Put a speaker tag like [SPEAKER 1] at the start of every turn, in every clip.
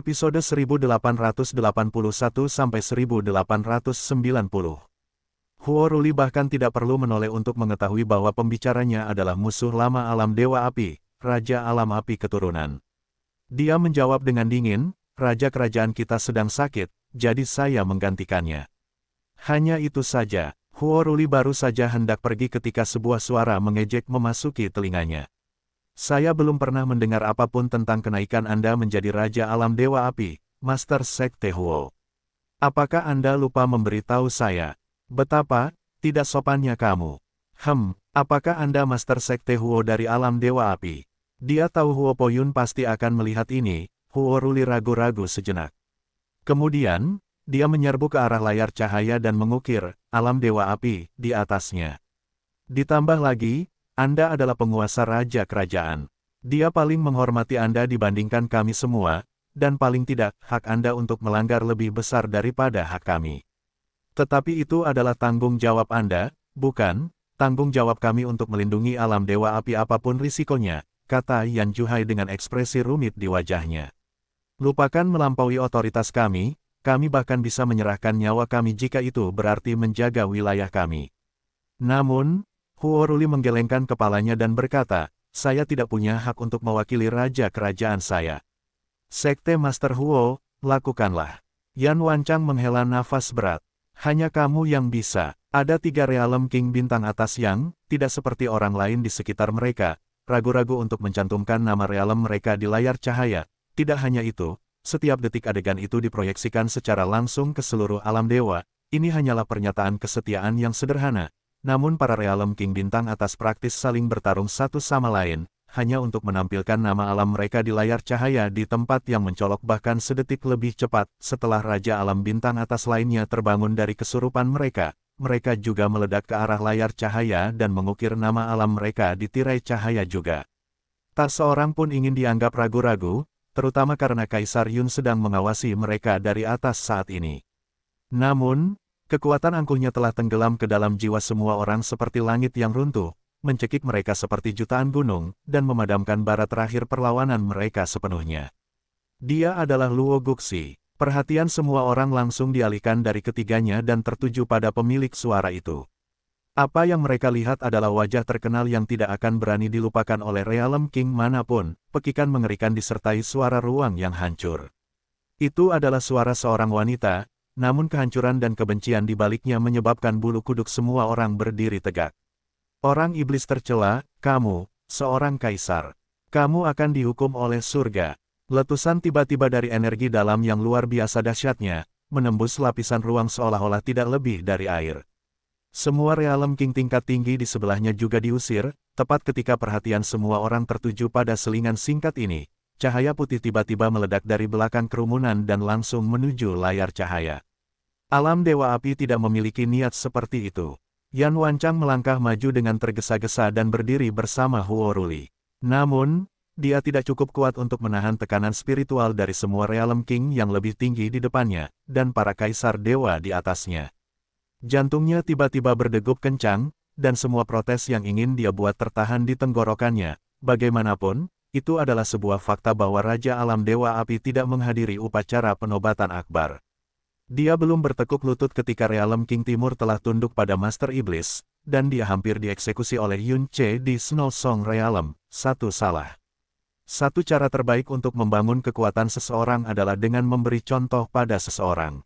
[SPEAKER 1] Episode 1881 sampai 1890. Huoruli bahkan tidak perlu menoleh untuk mengetahui bahwa pembicaranya adalah musuh lama alam Dewa Api, Raja Alam Api keturunan. Dia menjawab dengan dingin, Raja Kerajaan kita sedang sakit, jadi saya menggantikannya. Hanya itu saja, Huoruli baru saja hendak pergi ketika sebuah suara mengejek memasuki telinganya. Saya belum pernah mendengar apapun tentang kenaikan Anda menjadi Raja Alam Dewa Api, Master Sekte Huo. Apakah Anda lupa memberitahu saya? Betapa, tidak sopannya kamu. Hem, apakah Anda Master Sekte Huo dari Alam Dewa Api? Dia tahu Huo Poyun pasti akan melihat ini, Huo Ruli ragu-ragu sejenak. Kemudian, dia menyerbu ke arah layar cahaya dan mengukir, alam dewa api, di atasnya. Ditambah lagi, anda adalah penguasa raja kerajaan. Dia paling menghormati Anda dibandingkan kami semua, dan paling tidak, hak Anda untuk melanggar lebih besar daripada hak kami. Tetapi itu adalah tanggung jawab Anda, bukan, tanggung jawab kami untuk melindungi alam dewa api apapun risikonya, kata Yan Juhai dengan ekspresi rumit di wajahnya. Lupakan melampaui otoritas kami, kami bahkan bisa menyerahkan nyawa kami jika itu berarti menjaga wilayah kami. Namun, Huoruli menggelengkan kepalanya dan berkata, saya tidak punya hak untuk mewakili raja kerajaan saya. Sekte Master Huo, lakukanlah. Yan Wancang menghela nafas berat. Hanya kamu yang bisa. Ada tiga realem king bintang atas yang, tidak seperti orang lain di sekitar mereka, ragu-ragu untuk mencantumkan nama realem mereka di layar cahaya. Tidak hanya itu, setiap detik adegan itu diproyeksikan secara langsung ke seluruh alam dewa, ini hanyalah pernyataan kesetiaan yang sederhana, namun para realem king bintang atas praktis saling bertarung satu sama lain, hanya untuk menampilkan nama alam mereka di layar cahaya di tempat yang mencolok bahkan sedetik lebih cepat setelah Raja Alam Bintang atas lainnya terbangun dari kesurupan mereka. Mereka juga meledak ke arah layar cahaya dan mengukir nama alam mereka di tirai cahaya juga. Tak seorang pun ingin dianggap ragu-ragu, terutama karena Kaisar Yun sedang mengawasi mereka dari atas saat ini. Namun, Kekuatan angkuhnya telah tenggelam ke dalam jiwa semua orang seperti langit yang runtuh, mencekik mereka seperti jutaan gunung, dan memadamkan bara terakhir perlawanan mereka sepenuhnya. Dia adalah Luo Guxi. Perhatian semua orang langsung dialihkan dari ketiganya dan tertuju pada pemilik suara itu. Apa yang mereka lihat adalah wajah terkenal yang tidak akan berani dilupakan oleh realem king manapun, pekikan mengerikan disertai suara ruang yang hancur. Itu adalah suara seorang wanita, namun kehancuran dan kebencian di baliknya menyebabkan bulu kuduk semua orang berdiri tegak. Orang iblis tercela, kamu, seorang kaisar. Kamu akan dihukum oleh surga. Letusan tiba-tiba dari energi dalam yang luar biasa dahsyatnya, menembus lapisan ruang seolah-olah tidak lebih dari air. Semua realem king tingkat tinggi di sebelahnya juga diusir, tepat ketika perhatian semua orang tertuju pada selingan singkat ini, cahaya putih tiba-tiba meledak dari belakang kerumunan dan langsung menuju layar cahaya. Alam Dewa Api tidak memiliki niat seperti itu. Yan Wancang melangkah maju dengan tergesa-gesa dan berdiri bersama Huo Ruli. Namun, dia tidak cukup kuat untuk menahan tekanan spiritual dari semua realem king yang lebih tinggi di depannya, dan para kaisar dewa di atasnya. Jantungnya tiba-tiba berdegup kencang, dan semua protes yang ingin dia buat tertahan di tenggorokannya. Bagaimanapun, itu adalah sebuah fakta bahwa Raja Alam Dewa Api tidak menghadiri upacara penobatan akbar. Dia belum bertekuk lutut ketika Realem King Timur telah tunduk pada Master Iblis, dan dia hampir dieksekusi oleh Yun Che di Snow Song Realem, satu salah. Satu cara terbaik untuk membangun kekuatan seseorang adalah dengan memberi contoh pada seseorang.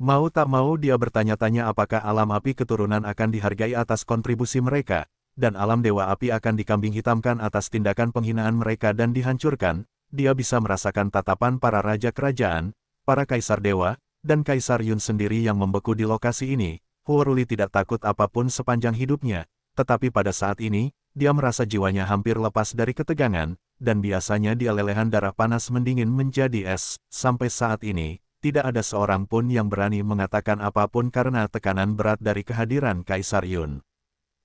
[SPEAKER 1] Mau tak mau dia bertanya-tanya apakah alam api keturunan akan dihargai atas kontribusi mereka, dan alam dewa api akan dikambing hitamkan atas tindakan penghinaan mereka dan dihancurkan, dia bisa merasakan tatapan para raja kerajaan, para kaisar dewa, dan Kaisar Yun sendiri yang membeku di lokasi ini, Huoruli tidak takut apapun sepanjang hidupnya, tetapi pada saat ini, dia merasa jiwanya hampir lepas dari ketegangan, dan biasanya dia lelehan darah panas mendingin menjadi es. Sampai saat ini, tidak ada seorang pun yang berani mengatakan apapun karena tekanan berat dari kehadiran Kaisar Yun.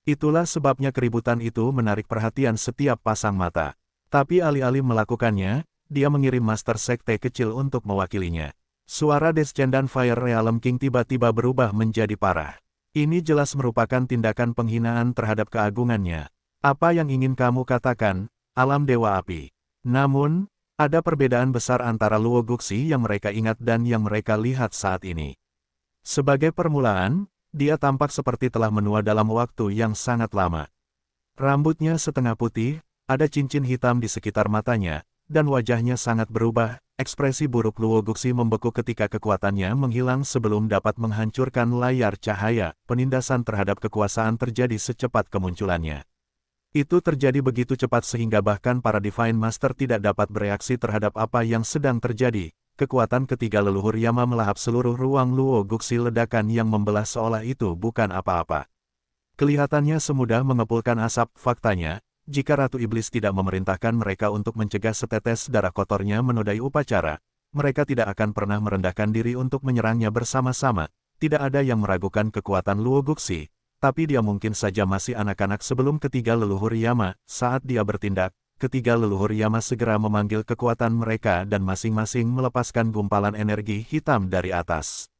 [SPEAKER 1] Itulah sebabnya keributan itu menarik perhatian setiap pasang mata. Tapi alih-alih melakukannya, dia mengirim Master Sekte kecil untuk mewakilinya. Suara Descendan Fire Realm King tiba-tiba berubah menjadi parah. Ini jelas merupakan tindakan penghinaan terhadap keagungannya. Apa yang ingin kamu katakan, alam Dewa Api? Namun, ada perbedaan besar antara Luo Guxi yang mereka ingat dan yang mereka lihat saat ini. Sebagai permulaan, dia tampak seperti telah menua dalam waktu yang sangat lama. Rambutnya setengah putih, ada cincin hitam di sekitar matanya, dan wajahnya sangat berubah, Ekspresi buruk Luo Luoguxi membeku ketika kekuatannya menghilang sebelum dapat menghancurkan layar cahaya, penindasan terhadap kekuasaan terjadi secepat kemunculannya. Itu terjadi begitu cepat sehingga bahkan para Divine Master tidak dapat bereaksi terhadap apa yang sedang terjadi, kekuatan ketiga leluhur Yama melahap seluruh ruang Luo Guxi ledakan yang membelah seolah itu bukan apa-apa. Kelihatannya semudah mengepulkan asap, faktanya, jika Ratu Iblis tidak memerintahkan mereka untuk mencegah setetes darah kotornya menodai upacara, mereka tidak akan pernah merendahkan diri untuk menyerangnya bersama-sama. Tidak ada yang meragukan kekuatan Luo Guxi, tapi dia mungkin saja masih anak-anak sebelum ketiga leluhur Yama. Saat dia bertindak, ketiga leluhur Yama segera memanggil kekuatan mereka dan masing-masing melepaskan gumpalan energi hitam dari atas.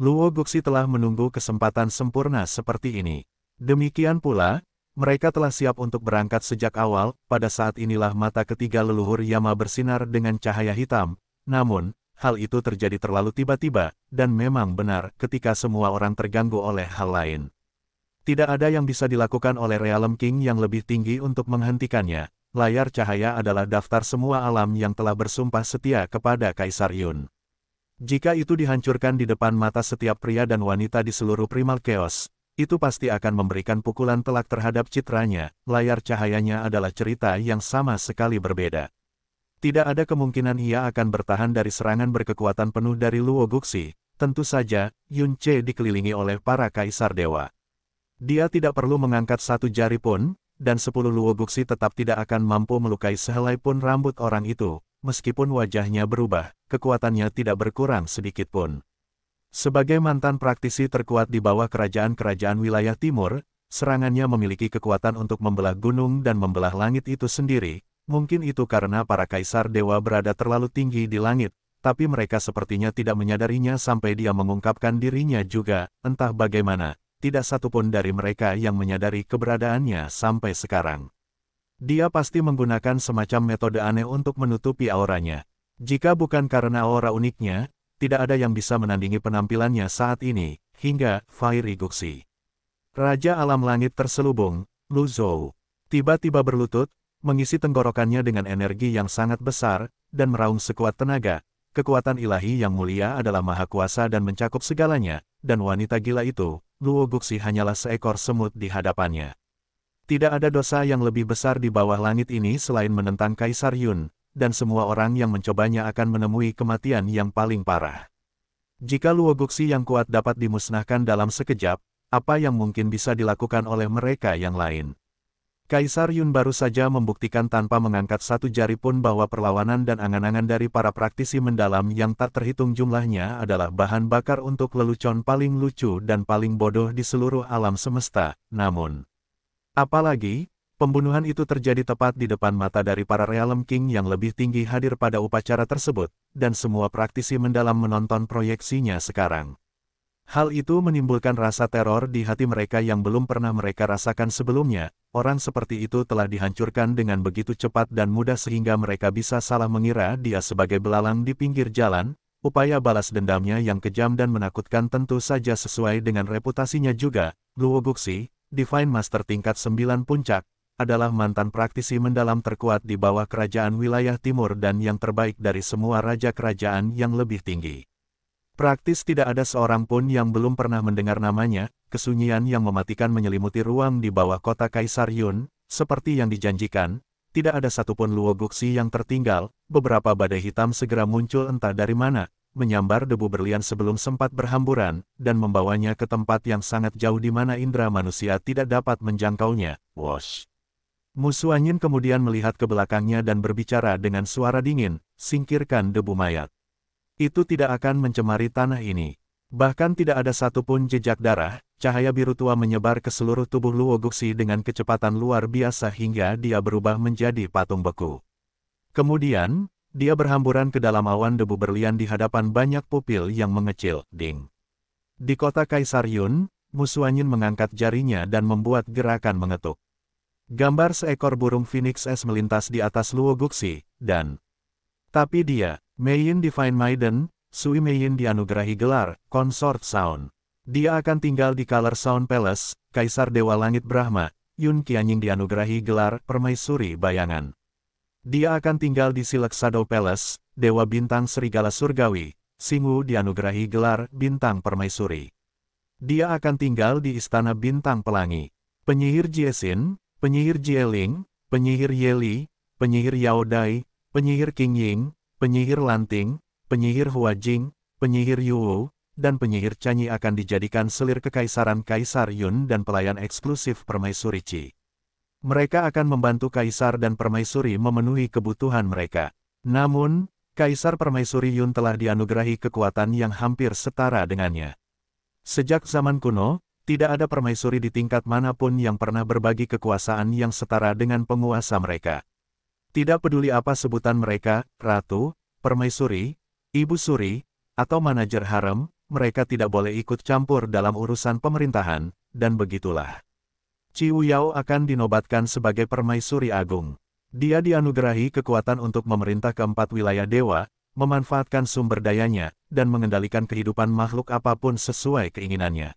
[SPEAKER 1] Luo Guxi telah menunggu kesempatan sempurna seperti ini. Demikian pula, mereka telah siap untuk berangkat sejak awal, pada saat inilah mata ketiga leluhur Yama bersinar dengan cahaya hitam. Namun, hal itu terjadi terlalu tiba-tiba, dan memang benar ketika semua orang terganggu oleh hal lain. Tidak ada yang bisa dilakukan oleh Realm King yang lebih tinggi untuk menghentikannya. Layar cahaya adalah daftar semua alam yang telah bersumpah setia kepada Kaisar Yun. Jika itu dihancurkan di depan mata setiap pria dan wanita di seluruh Primal Chaos, itu pasti akan memberikan pukulan telak terhadap citranya, layar cahayanya adalah cerita yang sama sekali berbeda. Tidak ada kemungkinan ia akan bertahan dari serangan berkekuatan penuh dari Luo Guxi, tentu saja, Yun Che dikelilingi oleh para kaisar dewa. Dia tidak perlu mengangkat satu jari pun, dan sepuluh Luo Guxi tetap tidak akan mampu melukai sehelai pun rambut orang itu, meskipun wajahnya berubah, kekuatannya tidak berkurang sedikit pun. Sebagai mantan praktisi terkuat di bawah kerajaan-kerajaan wilayah timur, serangannya memiliki kekuatan untuk membelah gunung dan membelah langit itu sendiri, mungkin itu karena para kaisar dewa berada terlalu tinggi di langit, tapi mereka sepertinya tidak menyadarinya sampai dia mengungkapkan dirinya juga, entah bagaimana, tidak satupun dari mereka yang menyadari keberadaannya sampai sekarang. Dia pasti menggunakan semacam metode aneh untuk menutupi auranya. Jika bukan karena aura uniknya, tidak ada yang bisa menandingi penampilannya saat ini, hingga Fire Iguxi. Raja alam langit terselubung, Lu Zhou, tiba-tiba berlutut, mengisi tenggorokannya dengan energi yang sangat besar, dan meraung sekuat tenaga. Kekuatan ilahi yang mulia adalah maha kuasa dan mencakup segalanya, dan wanita gila itu, Luo Guxi hanyalah seekor semut di hadapannya. Tidak ada dosa yang lebih besar di bawah langit ini selain menentang Kaisar Yun, dan semua orang yang mencobanya akan menemui kematian yang paling parah. Jika Luoguxi yang kuat dapat dimusnahkan dalam sekejap, apa yang mungkin bisa dilakukan oleh mereka yang lain? Kaisar Yun baru saja membuktikan tanpa mengangkat satu jari pun bahwa perlawanan dan angan-angan dari para praktisi mendalam yang tak terhitung jumlahnya adalah bahan bakar untuk lelucon paling lucu dan paling bodoh di seluruh alam semesta, namun... Apalagi, Pembunuhan itu terjadi tepat di depan mata dari para Realm King yang lebih tinggi hadir pada upacara tersebut, dan semua praktisi mendalam menonton proyeksinya sekarang. Hal itu menimbulkan rasa teror di hati mereka yang belum pernah mereka rasakan sebelumnya, orang seperti itu telah dihancurkan dengan begitu cepat dan mudah sehingga mereka bisa salah mengira dia sebagai belalang di pinggir jalan, Upaya balas dendamnya yang kejam dan menakutkan tentu saja sesuai dengan reputasinya juga. Luo Divine Master tingkat 9 puncak, adalah mantan praktisi mendalam terkuat di bawah kerajaan wilayah timur dan yang terbaik dari semua raja kerajaan yang lebih tinggi. Praktis tidak ada seorang pun yang belum pernah mendengar namanya, kesunyian yang mematikan menyelimuti ruang di bawah kota Kaisar Yun, seperti yang dijanjikan, tidak ada satupun Luoguxi yang tertinggal, beberapa badai hitam segera muncul entah dari mana, menyambar debu berlian sebelum sempat berhamburan, dan membawanya ke tempat yang sangat jauh di mana indera manusia tidak dapat menjangkaunya. Wash. Musuanyin kemudian melihat ke belakangnya dan berbicara dengan suara dingin, singkirkan debu mayat. Itu tidak akan mencemari tanah ini. Bahkan tidak ada satupun jejak darah, cahaya biru tua menyebar ke seluruh tubuh Luoguxi dengan kecepatan luar biasa hingga dia berubah menjadi patung beku. Kemudian, dia berhamburan ke dalam awan debu berlian di hadapan banyak pupil yang mengecil, ding. Di kota Kaisar Yun, Musuanyin mengangkat jarinya dan membuat gerakan mengetuk. Gambar seekor burung phoenix es melintas di atas Luo Guxi, dan... Tapi dia, Mei Yin Divine Maiden, Sui Yin dianugerahi gelar, Consort Sound. Dia akan tinggal di Color Sound Palace, Kaisar Dewa Langit Brahma, Yun Qianying dianugerahi gelar, Permaisuri Bayangan. Dia akan tinggal di Silek Shadow Palace, Dewa Bintang Serigala Surgawi, Singu dianugerahi gelar, Bintang Permaisuri. Dia akan tinggal di Istana Bintang Pelangi. Penyihir Jiesin, penyihir Jieling, penyihir Yeli, penyihir Yaodai, penyihir King Ying, penyihir Lanting, penyihir Huajing, penyihir Yuwu, dan penyihir Canyi akan dijadikan selir kekaisaran Kaisar Yun dan pelayan eksklusif Permaisuri Qi. Mereka akan membantu Kaisar dan Permaisuri memenuhi kebutuhan mereka. Namun, Kaisar Permaisuri Yun telah dianugerahi kekuatan yang hampir setara dengannya. Sejak zaman kuno, tidak ada permaisuri di tingkat manapun yang pernah berbagi kekuasaan yang setara dengan penguasa mereka. Tidak peduli apa sebutan mereka, ratu, permaisuri, ibu suri, atau manajer harem, mereka tidak boleh ikut campur dalam urusan pemerintahan, dan begitulah. Ciu Yao akan dinobatkan sebagai permaisuri agung. Dia dianugerahi kekuatan untuk memerintah keempat wilayah dewa, memanfaatkan sumber dayanya, dan mengendalikan kehidupan makhluk apapun sesuai keinginannya.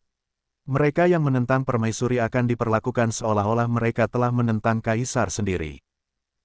[SPEAKER 1] Mereka yang menentang permaisuri akan diperlakukan seolah-olah mereka telah menentang kaisar sendiri.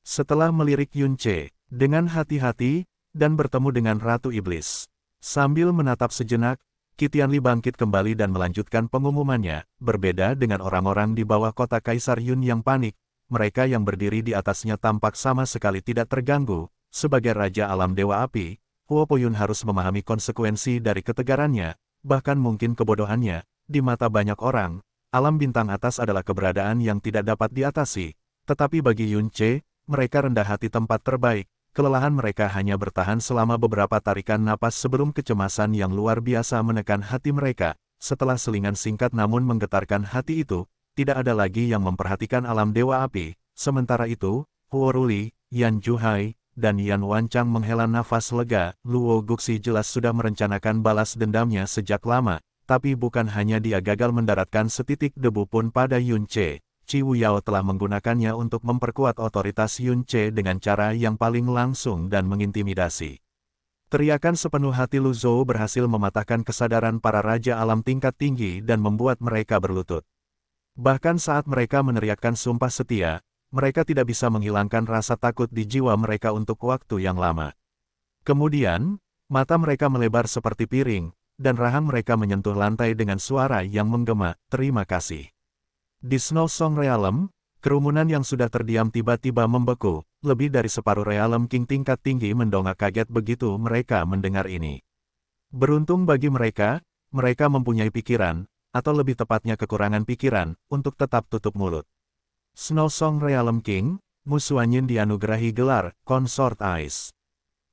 [SPEAKER 1] Setelah melirik Yunce, dengan hati-hati, dan bertemu dengan Ratu Iblis. Sambil menatap sejenak, Li bangkit kembali dan melanjutkan pengumumannya, berbeda dengan orang-orang di bawah kota Kaisar Yun yang panik, mereka yang berdiri di atasnya tampak sama sekali tidak terganggu, sebagai Raja Alam Dewa Api, Huo Poyun harus memahami konsekuensi dari ketegarannya, bahkan mungkin kebodohannya, di mata banyak orang, alam bintang atas adalah keberadaan yang tidak dapat diatasi, tetapi bagi Yun Che, mereka rendah hati tempat terbaik, kelelahan mereka hanya bertahan selama beberapa tarikan napas sebelum kecemasan yang luar biasa menekan hati mereka, setelah selingan singkat namun menggetarkan hati itu, tidak ada lagi yang memperhatikan alam dewa api, sementara itu, Huoruli, Yan Juhai, dan Yan Wancang menghela nafas lega, Luo Guxi jelas sudah merencanakan balas dendamnya sejak lama, tapi bukan hanya dia gagal mendaratkan setitik debu pun pada Yun Che, Ci Wuyao telah menggunakannya untuk memperkuat otoritas Yun Che dengan cara yang paling langsung dan mengintimidasi. Teriakan sepenuh hati Lu Zhou berhasil mematahkan kesadaran para raja alam tingkat tinggi dan membuat mereka berlutut. Bahkan saat mereka meneriakkan sumpah setia, mereka tidak bisa menghilangkan rasa takut di jiwa mereka untuk waktu yang lama. Kemudian, mata mereka melebar seperti piring, dan rahang mereka menyentuh lantai dengan suara yang menggema, terima kasih. Di Snow Song Realm, kerumunan yang sudah terdiam tiba-tiba membeku, lebih dari separuh Realm King tingkat tinggi mendongak kaget begitu mereka mendengar ini. Beruntung bagi mereka, mereka mempunyai pikiran, atau lebih tepatnya kekurangan pikiran, untuk tetap tutup mulut. Snow Song Realm King, musuhanyin dianugerahi gelar, Consort Ice.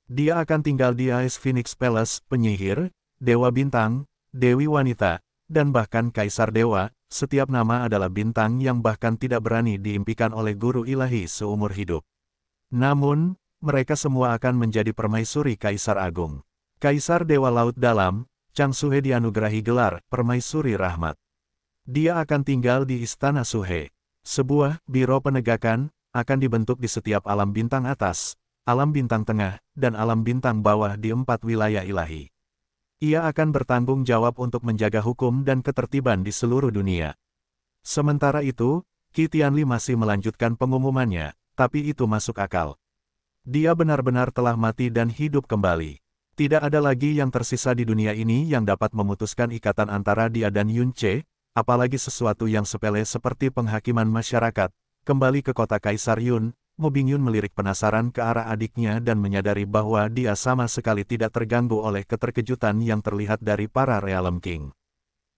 [SPEAKER 1] Dia akan tinggal di Ice Phoenix Palace, penyihir, dewa bintang, dewi wanita, dan bahkan kaisar dewa, setiap nama adalah bintang yang bahkan tidak berani diimpikan oleh guru ilahi seumur hidup. Namun, mereka semua akan menjadi permaisuri kaisar agung. Kaisar Dewa Laut Dalam, Chang Suhe dianugerahi gelar Permaisuri Rahmat. Dia akan tinggal di Istana Suhe. Sebuah biro penegakan akan dibentuk di setiap alam bintang atas, alam bintang tengah, dan alam bintang bawah di empat wilayah ilahi. Ia akan bertanggung jawab untuk menjaga hukum dan ketertiban di seluruh dunia. Sementara itu, Qi masih melanjutkan pengumumannya, tapi itu masuk akal. Dia benar-benar telah mati dan hidup kembali. Tidak ada lagi yang tersisa di dunia ini yang dapat memutuskan ikatan antara dia dan Yun apalagi sesuatu yang sepele seperti penghakiman masyarakat, kembali ke kota Kaisar Yun, Bingyun melirik penasaran ke arah adiknya dan menyadari bahwa dia sama sekali tidak terganggu oleh keterkejutan yang terlihat dari para Realm King.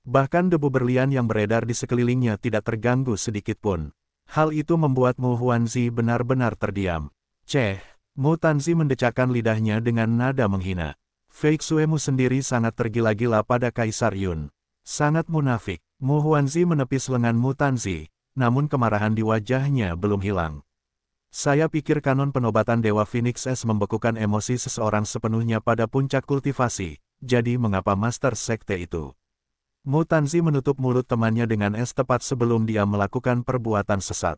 [SPEAKER 1] Bahkan debu berlian yang beredar di sekelilingnya tidak terganggu sedikit pun. Hal itu membuat Mu Huanzi benar-benar terdiam. Ceh, Mu Tanzi mendecakkan lidahnya dengan nada menghina. Feixuemu sendiri sangat tergila-gila pada Kaisar Yun. Sangat munafik. Mu Huanzi menepis lengan Mu Tanzi, namun kemarahan di wajahnya belum hilang. Saya pikir kanon penobatan Dewa Phoenix S membekukan emosi seseorang sepenuhnya pada puncak kultivasi, jadi mengapa Master Sekte itu? Mutanzi menutup mulut temannya dengan es tepat sebelum dia melakukan perbuatan sesat.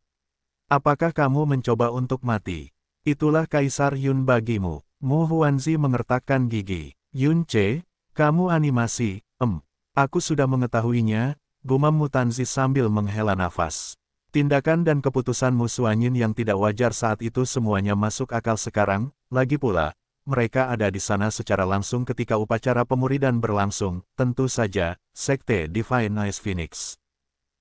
[SPEAKER 1] Apakah kamu mencoba untuk mati? Itulah Kaisar Yun bagimu. Mu Huanzi mengertakkan gigi. Yun C, kamu animasi, em. Aku sudah mengetahuinya, gumam Mutanzi sambil menghela nafas. Tindakan dan keputusan Musuanyin yang tidak wajar saat itu semuanya masuk akal sekarang, lagi pula, mereka ada di sana secara langsung ketika upacara pemuridan berlangsung, tentu saja, Sekte Divine Ice Phoenix.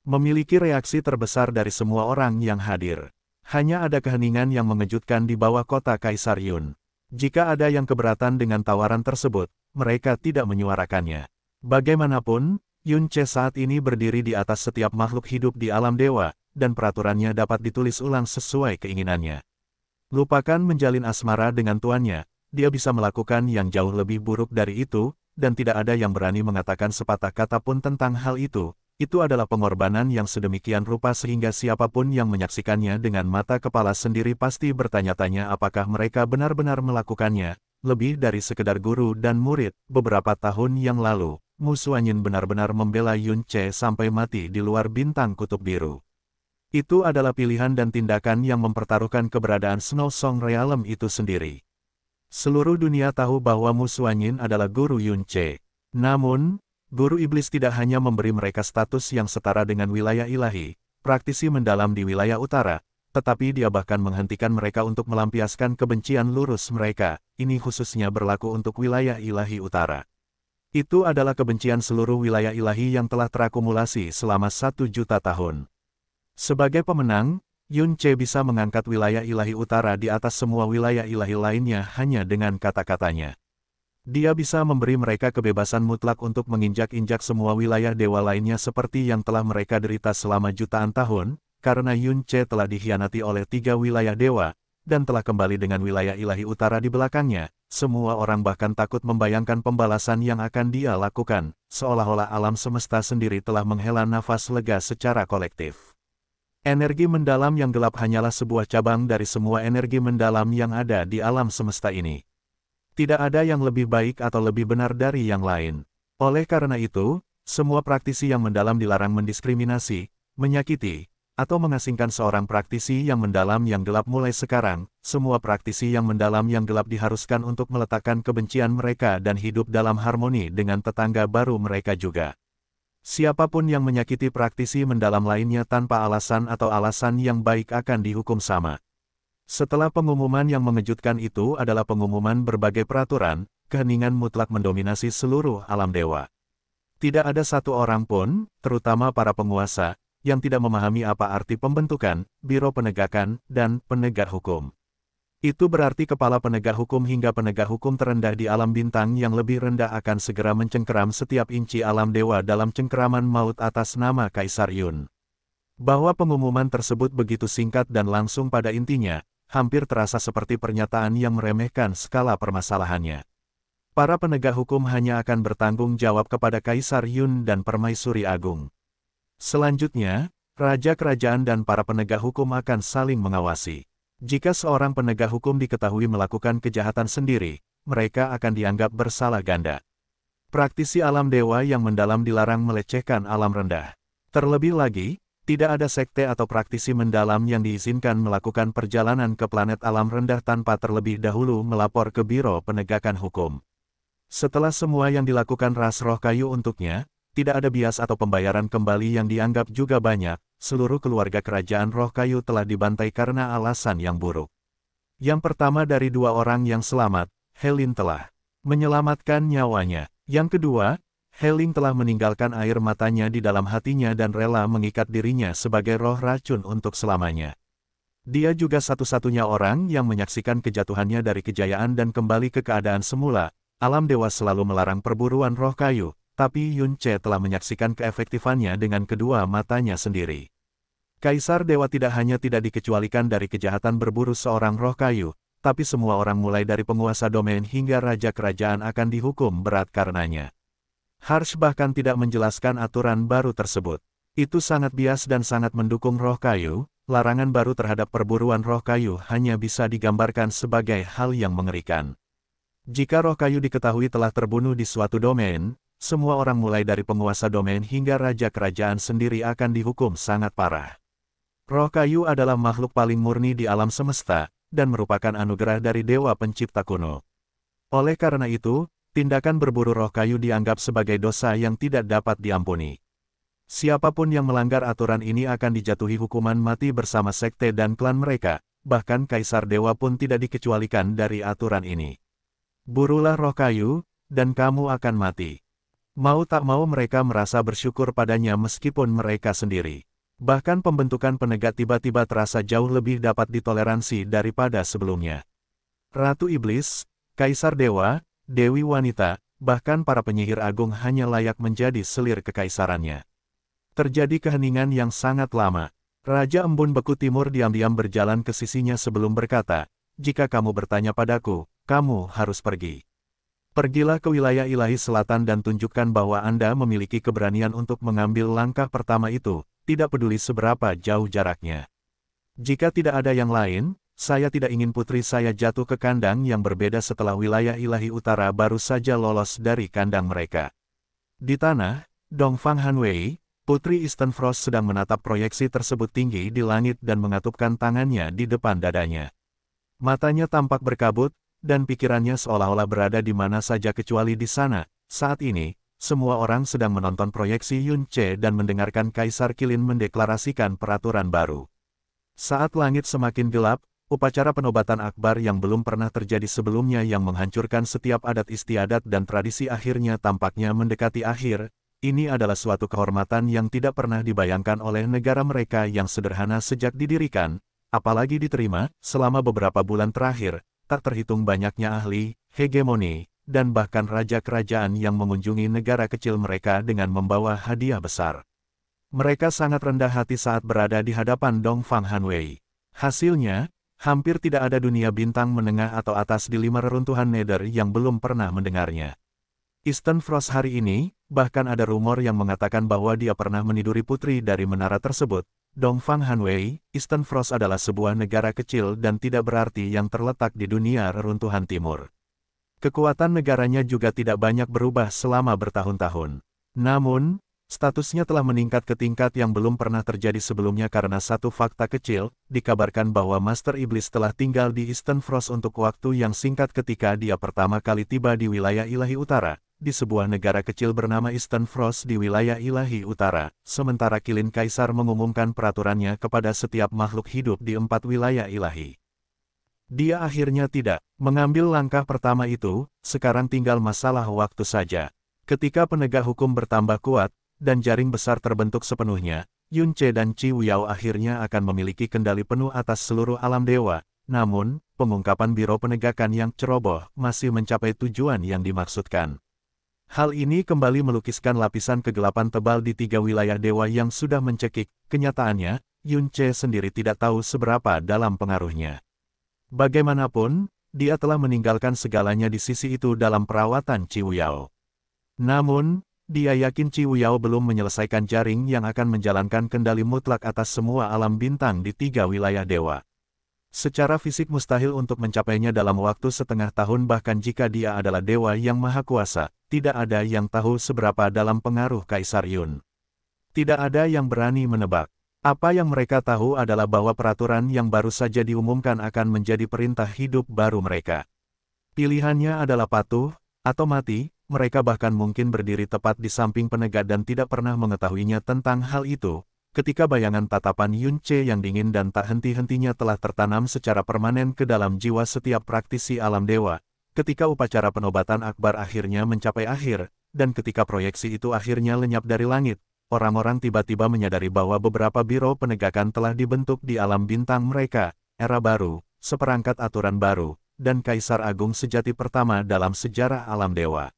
[SPEAKER 1] Memiliki reaksi terbesar dari semua orang yang hadir. Hanya ada keheningan yang mengejutkan di bawah kota Kaisar Yun. Jika ada yang keberatan dengan tawaran tersebut, mereka tidak menyuarakannya. Bagaimanapun, Yun Che saat ini berdiri di atas setiap makhluk hidup di alam dewa, dan peraturannya dapat ditulis ulang sesuai keinginannya. Lupakan menjalin asmara dengan tuannya, dia bisa melakukan yang jauh lebih buruk dari itu, dan tidak ada yang berani mengatakan sepatah kata pun tentang hal itu. Itu adalah pengorbanan yang sedemikian rupa sehingga siapapun yang menyaksikannya dengan mata kepala sendiri pasti bertanya-tanya apakah mereka benar-benar melakukannya. Lebih dari sekedar guru dan murid, beberapa tahun yang lalu, Musuanyin benar-benar membela Yun Che sampai mati di luar bintang kutub biru. Itu adalah pilihan dan tindakan yang mempertaruhkan keberadaan Snow Song Realm itu sendiri. Seluruh dunia tahu bahwa Musuanyin adalah guru Yunche. Namun, guru iblis tidak hanya memberi mereka status yang setara dengan wilayah ilahi, praktisi mendalam di wilayah utara, tetapi dia bahkan menghentikan mereka untuk melampiaskan kebencian lurus mereka, ini khususnya berlaku untuk wilayah ilahi utara. Itu adalah kebencian seluruh wilayah ilahi yang telah terakumulasi selama satu juta tahun. Sebagai pemenang, Yun Che bisa mengangkat wilayah ilahi utara di atas semua wilayah ilahi lainnya hanya dengan kata-katanya. Dia bisa memberi mereka kebebasan mutlak untuk menginjak-injak semua wilayah dewa lainnya seperti yang telah mereka derita selama jutaan tahun, karena Yun Che telah dikhianati oleh tiga wilayah dewa, dan telah kembali dengan wilayah ilahi utara di belakangnya, semua orang bahkan takut membayangkan pembalasan yang akan dia lakukan, seolah-olah alam semesta sendiri telah menghela nafas lega secara kolektif. Energi mendalam yang gelap hanyalah sebuah cabang dari semua energi mendalam yang ada di alam semesta ini. Tidak ada yang lebih baik atau lebih benar dari yang lain. Oleh karena itu, semua praktisi yang mendalam dilarang mendiskriminasi, menyakiti, atau mengasingkan seorang praktisi yang mendalam yang gelap mulai sekarang, semua praktisi yang mendalam yang gelap diharuskan untuk meletakkan kebencian mereka dan hidup dalam harmoni dengan tetangga baru mereka juga. Siapapun yang menyakiti praktisi mendalam lainnya tanpa alasan atau alasan yang baik akan dihukum sama. Setelah pengumuman yang mengejutkan itu adalah pengumuman berbagai peraturan, keheningan mutlak mendominasi seluruh alam dewa. Tidak ada satu orang pun, terutama para penguasa, yang tidak memahami apa arti pembentukan, biro penegakan, dan penegak hukum. Itu berarti kepala penegak hukum hingga penegak hukum terendah di alam bintang yang lebih rendah akan segera mencengkeram setiap inci alam dewa dalam cengkeraman maut atas nama Kaisar Yun. Bahwa pengumuman tersebut begitu singkat dan langsung pada intinya, hampir terasa seperti pernyataan yang meremehkan skala permasalahannya. Para penegak hukum hanya akan bertanggung jawab kepada Kaisar Yun dan Permaisuri Agung. Selanjutnya, Raja Kerajaan dan para penegak hukum akan saling mengawasi. Jika seorang penegak hukum diketahui melakukan kejahatan sendiri, mereka akan dianggap bersalah ganda. Praktisi alam dewa yang mendalam dilarang melecehkan alam rendah. Terlebih lagi, tidak ada sekte atau praktisi mendalam yang diizinkan melakukan perjalanan ke planet alam rendah tanpa terlebih dahulu melapor ke Biro Penegakan Hukum. Setelah semua yang dilakukan ras roh kayu untuknya, tidak ada bias atau pembayaran kembali yang dianggap juga banyak, seluruh keluarga kerajaan Roh Kayu telah dibantai karena alasan yang buruk. Yang pertama dari dua orang yang selamat, Helin telah menyelamatkan nyawanya. Yang kedua, Helin telah meninggalkan air matanya di dalam hatinya dan rela mengikat dirinya sebagai roh racun untuk selamanya. Dia juga satu-satunya orang yang menyaksikan kejatuhannya dari kejayaan dan kembali ke keadaan semula. Alam Dewa selalu melarang perburuan roh kayu, tapi Yun Che telah menyaksikan keefektifannya dengan kedua matanya sendiri. Kaisar Dewa tidak hanya tidak dikecualikan dari kejahatan berburu seorang roh kayu, tapi semua orang mulai dari penguasa domain hingga raja kerajaan akan dihukum berat karenanya. Harsh bahkan tidak menjelaskan aturan baru tersebut. Itu sangat bias dan sangat mendukung roh kayu, larangan baru terhadap perburuan roh kayu hanya bisa digambarkan sebagai hal yang mengerikan. Jika roh kayu diketahui telah terbunuh di suatu domain, semua orang mulai dari penguasa domain hingga raja kerajaan sendiri akan dihukum sangat parah. Roh kayu adalah makhluk paling murni di alam semesta, dan merupakan anugerah dari Dewa Pencipta kuno. Oleh karena itu, tindakan berburu roh kayu dianggap sebagai dosa yang tidak dapat diampuni. Siapapun yang melanggar aturan ini akan dijatuhi hukuman mati bersama sekte dan klan mereka, bahkan kaisar dewa pun tidak dikecualikan dari aturan ini. Burulah roh kayu, dan kamu akan mati. Mau tak mau mereka merasa bersyukur padanya meskipun mereka sendiri. Bahkan pembentukan penegak tiba-tiba terasa jauh lebih dapat ditoleransi daripada sebelumnya. Ratu Iblis, Kaisar Dewa, Dewi Wanita, bahkan para penyihir agung hanya layak menjadi selir kekaisarannya. Terjadi keheningan yang sangat lama. Raja Embun Beku Timur diam-diam berjalan ke sisinya sebelum berkata, jika kamu bertanya padaku, kamu harus pergi. Pergilah ke wilayah ilahi selatan dan tunjukkan bahwa Anda memiliki keberanian untuk mengambil langkah pertama itu, tidak peduli seberapa jauh jaraknya. Jika tidak ada yang lain, saya tidak ingin putri saya jatuh ke kandang yang berbeda setelah wilayah ilahi utara baru saja lolos dari kandang mereka. Di tanah, Dongfang Hanwei, putri Eastern Frost sedang menatap proyeksi tersebut tinggi di langit dan mengatupkan tangannya di depan dadanya. Matanya tampak berkabut, dan pikirannya seolah-olah berada di mana saja kecuali di sana. Saat ini, semua orang sedang menonton proyeksi Yun Che dan mendengarkan Kaisar Kilin mendeklarasikan peraturan baru. Saat langit semakin gelap, upacara penobatan akbar yang belum pernah terjadi sebelumnya yang menghancurkan setiap adat istiadat dan tradisi akhirnya tampaknya mendekati akhir, ini adalah suatu kehormatan yang tidak pernah dibayangkan oleh negara mereka yang sederhana sejak didirikan, apalagi diterima, selama beberapa bulan terakhir, tak terhitung banyaknya ahli, hegemoni, dan bahkan raja-kerajaan yang mengunjungi negara kecil mereka dengan membawa hadiah besar. Mereka sangat rendah hati saat berada di hadapan Dong Fang Hanwei. Hasilnya, hampir tidak ada dunia bintang menengah atau atas di lima reruntuhan Nether yang belum pernah mendengarnya. Eastern Frost hari ini, bahkan ada rumor yang mengatakan bahwa dia pernah meniduri putri dari menara tersebut. Dongfang Hanwei, Eastern Frost adalah sebuah negara kecil dan tidak berarti yang terletak di dunia reruntuhan timur. Kekuatan negaranya juga tidak banyak berubah selama bertahun-tahun. Namun, statusnya telah meningkat ke tingkat yang belum pernah terjadi sebelumnya karena satu fakta kecil, dikabarkan bahwa Master Iblis telah tinggal di Eastern Frost untuk waktu yang singkat ketika dia pertama kali tiba di wilayah Ilahi Utara, di sebuah negara kecil bernama Eastern Frost di wilayah Ilahi Utara, sementara Kilin Kaisar mengumumkan peraturannya kepada setiap makhluk hidup di empat wilayah ilahi. Dia akhirnya tidak mengambil langkah pertama itu, sekarang tinggal masalah waktu saja. Ketika penegak hukum bertambah kuat, dan jaring besar terbentuk sepenuhnya, Yun Che dan Chi Wiao akhirnya akan memiliki kendali penuh atas seluruh alam dewa. Namun, pengungkapan Biro Penegakan yang ceroboh masih mencapai tujuan yang dimaksudkan. Hal ini kembali melukiskan lapisan kegelapan tebal di tiga wilayah dewa yang sudah mencekik. Kenyataannya, Yun Che sendiri tidak tahu seberapa dalam pengaruhnya. Bagaimanapun, dia telah meninggalkan segalanya di sisi itu dalam perawatan Ciuyao. Namun, dia yakin Ciuyao belum menyelesaikan jaring yang akan menjalankan kendali mutlak atas semua alam bintang di tiga wilayah dewa. Secara fisik mustahil untuk mencapainya dalam waktu setengah tahun bahkan jika dia adalah dewa yang maha kuasa, tidak ada yang tahu seberapa dalam pengaruh Kaisar Yun. Tidak ada yang berani menebak. Apa yang mereka tahu adalah bahwa peraturan yang baru saja diumumkan akan menjadi perintah hidup baru mereka. Pilihannya adalah patuh, atau mati, mereka bahkan mungkin berdiri tepat di samping penegak dan tidak pernah mengetahuinya tentang hal itu, ketika bayangan tatapan Yun Che yang dingin dan tak henti-hentinya telah tertanam secara permanen ke dalam jiwa setiap praktisi alam dewa, ketika upacara penobatan akbar akhirnya mencapai akhir, dan ketika proyeksi itu akhirnya lenyap dari langit, orang-orang tiba-tiba menyadari bahwa beberapa biro penegakan telah dibentuk di alam bintang mereka, era baru, seperangkat aturan baru, dan Kaisar Agung sejati pertama dalam sejarah alam dewa.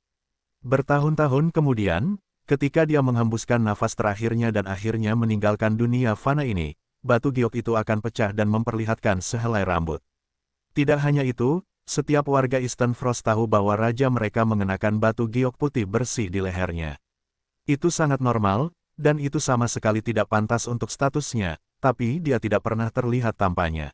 [SPEAKER 1] Bertahun-tahun kemudian, ketika dia menghembuskan nafas terakhirnya dan akhirnya meninggalkan dunia fana ini, batu giok itu akan pecah dan memperlihatkan sehelai rambut. Tidak hanya itu, setiap warga Eastern Frost tahu bahwa raja mereka mengenakan batu giok putih bersih di lehernya. Itu sangat normal, dan itu sama sekali tidak pantas untuk statusnya, tapi dia tidak pernah terlihat tampaknya.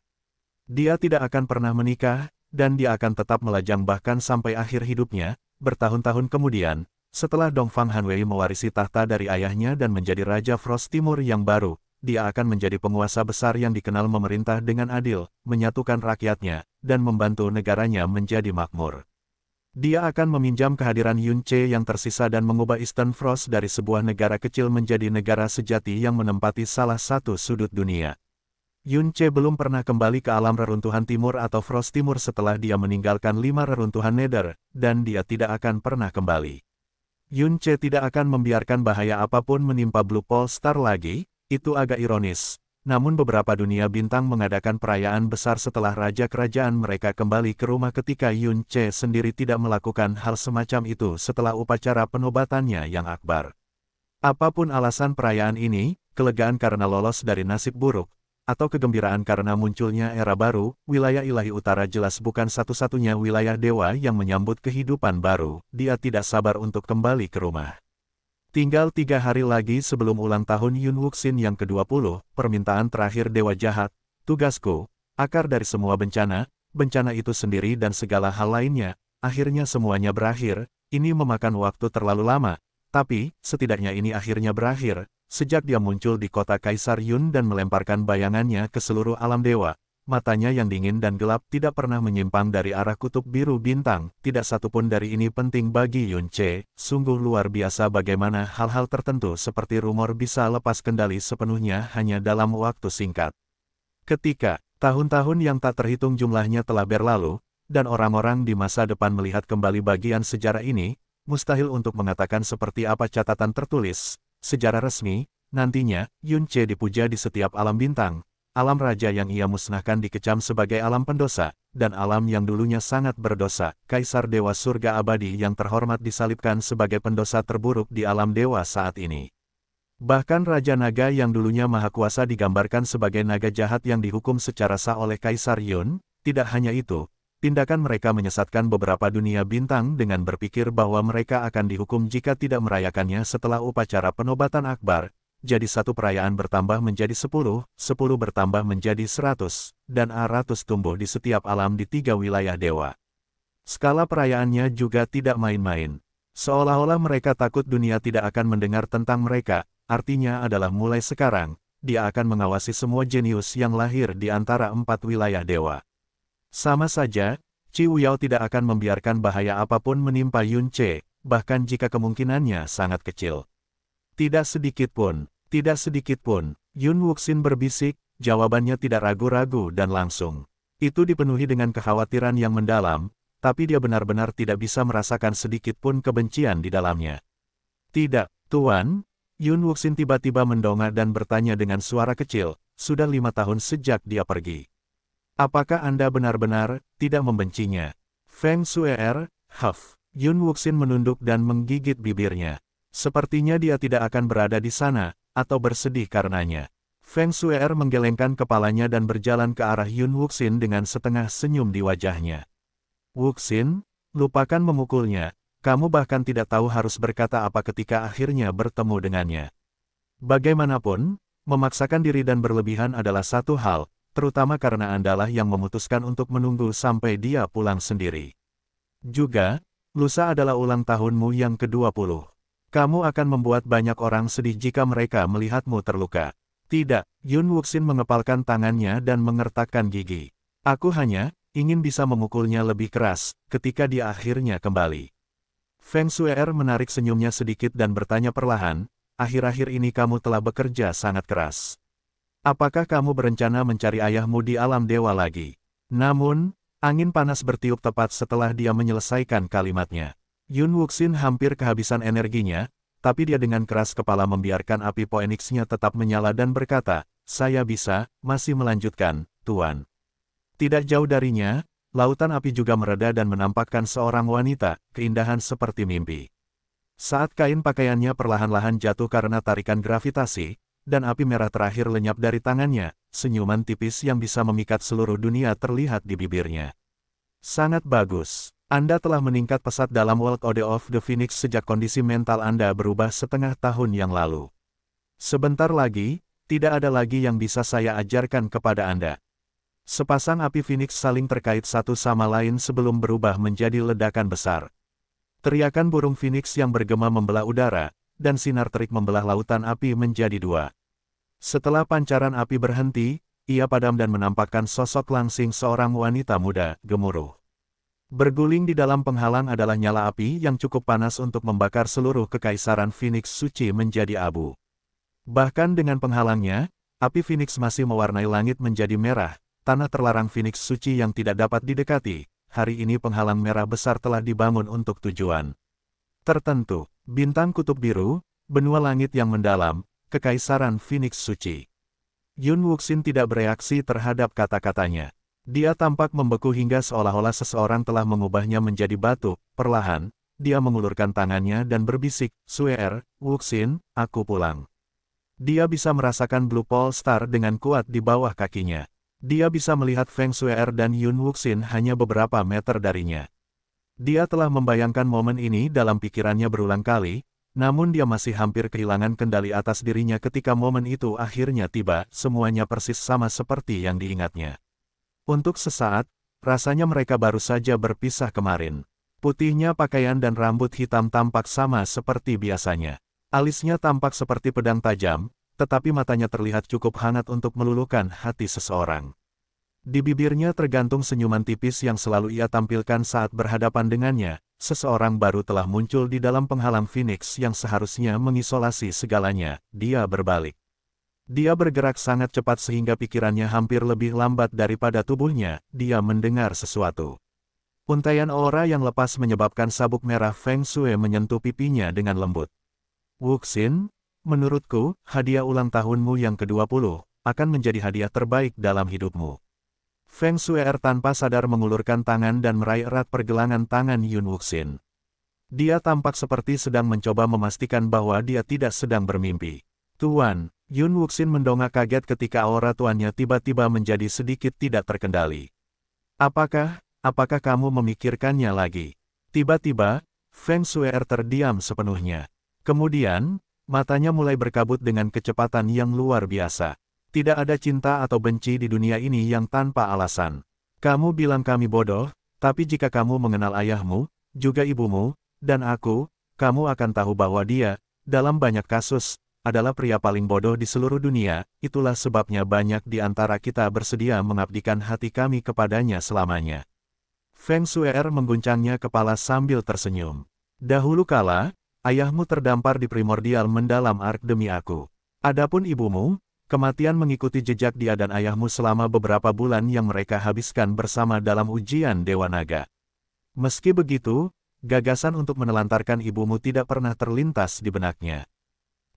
[SPEAKER 1] Dia tidak akan pernah menikah, dan dia akan tetap melajang bahkan sampai akhir hidupnya, bertahun-tahun kemudian, setelah Dongfang Hanwei mewarisi tahta dari ayahnya dan menjadi Raja Frost Timur yang baru, dia akan menjadi penguasa besar yang dikenal memerintah dengan adil, menyatukan rakyatnya, dan membantu negaranya menjadi makmur. Dia akan meminjam kehadiran Yun Che yang tersisa dan mengubah Eastern Frost dari sebuah negara kecil menjadi negara sejati yang menempati salah satu sudut dunia. Yun Che belum pernah kembali ke alam reruntuhan timur atau Frost Timur setelah dia meninggalkan lima reruntuhan Nether, dan dia tidak akan pernah kembali. Yun Che tidak akan membiarkan bahaya apapun menimpa Blue Pole Star lagi, itu agak ironis, namun beberapa dunia bintang mengadakan perayaan besar setelah raja kerajaan mereka kembali ke rumah ketika Yun Che sendiri tidak melakukan hal semacam itu setelah upacara penobatannya yang akbar. Apapun alasan perayaan ini, kelegaan karena lolos dari nasib buruk, atau kegembiraan karena munculnya era baru, wilayah ilahi utara jelas bukan satu-satunya wilayah dewa yang menyambut kehidupan baru, dia tidak sabar untuk kembali ke rumah. Tinggal tiga hari lagi sebelum ulang tahun Yun Wuxin yang ke-20, permintaan terakhir Dewa Jahat, tugasku, akar dari semua bencana, bencana itu sendiri dan segala hal lainnya, akhirnya semuanya berakhir, ini memakan waktu terlalu lama, tapi, setidaknya ini akhirnya berakhir, sejak dia muncul di kota Kaisar Yun dan melemparkan bayangannya ke seluruh alam dewa, matanya yang dingin dan gelap tidak pernah menyimpang dari arah kutub biru bintang, tidak satupun dari ini penting bagi Yun Che, sungguh luar biasa bagaimana hal-hal tertentu seperti rumor bisa lepas kendali sepenuhnya hanya dalam waktu singkat. Ketika tahun-tahun yang tak terhitung jumlahnya telah berlalu, dan orang-orang di masa depan melihat kembali bagian sejarah ini, mustahil untuk mengatakan seperti apa catatan tertulis, sejarah resmi, nantinya, Yun Che dipuja di setiap alam bintang, alam raja yang ia musnahkan dikecam sebagai alam pendosa, dan alam yang dulunya sangat berdosa, Kaisar Dewa Surga Abadi yang terhormat disalibkan sebagai pendosa terburuk di alam dewa saat ini. Bahkan Raja Naga yang dulunya maha kuasa digambarkan sebagai naga jahat yang dihukum secara sah oleh Kaisar Yun, tidak hanya itu, tindakan mereka menyesatkan beberapa dunia bintang dengan berpikir bahwa mereka akan dihukum jika tidak merayakannya setelah upacara penobatan akbar, jadi satu perayaan bertambah menjadi sepuluh, sepuluh bertambah menjadi seratus, dan aratus tumbuh di setiap alam di tiga wilayah dewa. Skala perayaannya juga tidak main-main. Seolah-olah mereka takut dunia tidak akan mendengar tentang mereka, artinya adalah mulai sekarang, dia akan mengawasi semua jenius yang lahir di antara empat wilayah dewa. Sama saja, Ci Yao tidak akan membiarkan bahaya apapun menimpa Yun Che, bahkan jika kemungkinannya sangat kecil. Tidak sedikit pun, tidak sedikit pun, Yun Wuxin berbisik, jawabannya tidak ragu-ragu dan langsung. Itu dipenuhi dengan kekhawatiran yang mendalam, tapi dia benar-benar tidak bisa merasakan sedikit pun kebencian di dalamnya. Tidak, Tuan, Yun Wuxin tiba-tiba mendongak dan bertanya dengan suara kecil, sudah lima tahun sejak dia pergi. Apakah Anda benar-benar tidak membencinya? Feng Suer? Huff. Yun Wuxin menunduk dan menggigit bibirnya. Sepertinya dia tidak akan berada di sana, atau bersedih karenanya. Feng Su'er menggelengkan kepalanya dan berjalan ke arah Yun Wuxin dengan setengah senyum di wajahnya. Wuxin, lupakan memukulnya, kamu bahkan tidak tahu harus berkata apa ketika akhirnya bertemu dengannya. Bagaimanapun, memaksakan diri dan berlebihan adalah satu hal, terutama karena Andalah yang memutuskan untuk menunggu sampai dia pulang sendiri. Juga, lusa adalah ulang tahunmu yang ke-20. Kamu akan membuat banyak orang sedih jika mereka melihatmu terluka. Tidak, Yun Wuxin mengepalkan tangannya dan mengertakkan gigi. Aku hanya ingin bisa memukulnya lebih keras ketika dia akhirnya kembali. Feng Shuer menarik senyumnya sedikit dan bertanya perlahan, akhir-akhir ini kamu telah bekerja sangat keras. Apakah kamu berencana mencari ayahmu di alam dewa lagi? Namun, angin panas bertiup tepat setelah dia menyelesaikan kalimatnya. Yun Wuxin hampir kehabisan energinya, tapi dia dengan keras kepala membiarkan api poeniksnya tetap menyala dan berkata, saya bisa, masih melanjutkan, Tuan. Tidak jauh darinya, lautan api juga mereda dan menampakkan seorang wanita, keindahan seperti mimpi. Saat kain pakaiannya perlahan-lahan jatuh karena tarikan gravitasi, dan api merah terakhir lenyap dari tangannya, senyuman tipis yang bisa memikat seluruh dunia terlihat di bibirnya. Sangat bagus. Anda telah meningkat pesat dalam World Order of the Phoenix sejak kondisi mental Anda berubah setengah tahun yang lalu. Sebentar lagi, tidak ada lagi yang bisa saya ajarkan kepada Anda. Sepasang api Phoenix saling terkait satu sama lain sebelum berubah menjadi ledakan besar. Teriakan burung Phoenix yang bergema membelah udara, dan sinar terik membelah lautan api menjadi dua. Setelah pancaran api berhenti, ia padam dan menampakkan sosok langsing seorang wanita muda, gemuruh. Berguling di dalam penghalang adalah nyala api yang cukup panas untuk membakar seluruh kekaisaran Phoenix suci menjadi abu. Bahkan dengan penghalangnya, api Phoenix masih mewarnai langit menjadi merah, tanah terlarang Phoenix suci yang tidak dapat didekati. Hari ini penghalang merah besar telah dibangun untuk tujuan tertentu. Bintang kutub biru, benua langit yang mendalam, kekaisaran Phoenix suci. Yun Wuxin tidak bereaksi terhadap kata-katanya. Dia tampak membeku hingga seolah-olah seseorang telah mengubahnya menjadi batu. Perlahan, dia mengulurkan tangannya dan berbisik, Suer, Wuxin, aku pulang. Dia bisa merasakan Blue Pole Star dengan kuat di bawah kakinya. Dia bisa melihat Feng Suer er dan Yun Wuxin hanya beberapa meter darinya. Dia telah membayangkan momen ini dalam pikirannya berulang kali, namun dia masih hampir kehilangan kendali atas dirinya ketika momen itu akhirnya tiba, semuanya persis sama seperti yang diingatnya. Untuk sesaat, rasanya mereka baru saja berpisah kemarin. Putihnya pakaian dan rambut hitam tampak sama seperti biasanya. Alisnya tampak seperti pedang tajam, tetapi matanya terlihat cukup hangat untuk meluluhkan hati seseorang. Di bibirnya tergantung senyuman tipis yang selalu ia tampilkan saat berhadapan dengannya, seseorang baru telah muncul di dalam penghalang Phoenix yang seharusnya mengisolasi segalanya, dia berbalik. Dia bergerak sangat cepat sehingga pikirannya hampir lebih lambat daripada tubuhnya, dia mendengar sesuatu. Untaian aura yang lepas menyebabkan sabuk merah Feng Shui menyentuh pipinya dengan lembut. Wuxin, menurutku, hadiah ulang tahunmu yang ke-20, akan menjadi hadiah terbaik dalam hidupmu. Feng Shui er tanpa sadar mengulurkan tangan dan meraih erat pergelangan tangan Yun Wuxin. Dia tampak seperti sedang mencoba memastikan bahwa dia tidak sedang bermimpi. Tuan, Yun Wuxin mendongak kaget ketika aura tuannya tiba-tiba menjadi sedikit tidak terkendali. Apakah, apakah kamu memikirkannya lagi? Tiba-tiba, Feng Shuer terdiam sepenuhnya. Kemudian, matanya mulai berkabut dengan kecepatan yang luar biasa. Tidak ada cinta atau benci di dunia ini yang tanpa alasan. Kamu bilang kami bodoh, tapi jika kamu mengenal ayahmu, juga ibumu, dan aku, kamu akan tahu bahwa dia, dalam banyak kasus, adalah pria paling bodoh di seluruh dunia, itulah sebabnya banyak di antara kita bersedia mengabdikan hati kami kepadanya selamanya. Feng Suer mengguncangnya kepala sambil tersenyum. Dahulu kala, ayahmu terdampar di primordial mendalam ark demi aku. Adapun ibumu, kematian mengikuti jejak dia dan ayahmu selama beberapa bulan yang mereka habiskan bersama dalam ujian Dewa Naga. Meski begitu, gagasan untuk menelantarkan ibumu tidak pernah terlintas di benaknya.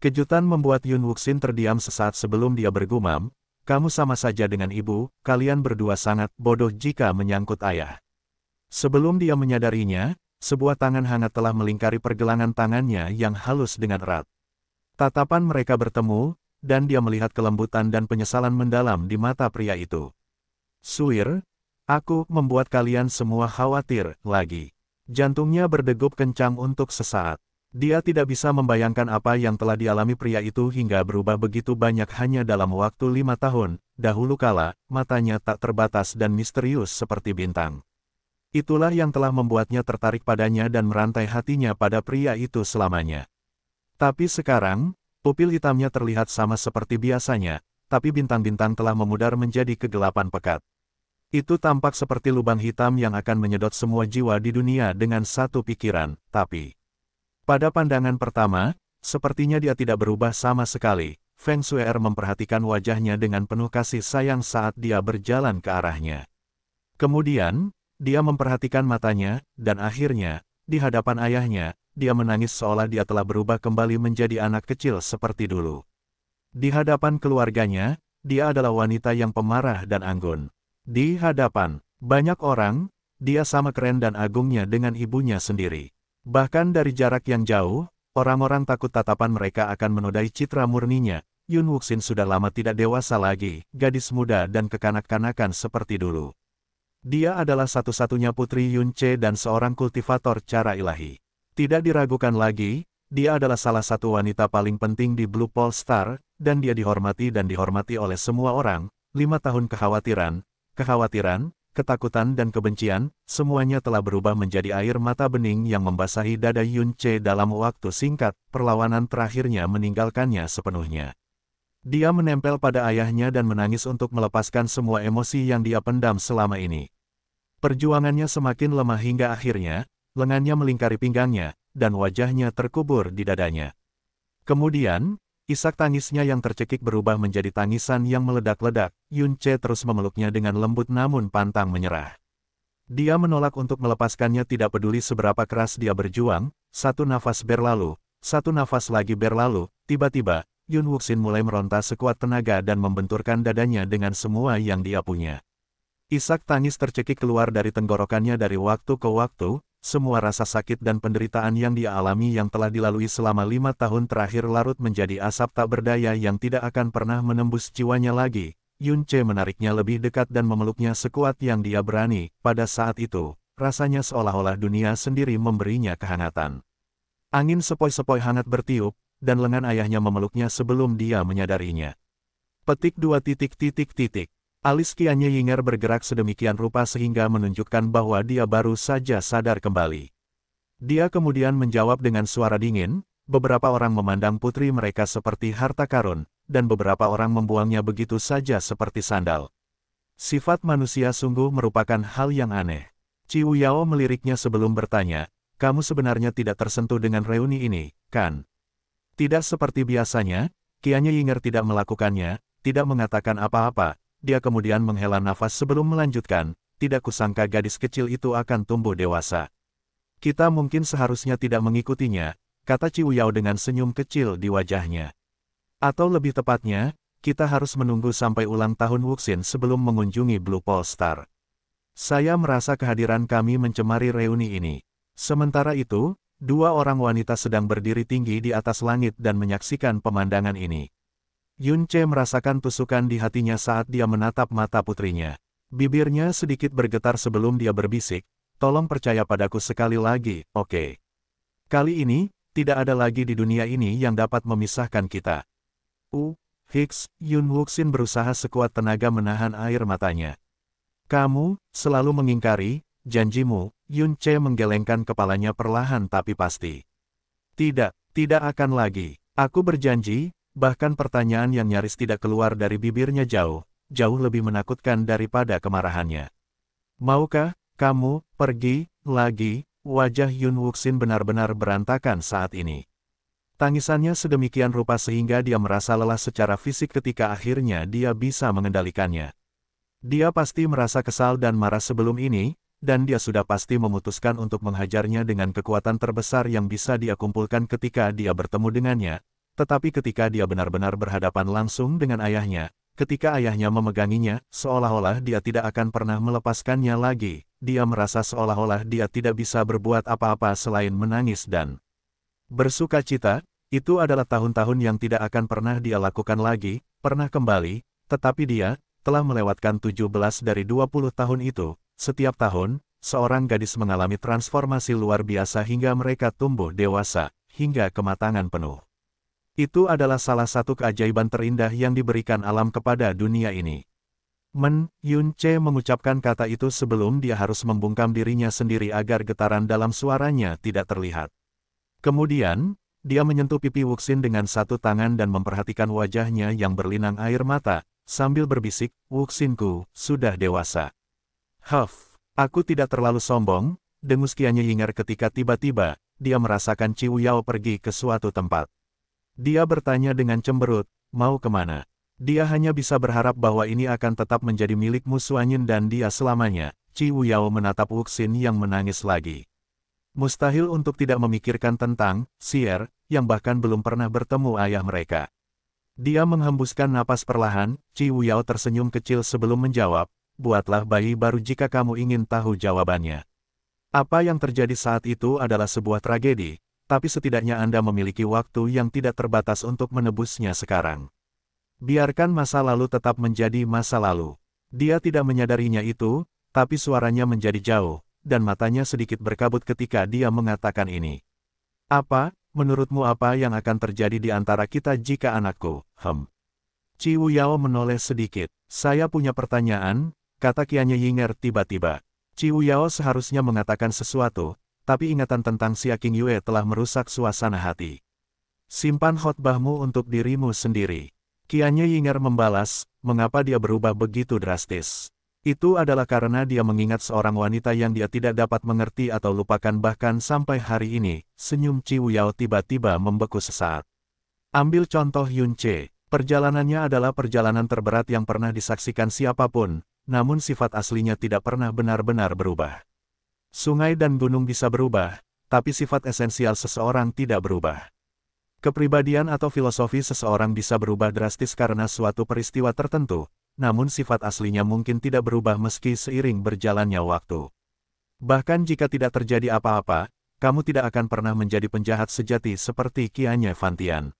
[SPEAKER 1] Kejutan membuat Yun Wuxin terdiam sesaat sebelum dia bergumam, kamu sama saja dengan ibu, kalian berdua sangat bodoh jika menyangkut ayah. Sebelum dia menyadarinya, sebuah tangan hangat telah melingkari pergelangan tangannya yang halus dengan erat. Tatapan mereka bertemu, dan dia melihat kelembutan dan penyesalan mendalam di mata pria itu. Suir, aku membuat kalian semua khawatir lagi. Jantungnya berdegup kencang untuk sesaat. Dia tidak bisa membayangkan apa yang telah dialami pria itu hingga berubah begitu banyak hanya dalam waktu lima tahun, dahulu kala, matanya tak terbatas dan misterius seperti bintang. Itulah yang telah membuatnya tertarik padanya dan merantai hatinya pada pria itu selamanya. Tapi sekarang, pupil hitamnya terlihat sama seperti biasanya, tapi bintang-bintang telah memudar menjadi kegelapan pekat. Itu tampak seperti lubang hitam yang akan menyedot semua jiwa di dunia dengan satu pikiran, tapi... Pada pandangan pertama, sepertinya dia tidak berubah sama sekali. Feng Shui'er memperhatikan wajahnya dengan penuh kasih sayang saat dia berjalan ke arahnya. Kemudian, dia memperhatikan matanya, dan akhirnya, di hadapan ayahnya, dia menangis seolah dia telah berubah kembali menjadi anak kecil seperti dulu. Di hadapan keluarganya, dia adalah wanita yang pemarah dan anggun. Di hadapan banyak orang, dia sama keren dan agungnya dengan ibunya sendiri. Bahkan dari jarak yang jauh, orang-orang takut tatapan mereka akan menodai citra murninya. Yun Wuxin sudah lama tidak dewasa lagi, gadis muda dan kekanak-kanakan seperti dulu. Dia adalah satu-satunya putri Yun Che dan seorang kultivator cara ilahi. Tidak diragukan lagi, dia adalah salah satu wanita paling penting di Blue Pole Star, dan dia dihormati dan dihormati oleh semua orang. Lima tahun kekhawatiran, kekhawatiran, ketakutan dan kebencian, semuanya telah berubah menjadi air mata bening yang membasahi dada Yun Che dalam waktu singkat, perlawanan terakhirnya meninggalkannya sepenuhnya. Dia menempel pada ayahnya dan menangis untuk melepaskan semua emosi yang dia pendam selama ini. Perjuangannya semakin lemah hingga akhirnya, lengannya melingkari pinggangnya, dan wajahnya terkubur di dadanya. Kemudian, Isak tangisnya yang tercekik berubah menjadi tangisan yang meledak-ledak, Yun Che terus memeluknya dengan lembut namun pantang menyerah. Dia menolak untuk melepaskannya tidak peduli seberapa keras dia berjuang, satu nafas berlalu, satu nafas lagi berlalu, tiba-tiba, Yun Wuxin mulai meronta sekuat tenaga dan membenturkan dadanya dengan semua yang dia punya. Isak tangis tercekik keluar dari tenggorokannya dari waktu ke waktu, semua rasa sakit dan penderitaan yang dia alami yang telah dilalui selama lima tahun terakhir larut menjadi asap tak berdaya yang tidak akan pernah menembus jiwanya lagi. Yun Che menariknya lebih dekat dan memeluknya sekuat yang dia berani. Pada saat itu, rasanya seolah-olah dunia sendiri memberinya kehangatan. Angin sepoi-sepoi hangat bertiup, dan lengan ayahnya memeluknya sebelum dia menyadarinya. Petik dua titik titik titik. Alis Kianye Yinger bergerak sedemikian rupa sehingga menunjukkan bahwa dia baru saja sadar kembali. Dia kemudian menjawab dengan suara dingin, beberapa orang memandang putri mereka seperti harta karun, dan beberapa orang membuangnya begitu saja seperti sandal. Sifat manusia sungguh merupakan hal yang aneh. Ciu Yao meliriknya sebelum bertanya, kamu sebenarnya tidak tersentuh dengan reuni ini, kan? Tidak seperti biasanya, Kianye Yinger tidak melakukannya, tidak mengatakan apa-apa, dia kemudian menghela nafas sebelum melanjutkan, tidak kusangka gadis kecil itu akan tumbuh dewasa. Kita mungkin seharusnya tidak mengikutinya, kata Yao dengan senyum kecil di wajahnya. Atau lebih tepatnya, kita harus menunggu sampai ulang tahun Wuxin sebelum mengunjungi Blue Pole Star. Saya merasa kehadiran kami mencemari reuni ini. Sementara itu, dua orang wanita sedang berdiri tinggi di atas langit dan menyaksikan pemandangan ini. Yun Che merasakan tusukan di hatinya saat dia menatap mata putrinya. Bibirnya sedikit bergetar sebelum dia berbisik, tolong percaya padaku sekali lagi, oke. Okay. Kali ini, tidak ada lagi di dunia ini yang dapat memisahkan kita. U, Hicks, Yun Wuxin berusaha sekuat tenaga menahan air matanya. Kamu, selalu mengingkari, janjimu, Yun Che menggelengkan kepalanya perlahan tapi pasti. Tidak, tidak akan lagi. Aku berjanji, Bahkan pertanyaan yang nyaris tidak keluar dari bibirnya jauh, jauh lebih menakutkan daripada kemarahannya. Maukah, kamu, pergi, lagi, wajah Yun Wuxin benar-benar berantakan saat ini. Tangisannya sedemikian rupa sehingga dia merasa lelah secara fisik ketika akhirnya dia bisa mengendalikannya. Dia pasti merasa kesal dan marah sebelum ini, dan dia sudah pasti memutuskan untuk menghajarnya dengan kekuatan terbesar yang bisa dia kumpulkan ketika dia bertemu dengannya, tetapi ketika dia benar-benar berhadapan langsung dengan ayahnya, ketika ayahnya memeganginya, seolah-olah dia tidak akan pernah melepaskannya lagi, dia merasa seolah-olah dia tidak bisa berbuat apa-apa selain menangis dan bersuka cita, itu adalah tahun-tahun yang tidak akan pernah dia lakukan lagi, pernah kembali, tetapi dia, telah melewatkan 17 dari 20 tahun itu, setiap tahun, seorang gadis mengalami transformasi luar biasa hingga mereka tumbuh dewasa, hingga kematangan penuh. Itu adalah salah satu keajaiban terindah yang diberikan alam kepada dunia ini. Men, Yun Che mengucapkan kata itu sebelum dia harus membungkam dirinya sendiri agar getaran dalam suaranya tidak terlihat. Kemudian, dia menyentuh pipi Wuxin dengan satu tangan dan memperhatikan wajahnya yang berlinang air mata, sambil berbisik, Wuxinku, sudah dewasa. Huff, aku tidak terlalu sombong, dengus kianya ketika tiba-tiba, dia merasakan Ciu Yao pergi ke suatu tempat. Dia bertanya dengan cemberut, mau kemana? Dia hanya bisa berharap bahwa ini akan tetap menjadi milik Suanyin, dan dia selamanya. Ci Wuyao menatap Wuxin yang menangis lagi. Mustahil untuk tidak memikirkan tentang Sier, yang bahkan belum pernah bertemu ayah mereka. Dia menghembuskan napas perlahan, Ci Wuyao tersenyum kecil sebelum menjawab, buatlah bayi baru jika kamu ingin tahu jawabannya. Apa yang terjadi saat itu adalah sebuah tragedi, tapi setidaknya Anda memiliki waktu yang tidak terbatas untuk menebusnya sekarang. Biarkan masa lalu tetap menjadi masa lalu. Dia tidak menyadarinya itu, tapi suaranya menjadi jauh, dan matanya sedikit berkabut ketika dia mengatakan ini. Apa, menurutmu apa yang akan terjadi di antara kita jika anakku, hem? Ci Yao menoleh sedikit. Saya punya pertanyaan, kata Kianya Yinger tiba-tiba. Ci Yao seharusnya mengatakan sesuatu, tapi ingatan tentang Siaking Yue telah merusak suasana hati. Simpan khotbahmu untuk dirimu sendiri. Kianye Yingar membalas, mengapa dia berubah begitu drastis. Itu adalah karena dia mengingat seorang wanita yang dia tidak dapat mengerti atau lupakan bahkan sampai hari ini, senyum Ci Yao tiba-tiba membeku sesaat. Ambil contoh Yun Che, perjalanannya adalah perjalanan terberat yang pernah disaksikan siapapun, namun sifat aslinya tidak pernah benar-benar berubah. Sungai dan gunung bisa berubah, tapi sifat esensial seseorang tidak berubah. Kepribadian atau filosofi seseorang bisa berubah drastis karena suatu peristiwa tertentu, namun sifat aslinya mungkin tidak berubah meski seiring berjalannya waktu. Bahkan jika tidak terjadi apa-apa, kamu tidak akan pernah menjadi penjahat sejati seperti Kianye Fantian.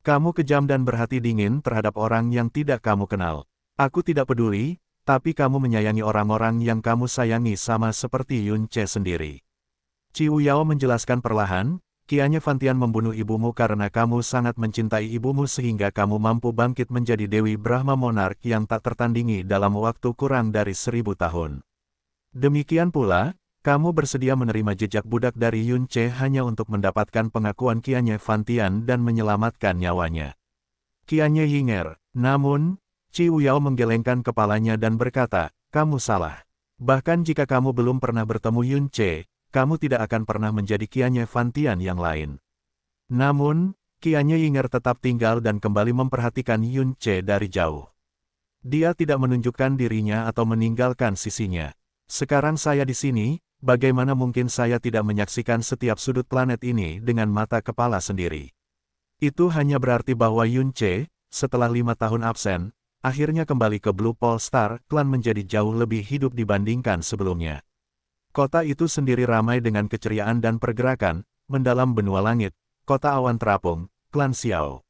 [SPEAKER 1] Kamu kejam dan berhati dingin terhadap orang yang tidak kamu kenal. Aku tidak peduli, tapi kamu menyayangi orang-orang yang kamu sayangi sama seperti Yun Che sendiri. Ciu Yao menjelaskan perlahan, Kianya Fantian membunuh ibumu karena kamu sangat mencintai ibumu sehingga kamu mampu bangkit menjadi Dewi Brahma Monark yang tak tertandingi dalam waktu kurang dari seribu tahun. Demikian pula, kamu bersedia menerima jejak budak dari Yun Che hanya untuk mendapatkan pengakuan kianya Fantian dan menyelamatkan nyawanya. Kianye Yinger, namun, Ci Uyao menggelengkan kepalanya dan berkata, kamu salah. Bahkan jika kamu belum pernah bertemu Yun Che, kamu tidak akan pernah menjadi Kianye Fantian yang lain. Namun, Kianye Yinger tetap tinggal dan kembali memperhatikan Yun Che dari jauh. Dia tidak menunjukkan dirinya atau meninggalkan sisinya. Sekarang saya di sini, bagaimana mungkin saya tidak menyaksikan setiap sudut planet ini dengan mata kepala sendiri? Itu hanya berarti bahwa Yun Che, setelah lima tahun absen, akhirnya kembali ke Blue Pole Star, klan menjadi jauh lebih hidup dibandingkan sebelumnya. Kota itu sendiri ramai dengan keceriaan dan pergerakan, mendalam benua langit, kota awan terapung, klan Xiao.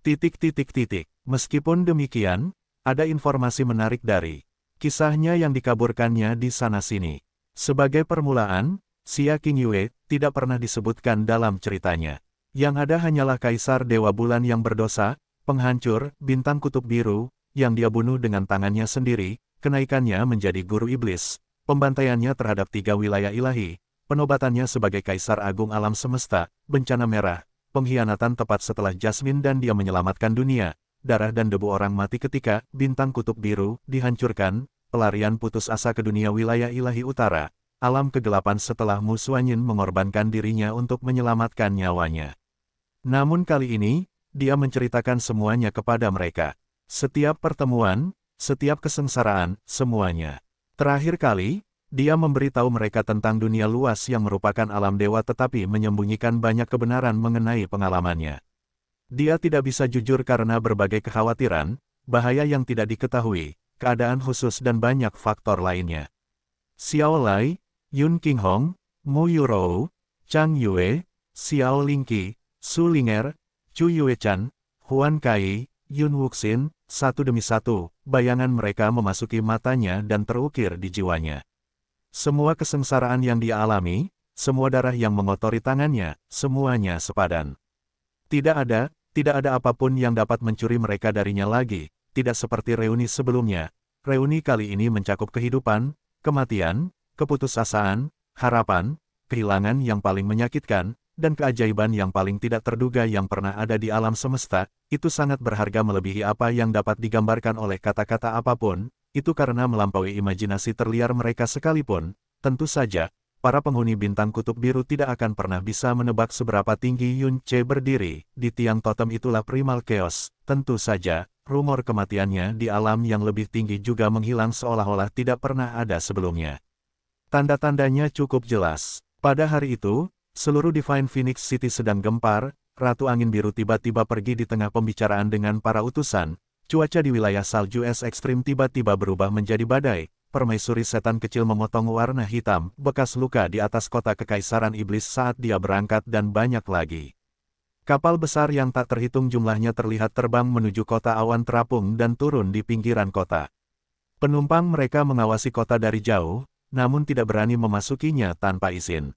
[SPEAKER 1] Titik titik titik. Meskipun demikian, ada informasi menarik dari kisahnya yang dikaburkannya di sana-sini. Sebagai permulaan, Xia Yue tidak pernah disebutkan dalam ceritanya. Yang ada hanyalah Kaisar Dewa Bulan yang berdosa, penghancur, bintang kutub biru, yang dia bunuh dengan tangannya sendiri, kenaikannya menjadi guru iblis, pembantaiannya terhadap tiga wilayah ilahi, penobatannya sebagai kaisar agung alam semesta, bencana merah, pengkhianatan tepat setelah Jasmine dan dia menyelamatkan dunia, darah dan debu orang mati ketika bintang kutub biru dihancurkan, pelarian putus asa ke dunia wilayah ilahi utara, alam kegelapan setelah Musuanyin mengorbankan dirinya untuk menyelamatkan nyawanya. Namun kali ini, dia menceritakan semuanya kepada mereka. Setiap pertemuan, setiap kesengsaraan, semuanya. Terakhir kali, dia memberitahu mereka tentang dunia luas yang merupakan alam dewa tetapi menyembunyikan banyak kebenaran mengenai pengalamannya. Dia tidak bisa jujur karena berbagai kekhawatiran, bahaya yang tidak diketahui, keadaan khusus dan banyak faktor lainnya. Xiao Lai, Yun King Hong, Mu Yurou, Chang Yue, Xiao Lingqi, Su Linger, Chu Chan, Huan Kai, Yun Wuxin, satu demi satu, bayangan mereka memasuki matanya dan terukir di jiwanya. Semua kesengsaraan yang dia alami, semua darah yang mengotori tangannya, semuanya sepadan. Tidak ada, tidak ada apapun yang dapat mencuri mereka darinya lagi, tidak seperti reuni sebelumnya. Reuni kali ini mencakup kehidupan, kematian, keputusasaan, harapan, kehilangan yang paling menyakitkan, dan keajaiban yang paling tidak terduga yang pernah ada di alam semesta, itu sangat berharga melebihi apa yang dapat digambarkan oleh kata-kata apapun, itu karena melampaui imajinasi terliar mereka sekalipun, tentu saja, para penghuni bintang kutub biru tidak akan pernah bisa menebak seberapa tinggi Yun Che berdiri, di tiang totem itulah primal chaos, tentu saja, rumor kematiannya di alam yang lebih tinggi juga menghilang seolah-olah tidak pernah ada sebelumnya. Tanda-tandanya cukup jelas. Pada hari itu, Seluruh Divine Phoenix City sedang gempar, Ratu Angin Biru tiba-tiba pergi di tengah pembicaraan dengan para utusan, cuaca di wilayah salju es ekstrim tiba-tiba berubah menjadi badai, permaisuri setan kecil memotong warna hitam, bekas luka di atas kota kekaisaran iblis saat dia berangkat dan banyak lagi. Kapal besar yang tak terhitung jumlahnya terlihat terbang menuju kota awan terapung dan turun di pinggiran kota. Penumpang mereka mengawasi kota dari jauh, namun tidak berani memasukinya tanpa izin.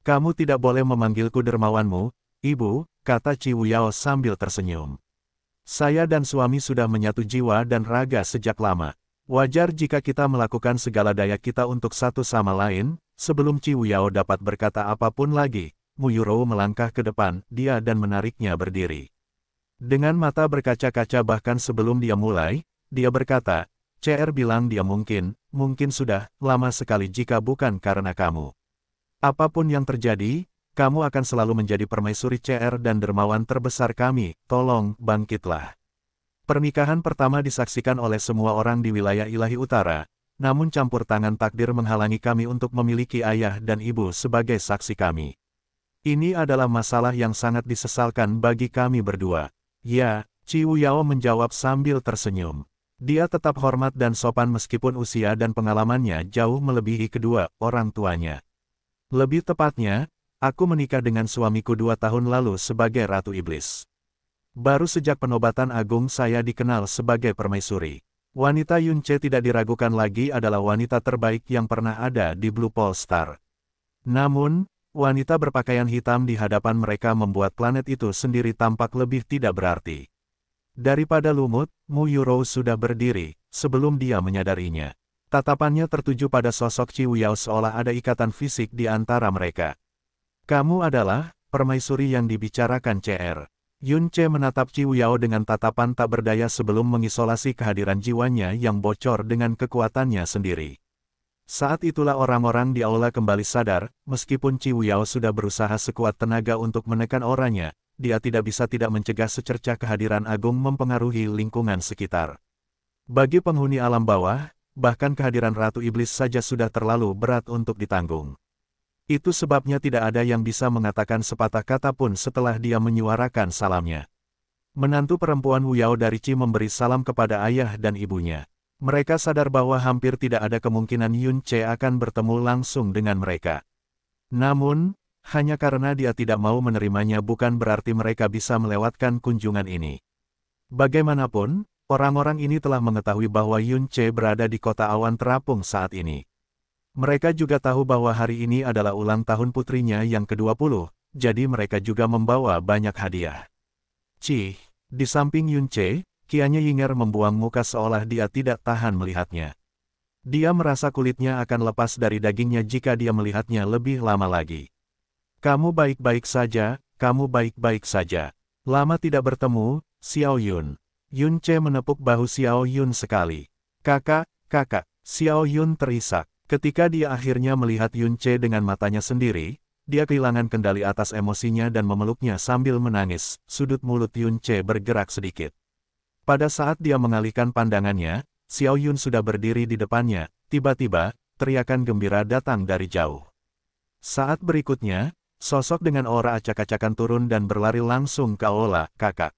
[SPEAKER 1] Kamu tidak boleh memanggilku dermawanmu, ibu, kata Ciwuyao sambil tersenyum. Saya dan suami sudah menyatu jiwa dan raga sejak lama. Wajar jika kita melakukan segala daya kita untuk satu sama lain, sebelum Ciwuyao dapat berkata apapun lagi, Muyuro melangkah ke depan, dia dan menariknya berdiri. Dengan mata berkaca-kaca bahkan sebelum dia mulai, dia berkata, CR bilang dia mungkin, mungkin sudah, lama sekali jika bukan karena kamu. Apapun yang terjadi, kamu akan selalu menjadi permaisuri CR dan dermawan terbesar kami, tolong, bangkitlah. Pernikahan pertama disaksikan oleh semua orang di wilayah ilahi utara, namun campur tangan takdir menghalangi kami untuk memiliki ayah dan ibu sebagai saksi kami. Ini adalah masalah yang sangat disesalkan bagi kami berdua. Ya, Ciu Yao menjawab sambil tersenyum. Dia tetap hormat dan sopan meskipun usia dan pengalamannya jauh melebihi kedua orang tuanya. Lebih tepatnya, aku menikah dengan suamiku dua tahun lalu sebagai Ratu Iblis. Baru sejak penobatan agung saya dikenal sebagai permaisuri. Wanita Yunce tidak diragukan lagi adalah wanita terbaik yang pernah ada di Blue Pole Star. Namun, wanita berpakaian hitam di hadapan mereka membuat planet itu sendiri tampak lebih tidak berarti. Daripada lumut, Mu Yuro sudah berdiri, sebelum dia menyadarinya. Tatapannya tertuju pada sosok Yao seolah ada ikatan fisik di antara mereka. Kamu adalah, permaisuri yang dibicarakan CR. Yun Che menatap Yao dengan tatapan tak berdaya sebelum mengisolasi kehadiran jiwanya yang bocor dengan kekuatannya sendiri. Saat itulah orang-orang di aula kembali sadar, meskipun Yao sudah berusaha sekuat tenaga untuk menekan orangnya, dia tidak bisa tidak mencegah secercah kehadiran agung mempengaruhi lingkungan sekitar. Bagi penghuni alam bawah, bahkan kehadiran Ratu Iblis saja sudah terlalu berat untuk ditanggung. Itu sebabnya tidak ada yang bisa mengatakan sepatah kata pun setelah dia menyuarakan salamnya. Menantu perempuan Yao dari C memberi salam kepada ayah dan ibunya. Mereka sadar bahwa hampir tidak ada kemungkinan Yun Che akan bertemu langsung dengan mereka. Namun, hanya karena dia tidak mau menerimanya bukan berarti mereka bisa melewatkan kunjungan ini. Bagaimanapun, Orang-orang ini telah mengetahui bahwa Yun Che berada di kota awan terapung saat ini. Mereka juga tahu bahwa hari ini adalah ulang tahun putrinya yang ke-20, jadi mereka juga membawa banyak hadiah. Cih, di samping Yun Che, Kianya Yinger membuang muka seolah dia tidak tahan melihatnya. Dia merasa kulitnya akan lepas dari dagingnya jika dia melihatnya lebih lama lagi. Kamu baik-baik saja, kamu baik-baik saja. Lama tidak bertemu, Xiao Yun. Yun Che menepuk bahu Xiao Yun sekali. Kakak, kakak, Xiao Yun terisak. Ketika dia akhirnya melihat Yun Che dengan matanya sendiri, dia kehilangan kendali atas emosinya dan memeluknya sambil menangis, sudut mulut Yun Che bergerak sedikit. Pada saat dia mengalihkan pandangannya, Xiao Yun sudah berdiri di depannya, tiba-tiba, teriakan gembira datang dari jauh. Saat berikutnya, sosok dengan aura acak-acakan turun dan berlari langsung ke Ola, kakak.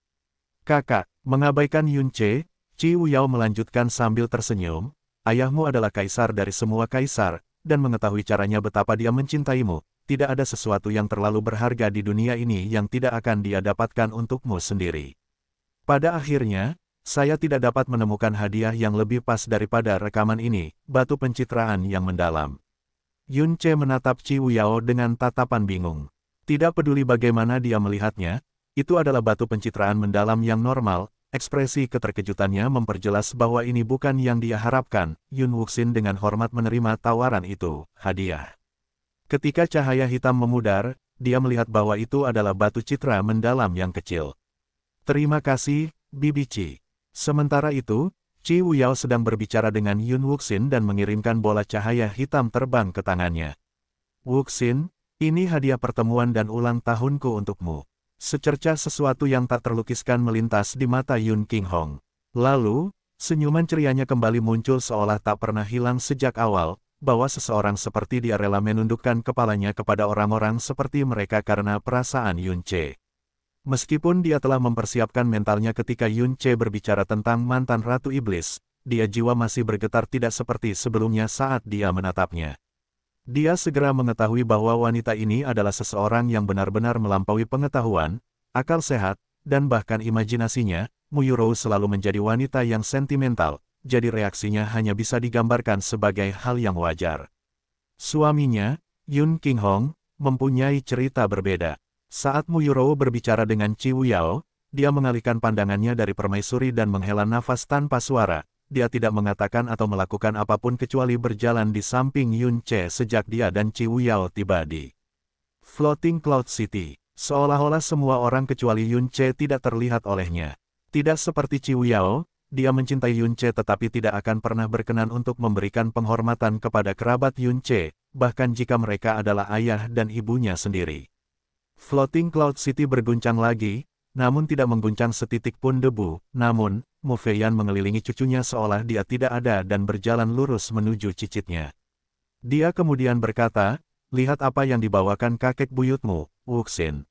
[SPEAKER 1] Kakak, Mengabaikan Yun Che, Ci Yao melanjutkan sambil tersenyum, ayahmu adalah kaisar dari semua kaisar, dan mengetahui caranya betapa dia mencintaimu, tidak ada sesuatu yang terlalu berharga di dunia ini yang tidak akan dia dapatkan untukmu sendiri. Pada akhirnya, saya tidak dapat menemukan hadiah yang lebih pas daripada rekaman ini, batu pencitraan yang mendalam. Yun Che menatap Ci Wuyao dengan tatapan bingung. Tidak peduli bagaimana dia melihatnya, itu adalah batu pencitraan mendalam yang normal, Ekspresi keterkejutannya memperjelas bahwa ini bukan yang dia harapkan, Yun Wuxin dengan hormat menerima tawaran itu, hadiah. Ketika cahaya hitam memudar, dia melihat bahwa itu adalah batu citra mendalam yang kecil. Terima kasih, Bibi Chi. Sementara itu, Chi Wuyao sedang berbicara dengan Yun Wuxin dan mengirimkan bola cahaya hitam terbang ke tangannya. Wuxin, ini hadiah pertemuan dan ulang tahunku untukmu. Secerca sesuatu yang tak terlukiskan melintas di mata Yun King Hong. Lalu, senyuman cerianya kembali muncul seolah tak pernah hilang sejak awal, bahwa seseorang seperti dia rela menundukkan kepalanya kepada orang-orang seperti mereka karena perasaan Yun Che. Meskipun dia telah mempersiapkan mentalnya ketika Yun Che berbicara tentang mantan Ratu Iblis, dia jiwa masih bergetar tidak seperti sebelumnya saat dia menatapnya. Dia segera mengetahui bahwa wanita ini adalah seseorang yang benar-benar melampaui pengetahuan, akal sehat, dan bahkan imajinasinya, Muyuro selalu menjadi wanita yang sentimental, jadi reaksinya hanya bisa digambarkan sebagai hal yang wajar. Suaminya, Yun King Hong, mempunyai cerita berbeda. Saat Muyuro berbicara dengan Chi Yao, dia mengalihkan pandangannya dari permaisuri dan menghela nafas tanpa suara, dia tidak mengatakan atau melakukan apapun kecuali berjalan di samping Yun Che sejak dia dan Chi Wuyao tiba di Floating Cloud City. Seolah-olah semua orang kecuali Yun Che tidak terlihat olehnya. Tidak seperti Chi Wuyao, dia mencintai Yun Che tetapi tidak akan pernah berkenan untuk memberikan penghormatan kepada kerabat Yun Che, bahkan jika mereka adalah ayah dan ibunya sendiri. Floating Cloud City berguncang lagi, namun tidak mengguncang setitik pun debu, namun, Feiyan mengelilingi cucunya seolah dia tidak ada dan berjalan lurus menuju cicitnya. Dia kemudian berkata, lihat apa yang dibawakan kakek buyutmu, Wuxin.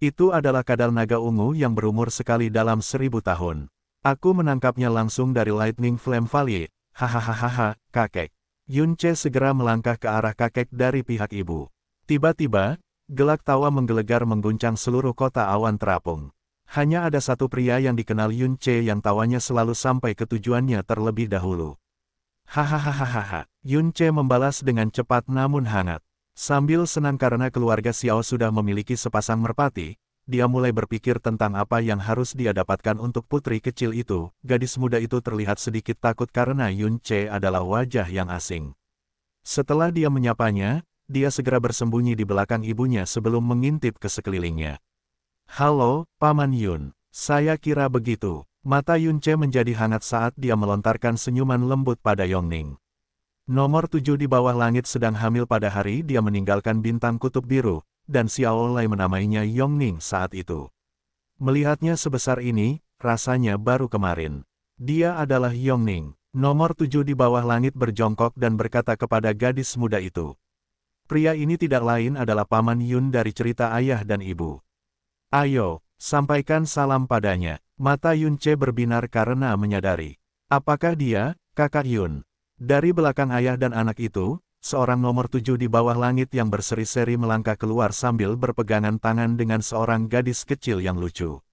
[SPEAKER 1] Itu adalah kadal naga ungu yang berumur sekali dalam seribu tahun. Aku menangkapnya langsung dari Lightning Flame Valley, hahaha, kakek. Yun Che segera melangkah ke arah kakek dari pihak ibu. Tiba-tiba, gelak tawa menggelegar mengguncang seluruh kota awan terapung. Hanya ada satu pria yang dikenal Yun Che yang tawanya selalu sampai ke tujuannya terlebih dahulu. Hahaha, Yun Che membalas dengan cepat namun hangat. Sambil senang karena keluarga Xiao sudah memiliki sepasang merpati, dia mulai berpikir tentang apa yang harus dia dapatkan untuk putri kecil itu. Gadis muda itu terlihat sedikit takut karena Yun Che adalah wajah yang asing. Setelah dia menyapanya, dia segera bersembunyi di belakang ibunya sebelum mengintip ke sekelilingnya. Halo, Paman Yun. Saya kira begitu. Mata Yun Che menjadi hangat saat dia melontarkan senyuman lembut pada Yong Ning. Nomor tujuh di bawah langit sedang hamil pada hari dia meninggalkan bintang kutub biru, dan Xiao Lai menamainya Yong Ning saat itu. Melihatnya sebesar ini, rasanya baru kemarin. Dia adalah Yong Ning. nomor tujuh di bawah langit berjongkok dan berkata kepada gadis muda itu. Pria ini tidak lain adalah Paman Yun dari cerita ayah dan ibu. Ayo, sampaikan salam padanya. Mata Yun Che berbinar karena menyadari. Apakah dia, kakak Yun? Dari belakang ayah dan anak itu, seorang nomor tujuh di bawah langit yang berseri-seri melangkah keluar sambil berpegangan tangan dengan seorang gadis kecil yang lucu.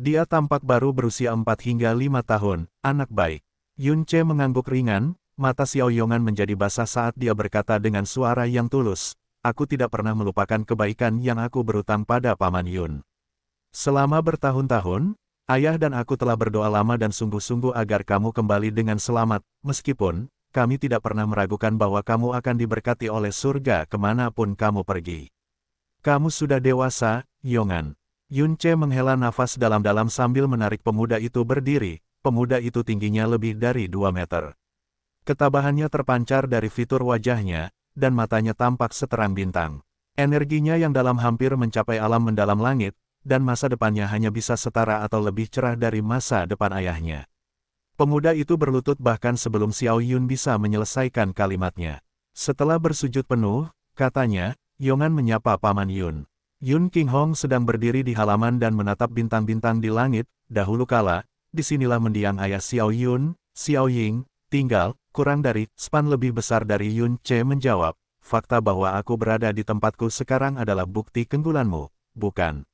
[SPEAKER 1] Dia tampak baru berusia 4 hingga lima tahun, anak baik. Yun Che mengangguk ringan, mata Xiao Yong'an menjadi basah saat dia berkata dengan suara yang tulus, aku tidak pernah melupakan kebaikan yang aku berutang pada Paman Yun. Selama bertahun-tahun, ayah dan aku telah berdoa lama dan sungguh-sungguh agar kamu kembali dengan selamat, meskipun, kami tidak pernah meragukan bahwa kamu akan diberkati oleh surga kemanapun kamu pergi. Kamu sudah dewasa, Yongan. Yun Che menghela nafas dalam-dalam sambil menarik pemuda itu berdiri, pemuda itu tingginya lebih dari 2 meter. Ketabahannya terpancar dari fitur wajahnya, dan matanya tampak seterang bintang. Energinya yang dalam hampir mencapai alam mendalam langit, dan masa depannya hanya bisa setara atau lebih cerah dari masa depan ayahnya. Pemuda itu berlutut bahkan sebelum Xiao Yun bisa menyelesaikan kalimatnya. Setelah bersujud penuh, katanya, Yongan menyapa Paman Yun. Yun King Hong sedang berdiri di halaman dan menatap bintang-bintang di langit, dahulu kala, disinilah mendiang ayah Xiao Yun, Xiao Ying, Tinggal, kurang dari, span lebih besar dari Yun Che menjawab, fakta bahwa aku berada di tempatku sekarang adalah bukti kenggulanmu, bukan?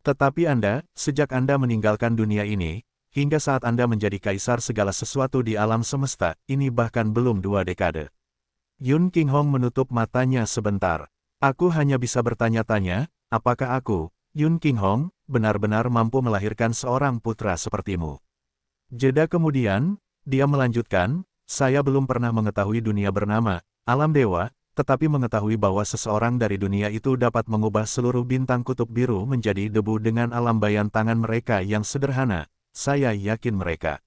[SPEAKER 1] Tetapi Anda, sejak Anda meninggalkan dunia ini, hingga saat Anda menjadi kaisar segala sesuatu di alam semesta, ini bahkan belum dua dekade. Yun King Hong menutup matanya sebentar. Aku hanya bisa bertanya-tanya, apakah aku, Yun King Hong, benar-benar mampu melahirkan seorang putra sepertimu? Jeda kemudian, dia melanjutkan, saya belum pernah mengetahui dunia bernama, alam dewa, tetapi mengetahui bahwa seseorang dari dunia itu dapat mengubah seluruh bintang kutub biru menjadi debu dengan alam bayan tangan mereka yang sederhana, saya yakin mereka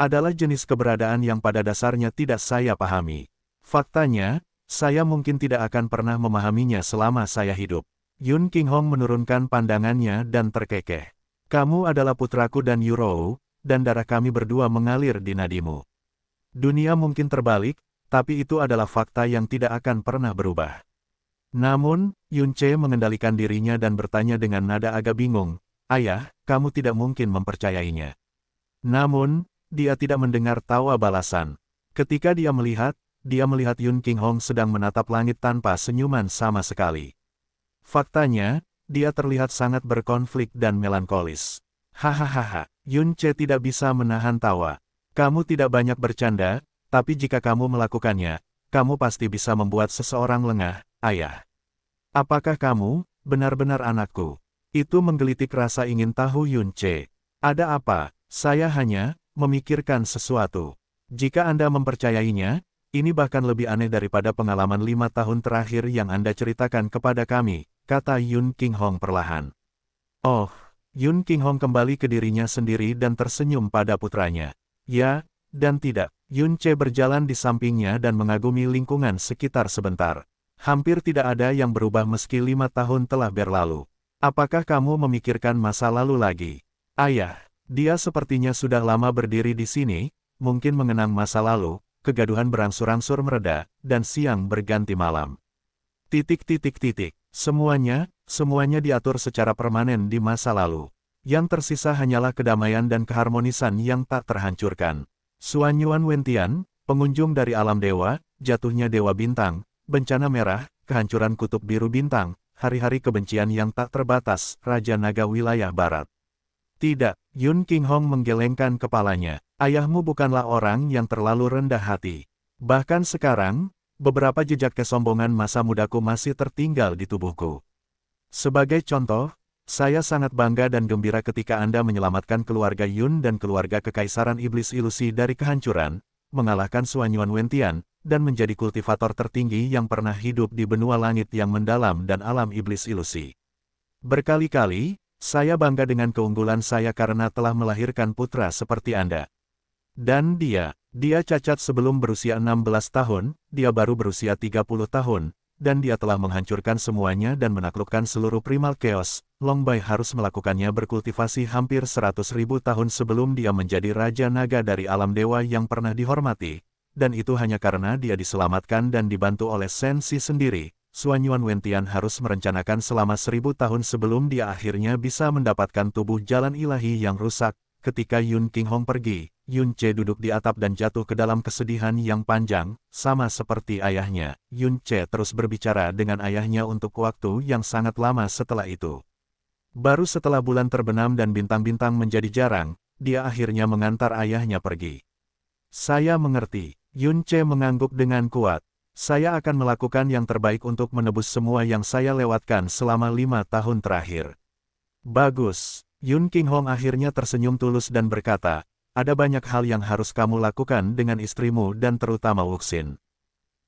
[SPEAKER 1] adalah jenis keberadaan yang pada dasarnya tidak saya pahami. Faktanya, saya mungkin tidak akan pernah memahaminya selama saya hidup. Yun King Hong menurunkan pandangannya dan terkekeh. Kamu adalah putraku dan Yurou, dan darah kami berdua mengalir di nadimu. Dunia mungkin terbalik, tapi itu adalah fakta yang tidak akan pernah berubah. Namun, Yunce mengendalikan dirinya dan bertanya dengan nada agak bingung, Ayah, kamu tidak mungkin mempercayainya. Namun, dia tidak mendengar tawa balasan. Ketika dia melihat, dia melihat Yun King Hong sedang menatap langit tanpa senyuman sama sekali. Faktanya, dia terlihat sangat berkonflik dan melankolis. Hahaha, Yun Che tidak bisa menahan tawa. Kamu tidak banyak bercanda, tapi jika kamu melakukannya, kamu pasti bisa membuat seseorang lengah, ayah. Apakah kamu, benar-benar anakku? Itu menggelitik rasa ingin tahu Yun Che. Ada apa? Saya hanya, memikirkan sesuatu. Jika Anda mempercayainya, ini bahkan lebih aneh daripada pengalaman lima tahun terakhir yang Anda ceritakan kepada kami, kata Yun King Hong perlahan. Oh, Yun King Hong kembali ke dirinya sendiri dan tersenyum pada putranya. Ya, dan tidak. Yun Che berjalan di sampingnya dan mengagumi lingkungan sekitar sebentar. Hampir tidak ada yang berubah meski lima tahun telah berlalu. Apakah kamu memikirkan masa lalu lagi? Ayah, dia sepertinya sudah lama berdiri di sini, mungkin mengenang masa lalu, kegaduhan berangsur-angsur mereda, dan siang berganti malam. Titik titik titik. Semuanya, semuanya diatur secara permanen di masa lalu. Yang tersisa hanyalah kedamaian dan keharmonisan yang tak terhancurkan. Suan Yuan Wentian, pengunjung dari alam dewa, jatuhnya dewa bintang, bencana merah, kehancuran kutub biru bintang, hari-hari kebencian yang tak terbatas, Raja Naga wilayah barat. Tidak, Yun King Hong menggelengkan kepalanya. Ayahmu bukanlah orang yang terlalu rendah hati. Bahkan sekarang, beberapa jejak kesombongan masa mudaku masih tertinggal di tubuhku. Sebagai contoh, saya sangat bangga dan gembira ketika Anda menyelamatkan keluarga Yun dan keluarga Kekaisaran Iblis Ilusi dari kehancuran, mengalahkan Suanyuan Wentian, dan menjadi kultivator tertinggi yang pernah hidup di benua langit yang mendalam dan alam Iblis Ilusi. Berkali-kali, saya bangga dengan keunggulan saya karena telah melahirkan putra seperti Anda. Dan dia, dia cacat sebelum berusia 16 tahun, dia baru berusia 30 tahun, dan dia telah menghancurkan semuanya dan menaklukkan seluruh primal chaos. Long Bai harus melakukannya berkultivasi hampir 100 ribu tahun sebelum dia menjadi Raja Naga dari alam dewa yang pernah dihormati. Dan itu hanya karena dia diselamatkan dan dibantu oleh Sensi sendiri. Suanyuan Yuan Wentian harus merencanakan selama seribu tahun sebelum dia akhirnya bisa mendapatkan tubuh jalan ilahi yang rusak ketika Yun King Hong pergi. Yun Che duduk di atap dan jatuh ke dalam kesedihan yang panjang, sama seperti ayahnya. Yun Che terus berbicara dengan ayahnya untuk waktu yang sangat lama setelah itu. Baru setelah bulan terbenam dan bintang-bintang menjadi jarang, dia akhirnya mengantar ayahnya pergi. Saya mengerti, Yun Che mengangguk dengan kuat. Saya akan melakukan yang terbaik untuk menebus semua yang saya lewatkan selama lima tahun terakhir. Bagus, Yun King Hong akhirnya tersenyum tulus dan berkata, ada banyak hal yang harus kamu lakukan dengan istrimu dan terutama Wuxin.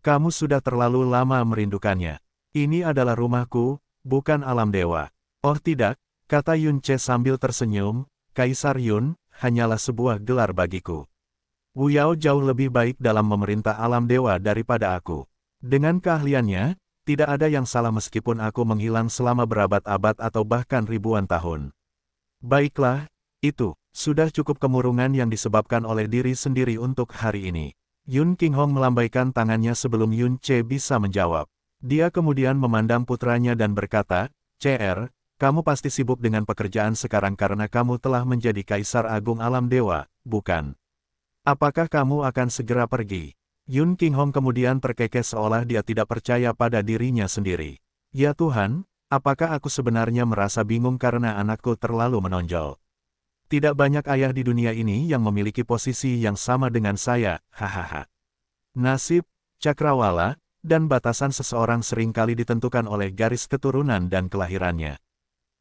[SPEAKER 1] Kamu sudah terlalu lama merindukannya. Ini adalah rumahku, bukan alam dewa. Oh tidak, kata Yun Che sambil tersenyum, Kaisar Yun, hanyalah sebuah gelar bagiku. Wu Yao jauh lebih baik dalam memerintah alam dewa daripada aku. Dengan keahliannya, tidak ada yang salah meskipun aku menghilang selama berabad-abad atau bahkan ribuan tahun. Baiklah, itu. Sudah cukup kemurungan yang disebabkan oleh diri sendiri untuk hari ini. Yun King Hong melambaikan tangannya sebelum Yun Che bisa menjawab. Dia kemudian memandang putranya dan berkata, CR, kamu pasti sibuk dengan pekerjaan sekarang karena kamu telah menjadi Kaisar Agung Alam Dewa, bukan? Apakah kamu akan segera pergi? Yun King Hong kemudian terkekeh seolah dia tidak percaya pada dirinya sendiri. Ya Tuhan, apakah aku sebenarnya merasa bingung karena anakku terlalu menonjol? Tidak banyak ayah di dunia ini yang memiliki posisi yang sama dengan saya, hahaha. Nasib, cakrawala, dan batasan seseorang seringkali ditentukan oleh garis keturunan dan kelahirannya.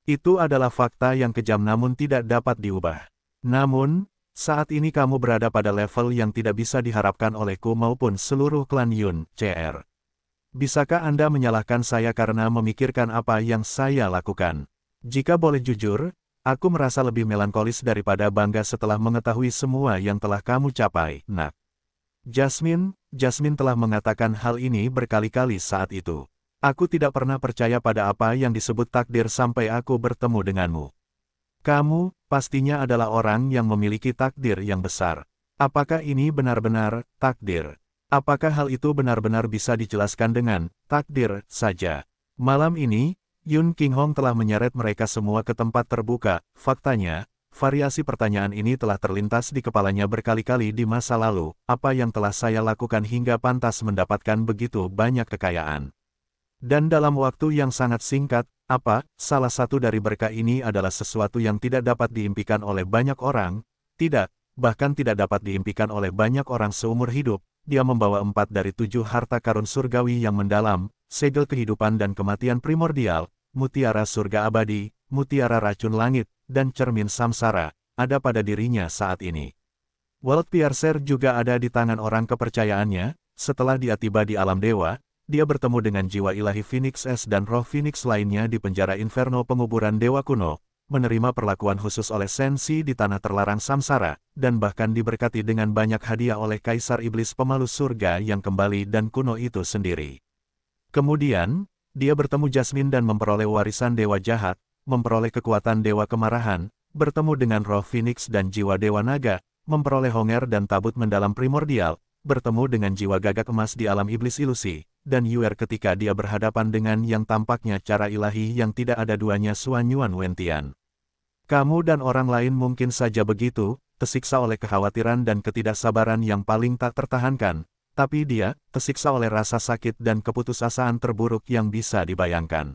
[SPEAKER 1] Itu adalah fakta yang kejam namun tidak dapat diubah. Namun, saat ini kamu berada pada level yang tidak bisa diharapkan olehku maupun seluruh klan Yun, CR. Bisakah Anda menyalahkan saya karena memikirkan apa yang saya lakukan? Jika boleh jujur, Aku merasa lebih melankolis daripada bangga setelah mengetahui semua yang telah kamu capai, nak. Jasmine, Jasmine telah mengatakan hal ini berkali-kali saat itu. Aku tidak pernah percaya pada apa yang disebut takdir sampai aku bertemu denganmu. Kamu, pastinya adalah orang yang memiliki takdir yang besar. Apakah ini benar-benar takdir? Apakah hal itu benar-benar bisa dijelaskan dengan takdir saja? Malam ini, Yun King Hong telah menyeret mereka semua ke tempat terbuka, faktanya, variasi pertanyaan ini telah terlintas di kepalanya berkali-kali di masa lalu, apa yang telah saya lakukan hingga pantas mendapatkan begitu banyak kekayaan. Dan dalam waktu yang sangat singkat, apa, salah satu dari berkah ini adalah sesuatu yang tidak dapat diimpikan oleh banyak orang, tidak, bahkan tidak dapat diimpikan oleh banyak orang seumur hidup, dia membawa empat dari tujuh harta karun surgawi yang mendalam, segel kehidupan dan kematian primordial, mutiara surga abadi, mutiara racun langit, dan cermin samsara, ada pada dirinya saat ini. World Piercer juga ada di tangan orang kepercayaannya, setelah dia tiba di alam dewa, dia bertemu dengan jiwa ilahi Phoenix S dan roh Phoenix lainnya di penjara Inferno penguburan dewa kuno, menerima perlakuan khusus oleh Sensi di tanah terlarang samsara, dan bahkan diberkati dengan banyak hadiah oleh Kaisar Iblis Pemalu Surga yang kembali dan kuno itu sendiri. Kemudian, dia bertemu Jasmine dan memperoleh warisan dewa jahat, memperoleh kekuatan dewa kemarahan, bertemu dengan roh Phoenix dan jiwa dewa naga, memperoleh Honger dan tabut mendalam primordial, bertemu dengan jiwa gagak emas di alam iblis ilusi, dan Yuer ketika dia berhadapan dengan yang tampaknya cara ilahi yang tidak ada duanya Suan Yuan Wentian. Kamu dan orang lain mungkin saja begitu, tersiksa oleh kekhawatiran dan ketidaksabaran yang paling tak tertahankan, tapi dia, tersiksa oleh rasa sakit dan keputusasaan terburuk yang bisa dibayangkan.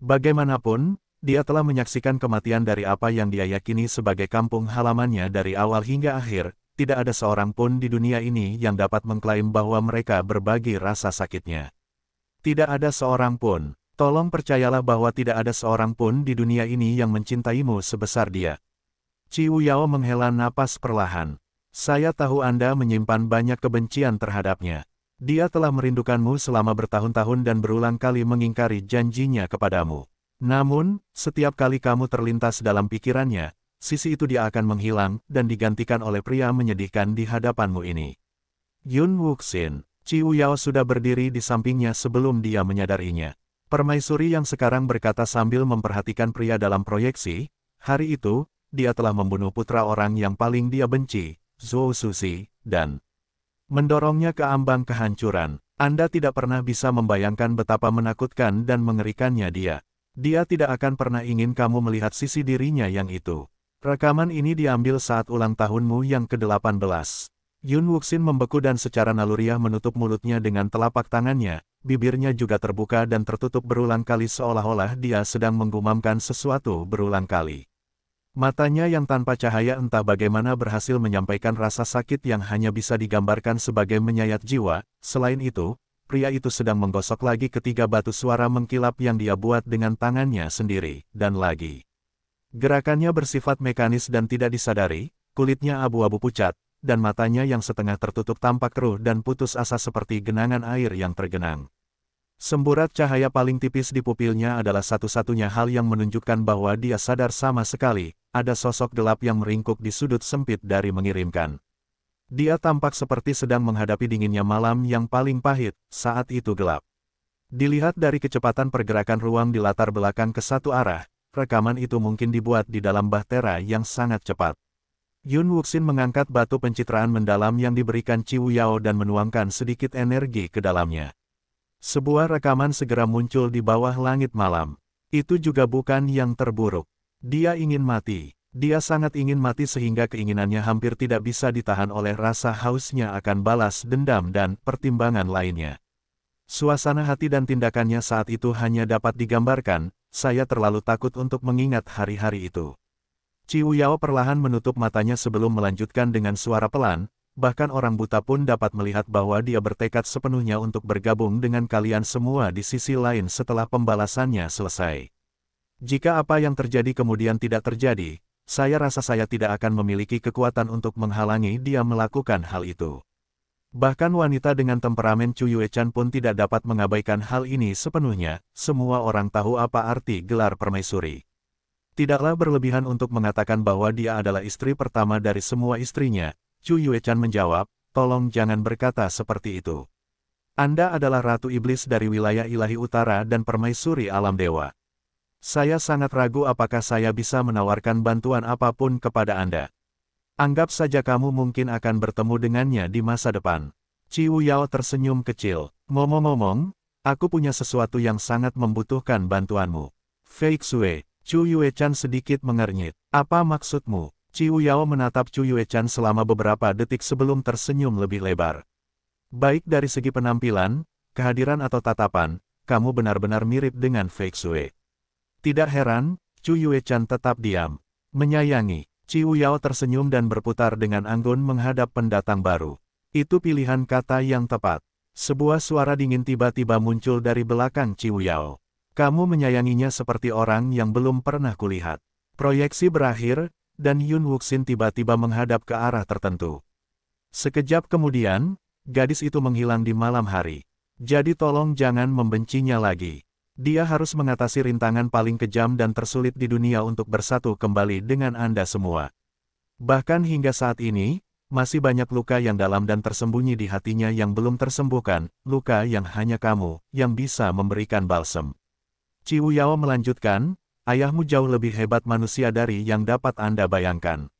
[SPEAKER 1] Bagaimanapun, dia telah menyaksikan kematian dari apa yang dia yakini sebagai kampung halamannya dari awal hingga akhir, tidak ada seorang pun di dunia ini yang dapat mengklaim bahwa mereka berbagi rasa sakitnya. Tidak ada seorang pun, tolong percayalah bahwa tidak ada seorang pun di dunia ini yang mencintaimu sebesar dia. Ciu Yao menghela napas perlahan. Saya tahu Anda menyimpan banyak kebencian terhadapnya. Dia telah merindukanmu selama bertahun-tahun dan berulang kali mengingkari janjinya kepadamu. Namun, setiap kali kamu terlintas dalam pikirannya, sisi itu dia akan menghilang dan digantikan oleh pria menyedihkan di hadapanmu ini. Yun Wuxin, Ci Yao sudah berdiri di sampingnya sebelum dia menyadarinya. Permaisuri yang sekarang berkata sambil memperhatikan pria dalam proyeksi, hari itu, dia telah membunuh putra orang yang paling dia benci, Zhou Susi, dan mendorongnya ke ambang kehancuran. Anda tidak pernah bisa membayangkan betapa menakutkan dan mengerikannya dia. Dia tidak akan pernah ingin kamu melihat sisi dirinya yang itu. Rekaman ini diambil saat ulang tahunmu yang ke-18. Yun Wuxin membeku dan secara naluriah menutup mulutnya dengan telapak tangannya, bibirnya juga terbuka dan tertutup berulang kali seolah-olah dia sedang menggumamkan sesuatu berulang kali. Matanya yang tanpa cahaya entah bagaimana berhasil menyampaikan rasa sakit yang hanya bisa digambarkan sebagai menyayat jiwa. Selain itu, pria itu sedang menggosok lagi ketiga batu suara mengkilap yang dia buat dengan tangannya sendiri, dan lagi. Gerakannya bersifat mekanis dan tidak disadari, kulitnya abu-abu pucat, dan matanya yang setengah tertutup tampak keruh dan putus asa seperti genangan air yang tergenang. Semburat cahaya paling tipis di pupilnya adalah satu-satunya hal yang menunjukkan bahwa dia sadar sama sekali, ada sosok gelap yang meringkuk di sudut sempit dari mengirimkan. Dia tampak seperti sedang menghadapi dinginnya malam yang paling pahit, saat itu gelap. Dilihat dari kecepatan pergerakan ruang di latar belakang ke satu arah, rekaman itu mungkin dibuat di dalam bahtera yang sangat cepat. Yun Wuxin mengangkat batu pencitraan mendalam yang diberikan Ciu Yao dan menuangkan sedikit energi ke dalamnya. Sebuah rekaman segera muncul di bawah langit malam. Itu juga bukan yang terburuk. Dia ingin mati. Dia sangat ingin mati sehingga keinginannya hampir tidak bisa ditahan oleh rasa hausnya akan balas dendam dan pertimbangan lainnya. Suasana hati dan tindakannya saat itu hanya dapat digambarkan, saya terlalu takut untuk mengingat hari-hari itu. Ciu Yao perlahan menutup matanya sebelum melanjutkan dengan suara pelan, bahkan orang buta pun dapat melihat bahwa dia bertekad sepenuhnya untuk bergabung dengan kalian semua di sisi lain setelah pembalasannya selesai. Jika apa yang terjadi kemudian tidak terjadi, saya rasa saya tidak akan memiliki kekuatan untuk menghalangi dia melakukan hal itu. Bahkan wanita dengan temperamen Chuyue Chan pun tidak dapat mengabaikan hal ini sepenuhnya, semua orang tahu apa arti gelar permaisuri. Tidaklah berlebihan untuk mengatakan bahwa dia adalah istri pertama dari semua istrinya, Chu Yuechan menjawab, tolong jangan berkata seperti itu. Anda adalah Ratu Iblis dari wilayah ilahi utara dan permaisuri alam dewa. Saya sangat ragu apakah saya bisa menawarkan bantuan apapun kepada Anda. Anggap saja kamu mungkin akan bertemu dengannya di masa depan. Ciu Yao tersenyum kecil. Ngomong-ngomong, aku punya sesuatu yang sangat membutuhkan bantuanmu. Fake Sue, Chu Chan sedikit mengernyit. Apa maksudmu? Ciu Yao menatap Chu Yuechan selama beberapa detik sebelum tersenyum lebih lebar. Baik dari segi penampilan, kehadiran atau tatapan, kamu benar-benar mirip dengan Fei Sui. Tidak heran, Chu Yuechan tetap diam. Menyayangi, Ciu Yao tersenyum dan berputar dengan anggun menghadap pendatang baru. Itu pilihan kata yang tepat. Sebuah suara dingin tiba-tiba muncul dari belakang Ciu Yao. Kamu menyayanginya seperti orang yang belum pernah kulihat. Proyeksi berakhir, dan Yun Wuxin tiba-tiba menghadap ke arah tertentu. Sekejap kemudian, gadis itu menghilang di malam hari. Jadi tolong jangan membencinya lagi. Dia harus mengatasi rintangan paling kejam dan tersulit di dunia untuk bersatu kembali dengan Anda semua. Bahkan hingga saat ini, masih banyak luka yang dalam dan tersembunyi di hatinya yang belum tersembuhkan, luka yang hanya kamu, yang bisa memberikan balsem. Ciu Yao melanjutkan, Ayahmu jauh lebih hebat manusia dari yang dapat Anda bayangkan.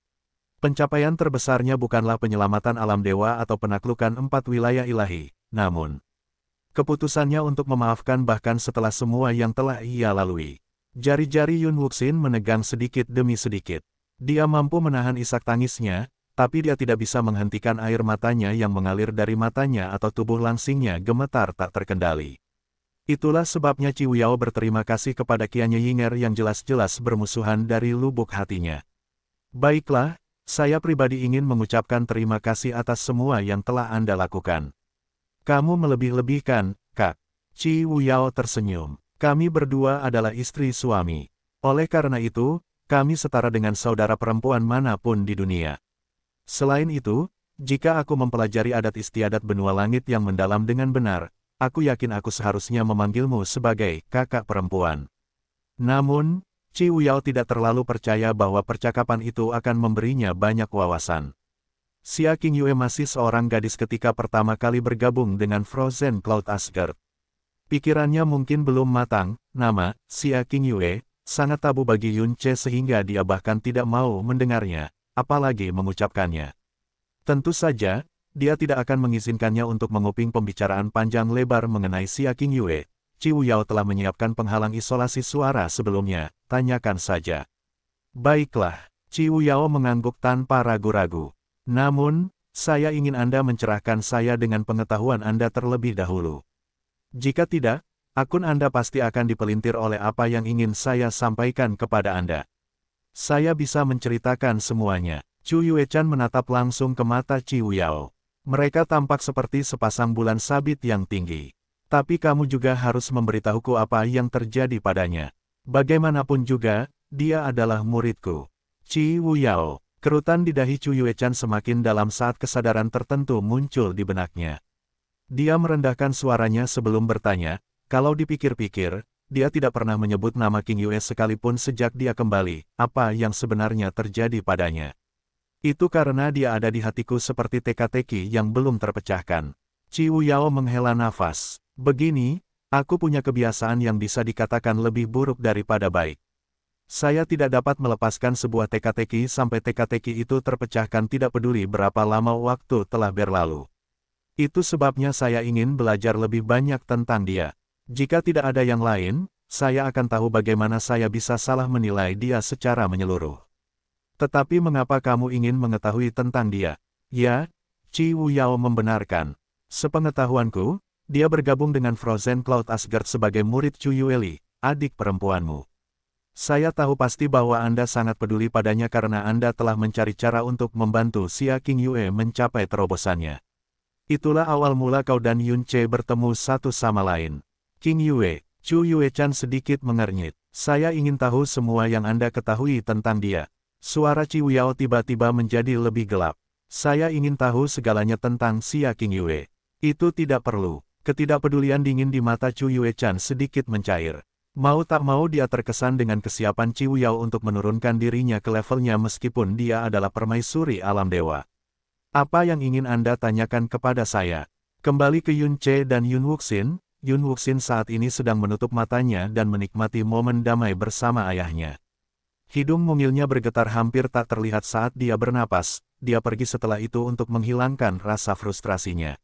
[SPEAKER 1] Pencapaian terbesarnya bukanlah penyelamatan alam dewa atau penaklukan empat wilayah ilahi, namun keputusannya untuk memaafkan bahkan setelah semua yang telah ia lalui. Jari-jari Yun Wuxin menegang sedikit demi sedikit. Dia mampu menahan isak tangisnya, tapi dia tidak bisa menghentikan air matanya yang mengalir dari matanya atau tubuh langsingnya gemetar tak terkendali. Itulah sebabnya Wiao berterima kasih kepada Kianye Yinger yang jelas-jelas bermusuhan dari lubuk hatinya. Baiklah, saya pribadi ingin mengucapkan terima kasih atas semua yang telah Anda lakukan. Kamu melebih-lebihkan, Kak. Ci Wuyao tersenyum. Kami berdua adalah istri suami. Oleh karena itu, kami setara dengan saudara perempuan manapun di dunia. Selain itu, jika aku mempelajari adat istiadat benua langit yang mendalam dengan benar, aku yakin aku seharusnya memanggilmu sebagai kakak perempuan. Namun, Ci Uyao tidak terlalu percaya bahwa percakapan itu akan memberinya banyak wawasan. Xia King Yue masih seorang gadis ketika pertama kali bergabung dengan Frozen Cloud Asgard. Pikirannya mungkin belum matang, nama, Xia King Yue, sangat tabu bagi Yun Che sehingga dia bahkan tidak mau mendengarnya, apalagi mengucapkannya. Tentu saja, dia tidak akan mengizinkannya untuk menguping pembicaraan panjang lebar mengenai Xia King Yue. Ciu Yao telah menyiapkan penghalang isolasi suara sebelumnya, tanyakan saja. Baiklah, Ciu Yao mengangguk tanpa ragu-ragu. Namun, saya ingin Anda mencerahkan saya dengan pengetahuan Anda terlebih dahulu. Jika tidak, akun Anda pasti akan dipelintir oleh apa yang ingin saya sampaikan kepada Anda. Saya bisa menceritakan semuanya. Chu Yue Chan menatap langsung ke mata Ciu Yao. Mereka tampak seperti sepasang bulan sabit yang tinggi. Tapi kamu juga harus memberitahuku apa yang terjadi padanya. Bagaimanapun juga, dia adalah muridku. Ci Wu Yao, kerutan di dahi Chu Yuechan semakin dalam saat kesadaran tertentu muncul di benaknya. Dia merendahkan suaranya sebelum bertanya, kalau dipikir-pikir, dia tidak pernah menyebut nama King Yue sekalipun sejak dia kembali, apa yang sebenarnya terjadi padanya. Itu karena dia ada di hatiku seperti teka-teki yang belum terpecahkan. Ciu Yao menghela nafas. Begini, aku punya kebiasaan yang bisa dikatakan lebih buruk daripada baik. Saya tidak dapat melepaskan sebuah teka-teki sampai teka-teki itu terpecahkan tidak peduli berapa lama waktu telah berlalu. Itu sebabnya saya ingin belajar lebih banyak tentang dia. Jika tidak ada yang lain, saya akan tahu bagaimana saya bisa salah menilai dia secara menyeluruh. Tetapi mengapa kamu ingin mengetahui tentang dia? Ya, Chi Wu Yao membenarkan. Sepengetahuanku, dia bergabung dengan Frozen Cloud Asgard sebagai murid Chu Yueli, adik perempuanmu. Saya tahu pasti bahwa Anda sangat peduli padanya karena Anda telah mencari cara untuk membantu Xia King Yue mencapai terobosannya. Itulah awal mula kau dan Yun Che bertemu satu sama lain. King Yue, Chu Yue-chan sedikit mengernyit. Saya ingin tahu semua yang Anda ketahui tentang dia. Suara Ciwiao tiba-tiba menjadi lebih gelap. Saya ingin tahu segalanya tentang Xia King Yue. Itu tidak perlu. Ketidakpedulian dingin di mata Chu Yue Chan sedikit mencair. Mau tak mau dia terkesan dengan kesiapan Yao untuk menurunkan dirinya ke levelnya meskipun dia adalah permaisuri alam dewa. Apa yang ingin Anda tanyakan kepada saya? Kembali ke Yun Che dan Yun Wuxin, Yun Wuxin saat ini sedang menutup matanya dan menikmati momen damai bersama ayahnya. Hidung mungilnya bergetar hampir tak terlihat saat dia bernapas, dia pergi setelah itu untuk menghilangkan rasa frustrasinya.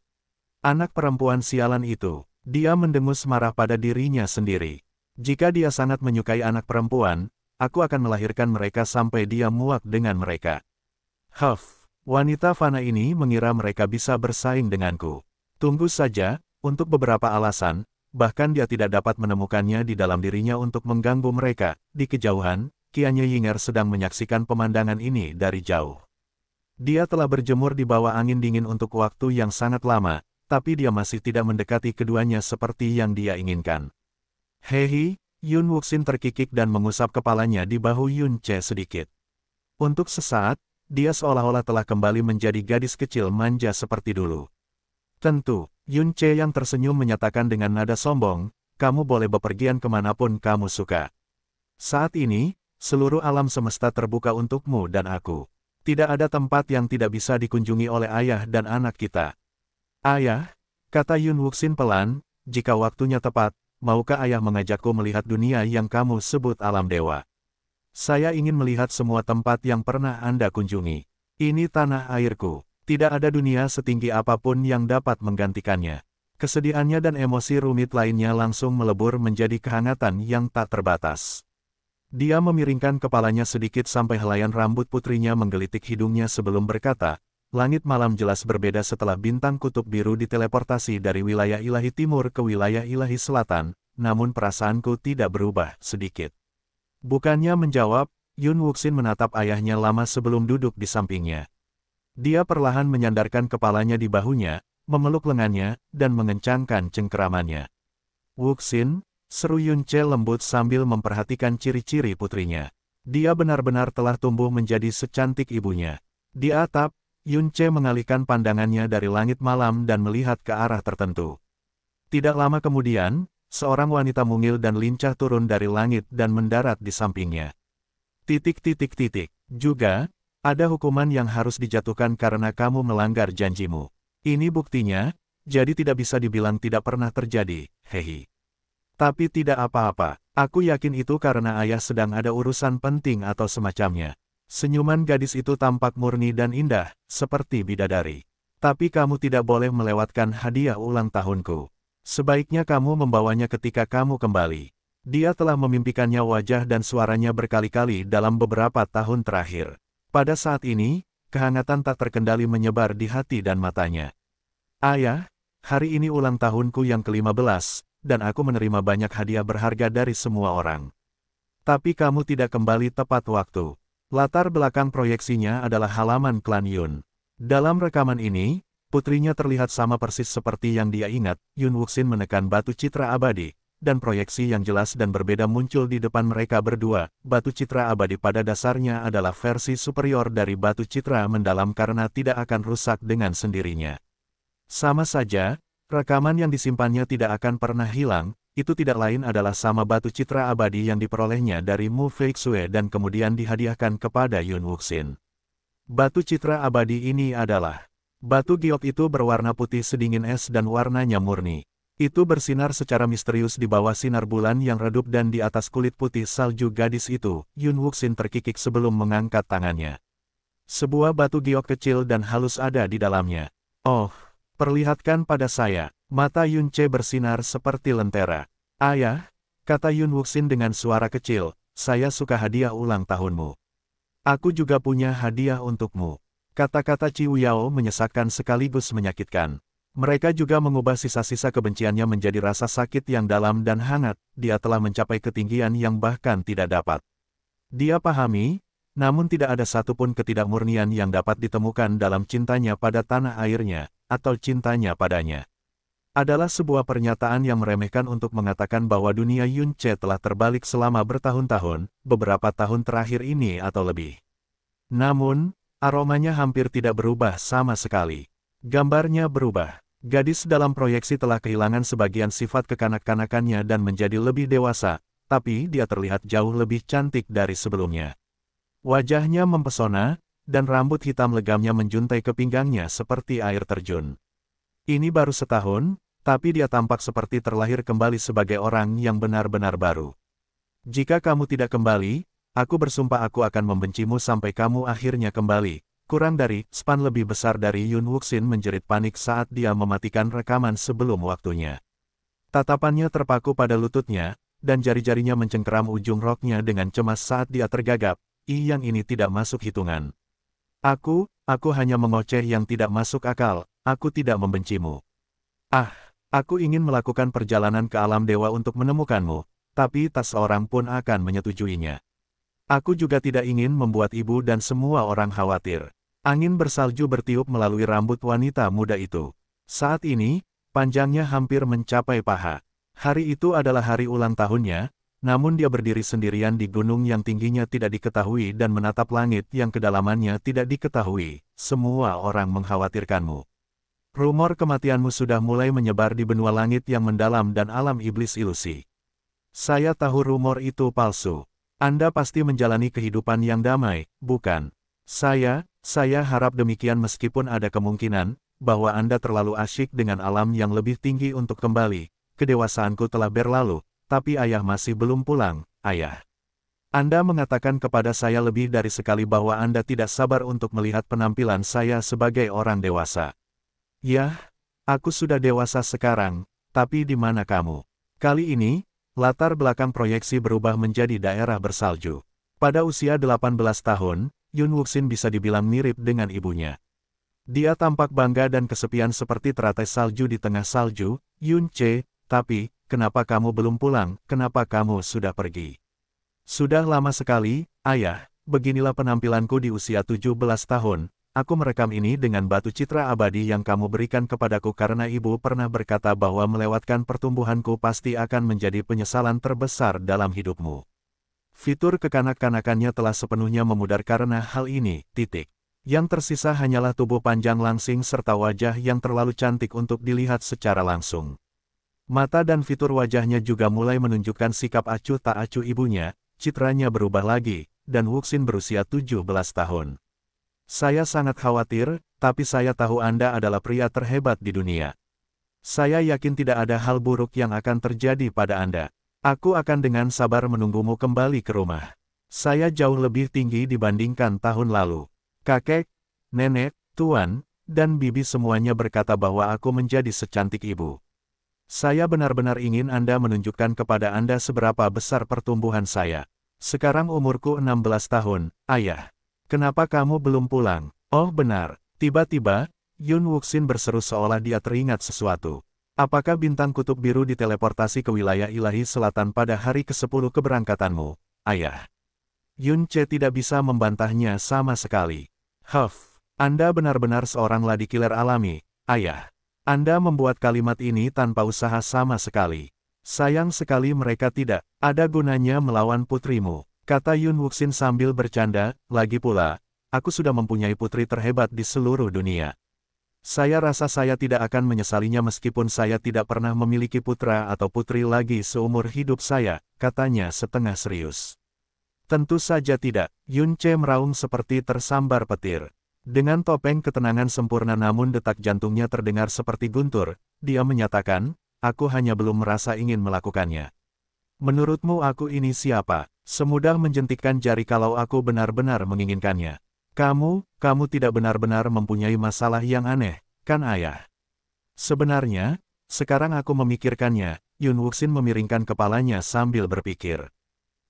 [SPEAKER 1] Anak perempuan sialan itu, dia mendengus marah pada dirinya sendiri. Jika dia sangat menyukai anak perempuan, aku akan melahirkan mereka sampai dia muak dengan mereka. Huff, wanita fana ini mengira mereka bisa bersaing denganku. Tunggu saja, untuk beberapa alasan, bahkan dia tidak dapat menemukannya di dalam dirinya untuk mengganggu mereka, di kejauhan, Kianye Yinger sedang menyaksikan pemandangan ini dari jauh. Dia telah berjemur di bawah angin dingin untuk waktu yang sangat lama, tapi dia masih tidak mendekati keduanya seperti yang dia inginkan. Hehi, Yun Wuxin terkikik dan mengusap kepalanya di bahu Yun Che sedikit. Untuk sesaat, dia seolah-olah telah kembali menjadi gadis kecil manja seperti dulu. Tentu, Yun Che yang tersenyum menyatakan dengan nada sombong, kamu boleh bepergian kemanapun kamu suka. Saat ini, Seluruh alam semesta terbuka untukmu dan aku. Tidak ada tempat yang tidak bisa dikunjungi oleh ayah dan anak kita. Ayah, kata Yun Wuxin pelan, jika waktunya tepat, maukah ayah mengajakku melihat dunia yang kamu sebut alam dewa? Saya ingin melihat semua tempat yang pernah Anda kunjungi. Ini tanah airku. Tidak ada dunia setinggi apapun yang dapat menggantikannya. Kesedihannya dan emosi rumit lainnya langsung melebur menjadi kehangatan yang tak terbatas. Dia memiringkan kepalanya sedikit sampai helaian rambut putrinya menggelitik hidungnya sebelum berkata, Langit malam jelas berbeda setelah bintang kutub biru diteleportasi dari wilayah ilahi timur ke wilayah ilahi selatan, namun perasaanku tidak berubah sedikit. Bukannya menjawab, Yun Wuxin menatap ayahnya lama sebelum duduk di sampingnya. Dia perlahan menyandarkan kepalanya di bahunya, memeluk lengannya, dan mengencangkan cengkeramannya. Wuxin, Seru Yunce lembut sambil memperhatikan ciri-ciri putrinya. Dia benar-benar telah tumbuh menjadi secantik ibunya. Di atap, Yunce mengalihkan pandangannya dari langit malam dan melihat ke arah tertentu. Tidak lama kemudian, seorang wanita mungil dan lincah turun dari langit dan mendarat di sampingnya. Titik-titik-titik. Juga, ada hukuman yang harus dijatuhkan karena kamu melanggar janjimu. Ini buktinya, jadi tidak bisa dibilang tidak pernah terjadi, Hei. Tapi tidak apa-apa, aku yakin itu karena ayah sedang ada urusan penting atau semacamnya. Senyuman gadis itu tampak murni dan indah, seperti bidadari. Tapi kamu tidak boleh melewatkan hadiah ulang tahunku. Sebaiknya kamu membawanya ketika kamu kembali. Dia telah memimpikannya wajah dan suaranya berkali-kali dalam beberapa tahun terakhir. Pada saat ini, kehangatan tak terkendali menyebar di hati dan matanya. Ayah, hari ini ulang tahunku yang ke-15, dan aku menerima banyak hadiah berharga dari semua orang. Tapi kamu tidak kembali tepat waktu. Latar belakang proyeksinya adalah halaman klan Yun. Dalam rekaman ini, putrinya terlihat sama persis seperti yang dia ingat, Yun Wuxin menekan batu citra abadi, dan proyeksi yang jelas dan berbeda muncul di depan mereka berdua. Batu citra abadi pada dasarnya adalah versi superior dari batu citra mendalam karena tidak akan rusak dengan sendirinya. Sama saja, Rekaman yang disimpannya tidak akan pernah hilang, itu tidak lain adalah sama batu citra abadi yang diperolehnya dari Mu Feixue dan kemudian dihadiahkan kepada Yun Wuxin. Batu citra abadi ini adalah Batu giok itu berwarna putih sedingin es dan warnanya murni. Itu bersinar secara misterius di bawah sinar bulan yang redup dan di atas kulit putih salju gadis itu, Yun Wuxin terkikik sebelum mengangkat tangannya. Sebuah batu giok kecil dan halus ada di dalamnya. Oh, Perlihatkan pada saya, mata Yun Che bersinar seperti lentera. Ayah, kata Yun Wuxin dengan suara kecil, saya suka hadiah ulang tahunmu. Aku juga punya hadiah untukmu. Kata-kata Ciu Yao menyesakkan sekaligus menyakitkan. Mereka juga mengubah sisa-sisa kebenciannya menjadi rasa sakit yang dalam dan hangat, dia telah mencapai ketinggian yang bahkan tidak dapat. Dia pahami, namun tidak ada satupun ketidakmurnian yang dapat ditemukan dalam cintanya pada tanah airnya, atau cintanya padanya. Adalah sebuah pernyataan yang meremehkan untuk mengatakan bahwa dunia Yun Che telah terbalik selama bertahun-tahun, beberapa tahun terakhir ini atau lebih. Namun, aromanya hampir tidak berubah sama sekali. Gambarnya berubah. Gadis dalam proyeksi telah kehilangan sebagian sifat kekanak-kanakannya dan menjadi lebih dewasa, tapi dia terlihat jauh lebih cantik dari sebelumnya. Wajahnya mempesona, dan rambut hitam legamnya menjuntai ke pinggangnya seperti air terjun. Ini baru setahun, tapi dia tampak seperti terlahir kembali sebagai orang yang benar-benar baru. Jika kamu tidak kembali, aku bersumpah aku akan membencimu sampai kamu akhirnya kembali. Kurang dari, span lebih besar dari Yun Wuxin menjerit panik saat dia mematikan rekaman sebelum waktunya. Tatapannya terpaku pada lututnya, dan jari-jarinya mencengkeram ujung roknya dengan cemas saat dia tergagap, I Yang ini tidak masuk hitungan. Aku, aku hanya mengoceh yang tidak masuk akal, aku tidak membencimu. Ah, aku ingin melakukan perjalanan ke alam dewa untuk menemukanmu, tapi tak seorang pun akan menyetujuinya. Aku juga tidak ingin membuat ibu dan semua orang khawatir. Angin bersalju bertiup melalui rambut wanita muda itu. Saat ini, panjangnya hampir mencapai paha. Hari itu adalah hari ulang tahunnya, namun dia berdiri sendirian di gunung yang tingginya tidak diketahui dan menatap langit yang kedalamannya tidak diketahui. Semua orang mengkhawatirkanmu. Rumor kematianmu sudah mulai menyebar di benua langit yang mendalam dan alam iblis ilusi. Saya tahu rumor itu palsu. Anda pasti menjalani kehidupan yang damai, bukan? Saya, saya harap demikian meskipun ada kemungkinan bahwa Anda terlalu asyik dengan alam yang lebih tinggi untuk kembali. Kedewasaanku telah berlalu, tapi ayah masih belum pulang, ayah. Anda mengatakan kepada saya lebih dari sekali bahwa Anda tidak sabar untuk melihat penampilan saya sebagai orang dewasa. Yah, aku sudah dewasa sekarang, tapi di mana kamu? Kali ini, latar belakang proyeksi berubah menjadi daerah bersalju. Pada usia 18 tahun, Yun Wuxin bisa dibilang mirip dengan ibunya. Dia tampak bangga dan kesepian seperti teratai salju di tengah salju, Yun Che, tapi, kenapa kamu belum pulang, kenapa kamu sudah pergi? Sudah lama sekali, ayah, beginilah penampilanku di usia 17 tahun, aku merekam ini dengan batu citra abadi yang kamu berikan kepadaku karena ibu pernah berkata bahwa melewatkan pertumbuhanku pasti akan menjadi penyesalan terbesar dalam hidupmu. Fitur kekanak-kanakannya telah sepenuhnya memudar karena hal ini, titik. Yang tersisa hanyalah tubuh panjang langsing serta wajah yang terlalu cantik untuk dilihat secara langsung. Mata dan fitur wajahnya juga mulai menunjukkan sikap acuh tak acuh ibunya, citranya berubah lagi, dan Wuxin berusia 17 tahun. Saya sangat khawatir, tapi saya tahu Anda adalah pria terhebat di dunia. Saya yakin tidak ada hal buruk yang akan terjadi pada Anda. Aku akan dengan sabar menunggumu kembali ke rumah. Saya jauh lebih tinggi dibandingkan tahun lalu. Kakek, nenek, tuan, dan bibi semuanya berkata bahwa aku menjadi secantik ibu. Saya benar-benar ingin Anda menunjukkan kepada Anda seberapa besar pertumbuhan saya. Sekarang umurku 16 tahun, ayah. Kenapa kamu belum pulang? Oh benar, tiba-tiba, Yun Wuxin berseru seolah dia teringat sesuatu. Apakah bintang kutub biru diteleportasi ke wilayah ilahi selatan pada hari ke-10 keberangkatanmu, ayah? Yun Che tidak bisa membantahnya sama sekali. Huff, Anda benar-benar seorang ladikiller alami, ayah. Anda membuat kalimat ini tanpa usaha sama sekali. Sayang sekali mereka tidak, ada gunanya melawan putrimu, kata Yun Wuxin sambil bercanda, lagi pula, aku sudah mempunyai putri terhebat di seluruh dunia. Saya rasa saya tidak akan menyesalinya meskipun saya tidak pernah memiliki putra atau putri lagi seumur hidup saya, katanya setengah serius. Tentu saja tidak, Yun Che meraung seperti tersambar petir. Dengan topeng ketenangan sempurna namun detak jantungnya terdengar seperti guntur, dia menyatakan, aku hanya belum merasa ingin melakukannya. Menurutmu aku ini siapa? Semudah menjentikkan jari kalau aku benar-benar menginginkannya. Kamu, kamu tidak benar-benar mempunyai masalah yang aneh, kan ayah? Sebenarnya, sekarang aku memikirkannya, Yun Wuxin memiringkan kepalanya sambil berpikir.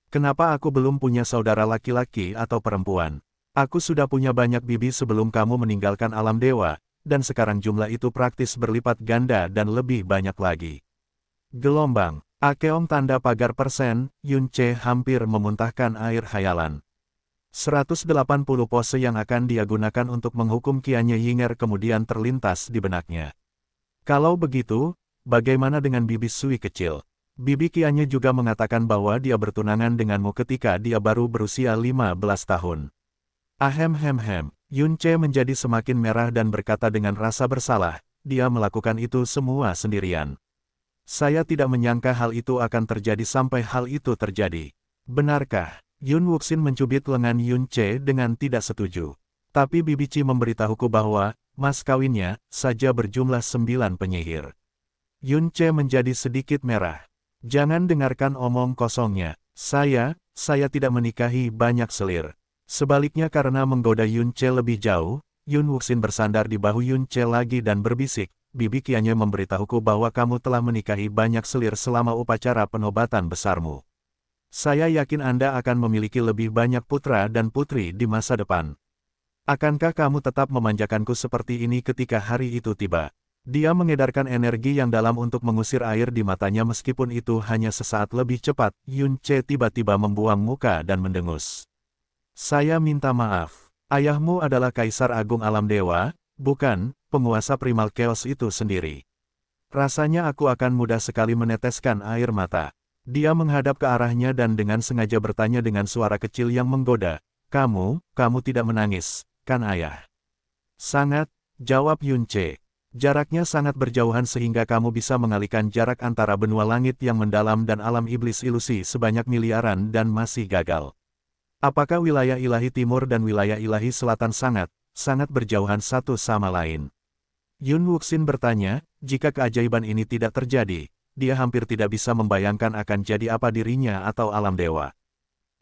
[SPEAKER 1] Kenapa aku belum punya saudara laki-laki atau perempuan? Aku sudah punya banyak bibi sebelum kamu meninggalkan alam dewa, dan sekarang jumlah itu praktis berlipat ganda dan lebih banyak lagi. Gelombang, Akeong tanda pagar persen, Yun Che hampir memuntahkan air hayalan. 180 pose yang akan dia gunakan untuk menghukum Kianye Yinger kemudian terlintas di benaknya. Kalau begitu, bagaimana dengan bibi Sui kecil? Bibi Kianye juga mengatakan bahwa dia bertunangan denganmu ketika dia baru berusia 15 tahun. Ahem hem hem, Yun Che menjadi semakin merah dan berkata dengan rasa bersalah, dia melakukan itu semua sendirian. Saya tidak menyangka hal itu akan terjadi sampai hal itu terjadi. Benarkah? Yun Wuxin mencubit lengan Yun Che dengan tidak setuju. Tapi Bibi Bibici memberitahuku bahwa, mas kawinnya, saja berjumlah sembilan penyihir. Yun Che menjadi sedikit merah. Jangan dengarkan omong kosongnya. Saya, saya tidak menikahi banyak selir. Sebaliknya karena menggoda Yun Che lebih jauh, Yun Wuxin bersandar di bahu Yun Che lagi dan berbisik, Bibi kianye memberitahuku bahwa kamu telah menikahi banyak selir selama upacara penobatan besarmu. Saya yakin Anda akan memiliki lebih banyak putra dan putri di masa depan. Akankah kamu tetap memanjakanku seperti ini ketika hari itu tiba? Dia mengedarkan energi yang dalam untuk mengusir air di matanya meskipun itu hanya sesaat lebih cepat, Yun Che tiba-tiba membuang muka dan mendengus. Saya minta maaf. Ayahmu adalah Kaisar Agung Alam Dewa, bukan, penguasa primal chaos itu sendiri. Rasanya aku akan mudah sekali meneteskan air mata. Dia menghadap ke arahnya dan dengan sengaja bertanya dengan suara kecil yang menggoda, Kamu, kamu tidak menangis, kan ayah? Sangat, jawab Yunce. Jaraknya sangat berjauhan sehingga kamu bisa mengalihkan jarak antara benua langit yang mendalam dan alam iblis ilusi sebanyak miliaran dan masih gagal. Apakah wilayah ilahi timur dan wilayah ilahi selatan sangat, sangat berjauhan satu sama lain? Yun Wuxin bertanya, jika keajaiban ini tidak terjadi, dia hampir tidak bisa membayangkan akan jadi apa dirinya atau alam dewa.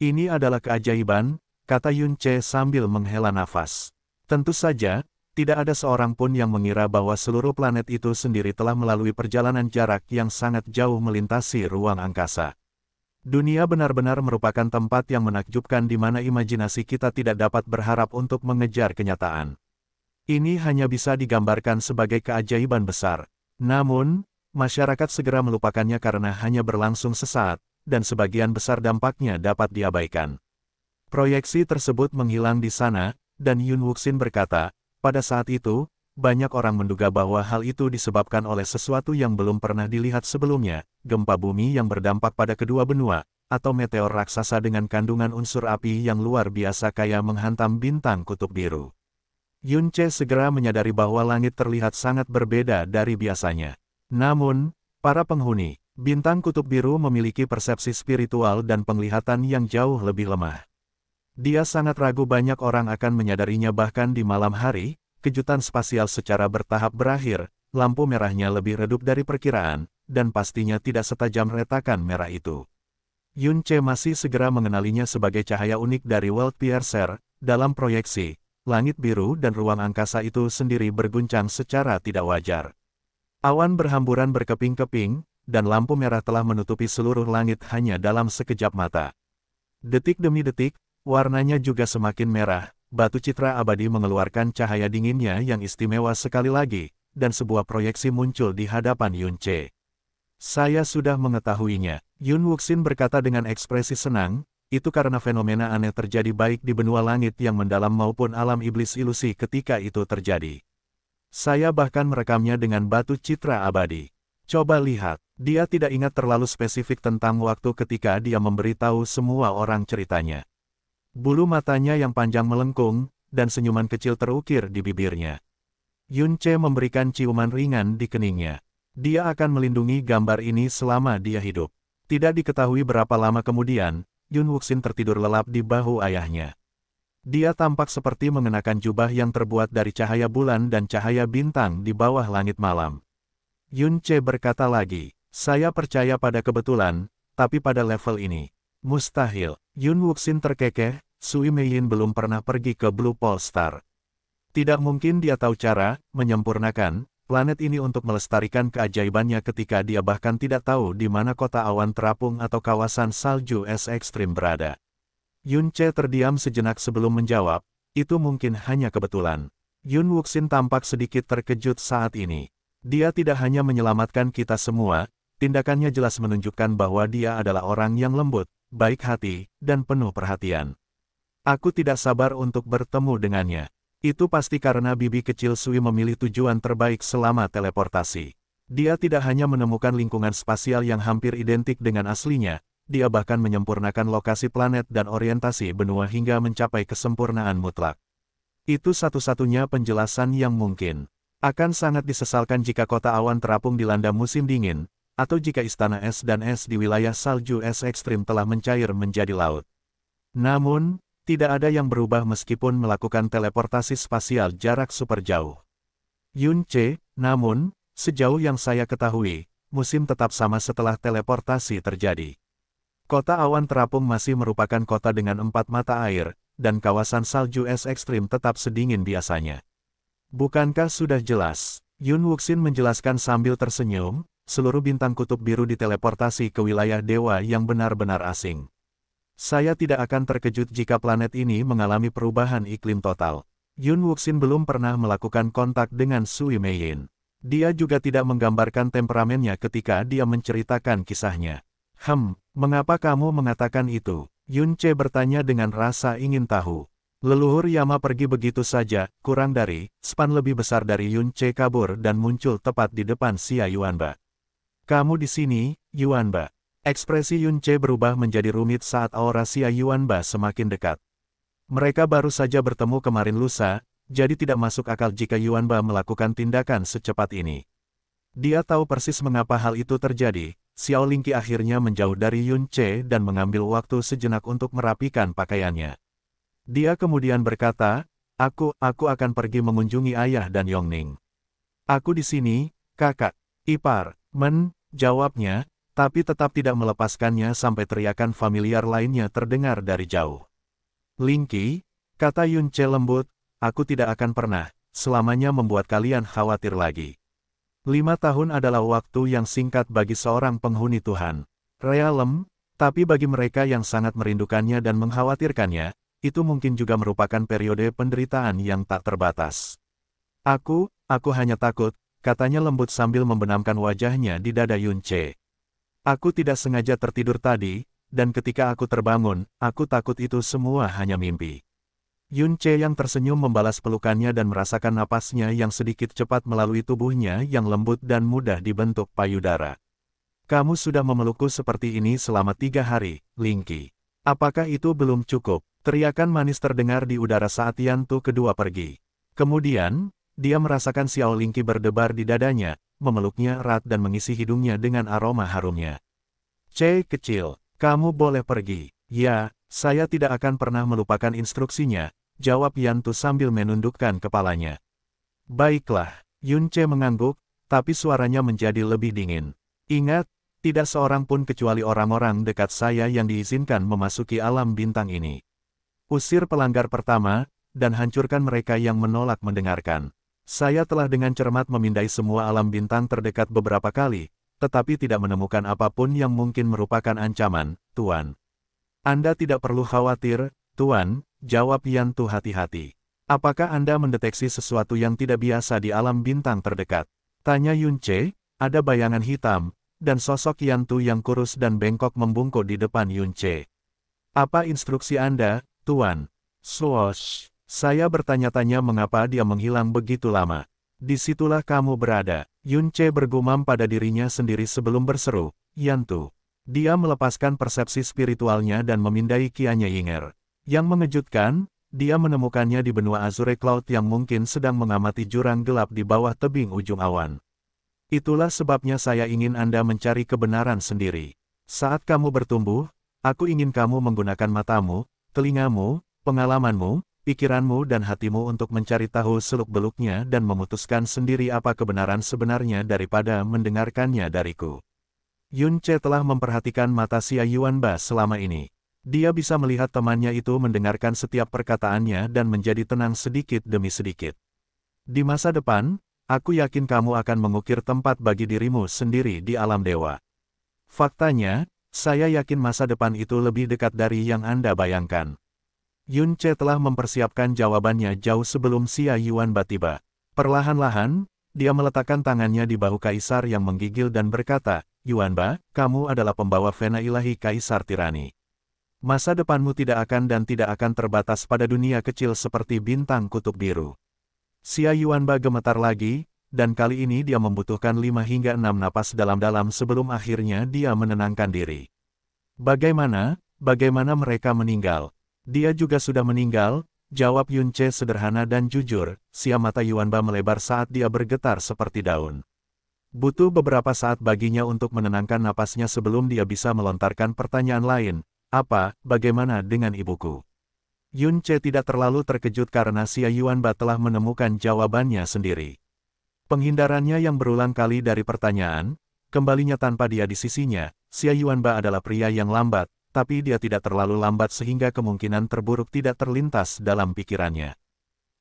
[SPEAKER 1] Ini adalah keajaiban, kata Yun Che sambil menghela nafas. Tentu saja, tidak ada seorang pun yang mengira bahwa seluruh planet itu sendiri telah melalui perjalanan jarak yang sangat jauh melintasi ruang angkasa. Dunia benar-benar merupakan tempat yang menakjubkan di mana imajinasi kita tidak dapat berharap untuk mengejar kenyataan. Ini hanya bisa digambarkan sebagai keajaiban besar. Namun, masyarakat segera melupakannya karena hanya berlangsung sesaat, dan sebagian besar dampaknya dapat diabaikan. Proyeksi tersebut menghilang di sana, dan Yun Wuxin berkata, pada saat itu, banyak orang menduga bahwa hal itu disebabkan oleh sesuatu yang belum pernah dilihat sebelumnya, gempa bumi yang berdampak pada kedua benua, atau meteor raksasa dengan kandungan unsur api yang luar biasa kaya menghantam bintang kutub biru. Yun Che segera menyadari bahwa langit terlihat sangat berbeda dari biasanya. Namun, para penghuni, bintang kutub biru memiliki persepsi spiritual dan penglihatan yang jauh lebih lemah. Dia sangat ragu banyak orang akan menyadarinya bahkan di malam hari, kejutan spasial secara bertahap berakhir, lampu merahnya lebih redup dari perkiraan, dan pastinya tidak setajam retakan merah itu. Yun Che masih segera mengenalinya sebagai cahaya unik dari World Piercer, dalam proyeksi, langit biru dan ruang angkasa itu sendiri berguncang secara tidak wajar. Awan berhamburan berkeping-keping, dan lampu merah telah menutupi seluruh langit hanya dalam sekejap mata. Detik demi detik, warnanya juga semakin merah, Batu Citra Abadi mengeluarkan cahaya dinginnya yang istimewa sekali lagi, dan sebuah proyeksi muncul di hadapan Yun Che. Saya sudah mengetahuinya, Yun Wuxin berkata dengan ekspresi senang, itu karena fenomena aneh terjadi baik di benua langit yang mendalam maupun alam iblis ilusi ketika itu terjadi. Saya bahkan merekamnya dengan batu citra abadi. Coba lihat, dia tidak ingat terlalu spesifik tentang waktu ketika dia memberitahu semua orang ceritanya. Bulu matanya yang panjang melengkung, dan senyuman kecil terukir di bibirnya. Yun Che memberikan ciuman ringan di keningnya. Dia akan melindungi gambar ini selama dia hidup. Tidak diketahui berapa lama kemudian, Yun Wuxin tertidur lelap di bahu ayahnya. Dia tampak seperti mengenakan jubah yang terbuat dari cahaya bulan dan cahaya bintang di bawah langit malam. Yun Che berkata lagi, saya percaya pada kebetulan, tapi pada level ini. Mustahil, Yun Wuxin terkekeh, Sui Meiyin belum pernah pergi ke Blue Pole Star. Tidak mungkin dia tahu cara, menyempurnakan, planet ini untuk melestarikan keajaibannya ketika dia bahkan tidak tahu di mana kota awan terapung atau kawasan salju es ekstrim berada. Yun Che terdiam sejenak sebelum menjawab, itu mungkin hanya kebetulan. Yun Wuxin tampak sedikit terkejut saat ini. Dia tidak hanya menyelamatkan kita semua, tindakannya jelas menunjukkan bahwa dia adalah orang yang lembut, baik hati, dan penuh perhatian. Aku tidak sabar untuk bertemu dengannya. Itu pasti karena bibi kecil Sui memilih tujuan terbaik selama teleportasi. Dia tidak hanya menemukan lingkungan spasial yang hampir identik dengan aslinya, dia bahkan menyempurnakan lokasi planet dan orientasi benua hingga mencapai kesempurnaan mutlak. Itu satu-satunya penjelasan yang mungkin. Akan sangat disesalkan jika kota awan terapung dilanda musim dingin, atau jika istana es dan es di wilayah salju es ekstrim telah mencair menjadi laut. Namun, tidak ada yang berubah meskipun melakukan teleportasi spasial jarak super jauh. Yun C, namun, sejauh yang saya ketahui, musim tetap sama setelah teleportasi terjadi. Kota awan terapung masih merupakan kota dengan empat mata air, dan kawasan salju es ekstrim tetap sedingin biasanya. Bukankah sudah jelas? Yun Wuxin menjelaskan sambil tersenyum, seluruh bintang kutub biru diteleportasi ke wilayah dewa yang benar-benar asing. Saya tidak akan terkejut jika planet ini mengalami perubahan iklim total. Yun Wuxin belum pernah melakukan kontak dengan Sui Meiyin. Dia juga tidak menggambarkan temperamennya ketika dia menceritakan kisahnya. Hem, mengapa kamu mengatakan itu? Yun Che bertanya dengan rasa ingin tahu. Leluhur Yama pergi begitu saja, kurang dari, span lebih besar dari Yun Che kabur dan muncul tepat di depan Xia Yuanba. Kamu di sini, Yuanba. Ekspresi Yun berubah menjadi rumit saat aura Xia Yuanba semakin dekat. Mereka baru saja bertemu kemarin lusa, jadi tidak masuk akal jika Yuanba melakukan tindakan secepat ini. Dia tahu persis mengapa hal itu terjadi, Xiao Lingqi akhirnya menjauh dari Yun dan mengambil waktu sejenak untuk merapikan pakaiannya. Dia kemudian berkata, Aku, aku akan pergi mengunjungi ayah dan Yongning. Aku di sini, kakak, ipar, men, Jawabnya, tapi tetap tidak melepaskannya sampai teriakan familiar lainnya terdengar dari jauh. Lingki, kata Yunce lembut, aku tidak akan pernah, selamanya membuat kalian khawatir lagi. Lima tahun adalah waktu yang singkat bagi seorang penghuni Tuhan. Realem, tapi bagi mereka yang sangat merindukannya dan mengkhawatirkannya, itu mungkin juga merupakan periode penderitaan yang tak terbatas. Aku, aku hanya takut, katanya lembut sambil membenamkan wajahnya di dada Yun Che. Aku tidak sengaja tertidur tadi, dan ketika aku terbangun, aku takut itu semua hanya mimpi. Yun Che yang tersenyum membalas pelukannya dan merasakan napasnya yang sedikit cepat melalui tubuhnya yang lembut dan mudah dibentuk payudara. Kamu sudah memelukku seperti ini selama tiga hari, Lingqi. Apakah itu belum cukup? Teriakan manis terdengar di udara saat Yantu kedua pergi. Kemudian, dia merasakan Xiao Lingqi berdebar di dadanya, memeluknya erat dan mengisi hidungnya dengan aroma harumnya. C. Kecil, kamu boleh pergi. Ya, saya tidak akan pernah melupakan instruksinya, jawab Yantu sambil menundukkan kepalanya. Baiklah, Yun Che mengangguk, tapi suaranya menjadi lebih dingin. Ingat, tidak seorang pun kecuali orang-orang dekat saya yang diizinkan memasuki alam bintang ini. Usir pelanggar pertama, dan hancurkan mereka yang menolak mendengarkan. Saya telah dengan cermat memindai semua alam bintang terdekat beberapa kali, tetapi tidak menemukan apapun yang mungkin merupakan ancaman, Tuan. Anda tidak perlu khawatir, Tuan, jawab Yantu hati-hati. Apakah Anda mendeteksi sesuatu yang tidak biasa di alam bintang terdekat? Tanya Yunce, ada bayangan hitam, dan sosok Yantu yang kurus dan bengkok membungkuk di depan Yunce. Apa instruksi Anda, Tuan? Swoosh. Saya bertanya-tanya mengapa dia menghilang begitu lama. Disitulah kamu berada. Yun Che bergumam pada dirinya sendiri sebelum berseru, Tu. Dia melepaskan persepsi spiritualnya dan memindai kianya Yinger. Yang mengejutkan, dia menemukannya di benua Azure Cloud yang mungkin sedang mengamati jurang gelap di bawah tebing ujung awan. Itulah sebabnya saya ingin Anda mencari kebenaran sendiri. Saat kamu bertumbuh, aku ingin kamu menggunakan matamu, telingamu, pengalamanmu, pikiranmu dan hatimu untuk mencari tahu seluk-beluknya dan memutuskan sendiri apa kebenaran sebenarnya daripada mendengarkannya dariku. Yun Che telah memperhatikan mata Xia Yuan Ba selama ini. Dia bisa melihat temannya itu mendengarkan setiap perkataannya dan menjadi tenang sedikit demi sedikit. Di masa depan, aku yakin kamu akan mengukir tempat bagi dirimu sendiri di alam dewa. Faktanya, saya yakin masa depan itu lebih dekat dari yang Anda bayangkan. Yun Che telah mempersiapkan jawabannya jauh sebelum Xia Yuan tiba. Perlahan-lahan, dia meletakkan tangannya di bahu Kaisar yang menggigil dan berkata, Yuan Ba, kamu adalah pembawa vena ilahi Kaisar Tirani. Masa depanmu tidak akan dan tidak akan terbatas pada dunia kecil seperti bintang kutub biru. Xia Yuan Ba gemetar lagi, dan kali ini dia membutuhkan lima hingga enam napas dalam-dalam sebelum akhirnya dia menenangkan diri. Bagaimana, bagaimana mereka meninggal, dia juga sudah meninggal, jawab Yun Che sederhana dan jujur, sia mata Yuanba melebar saat dia bergetar seperti daun. Butuh beberapa saat baginya untuk menenangkan napasnya sebelum dia bisa melontarkan pertanyaan lain, apa, bagaimana dengan ibuku? Yun Che tidak terlalu terkejut karena Xia Yuanba telah menemukan jawabannya sendiri. Penghindarannya yang berulang kali dari pertanyaan, kembalinya tanpa dia di sisinya, Xia Yuanba adalah pria yang lambat, tapi dia tidak terlalu lambat sehingga kemungkinan terburuk tidak terlintas dalam pikirannya.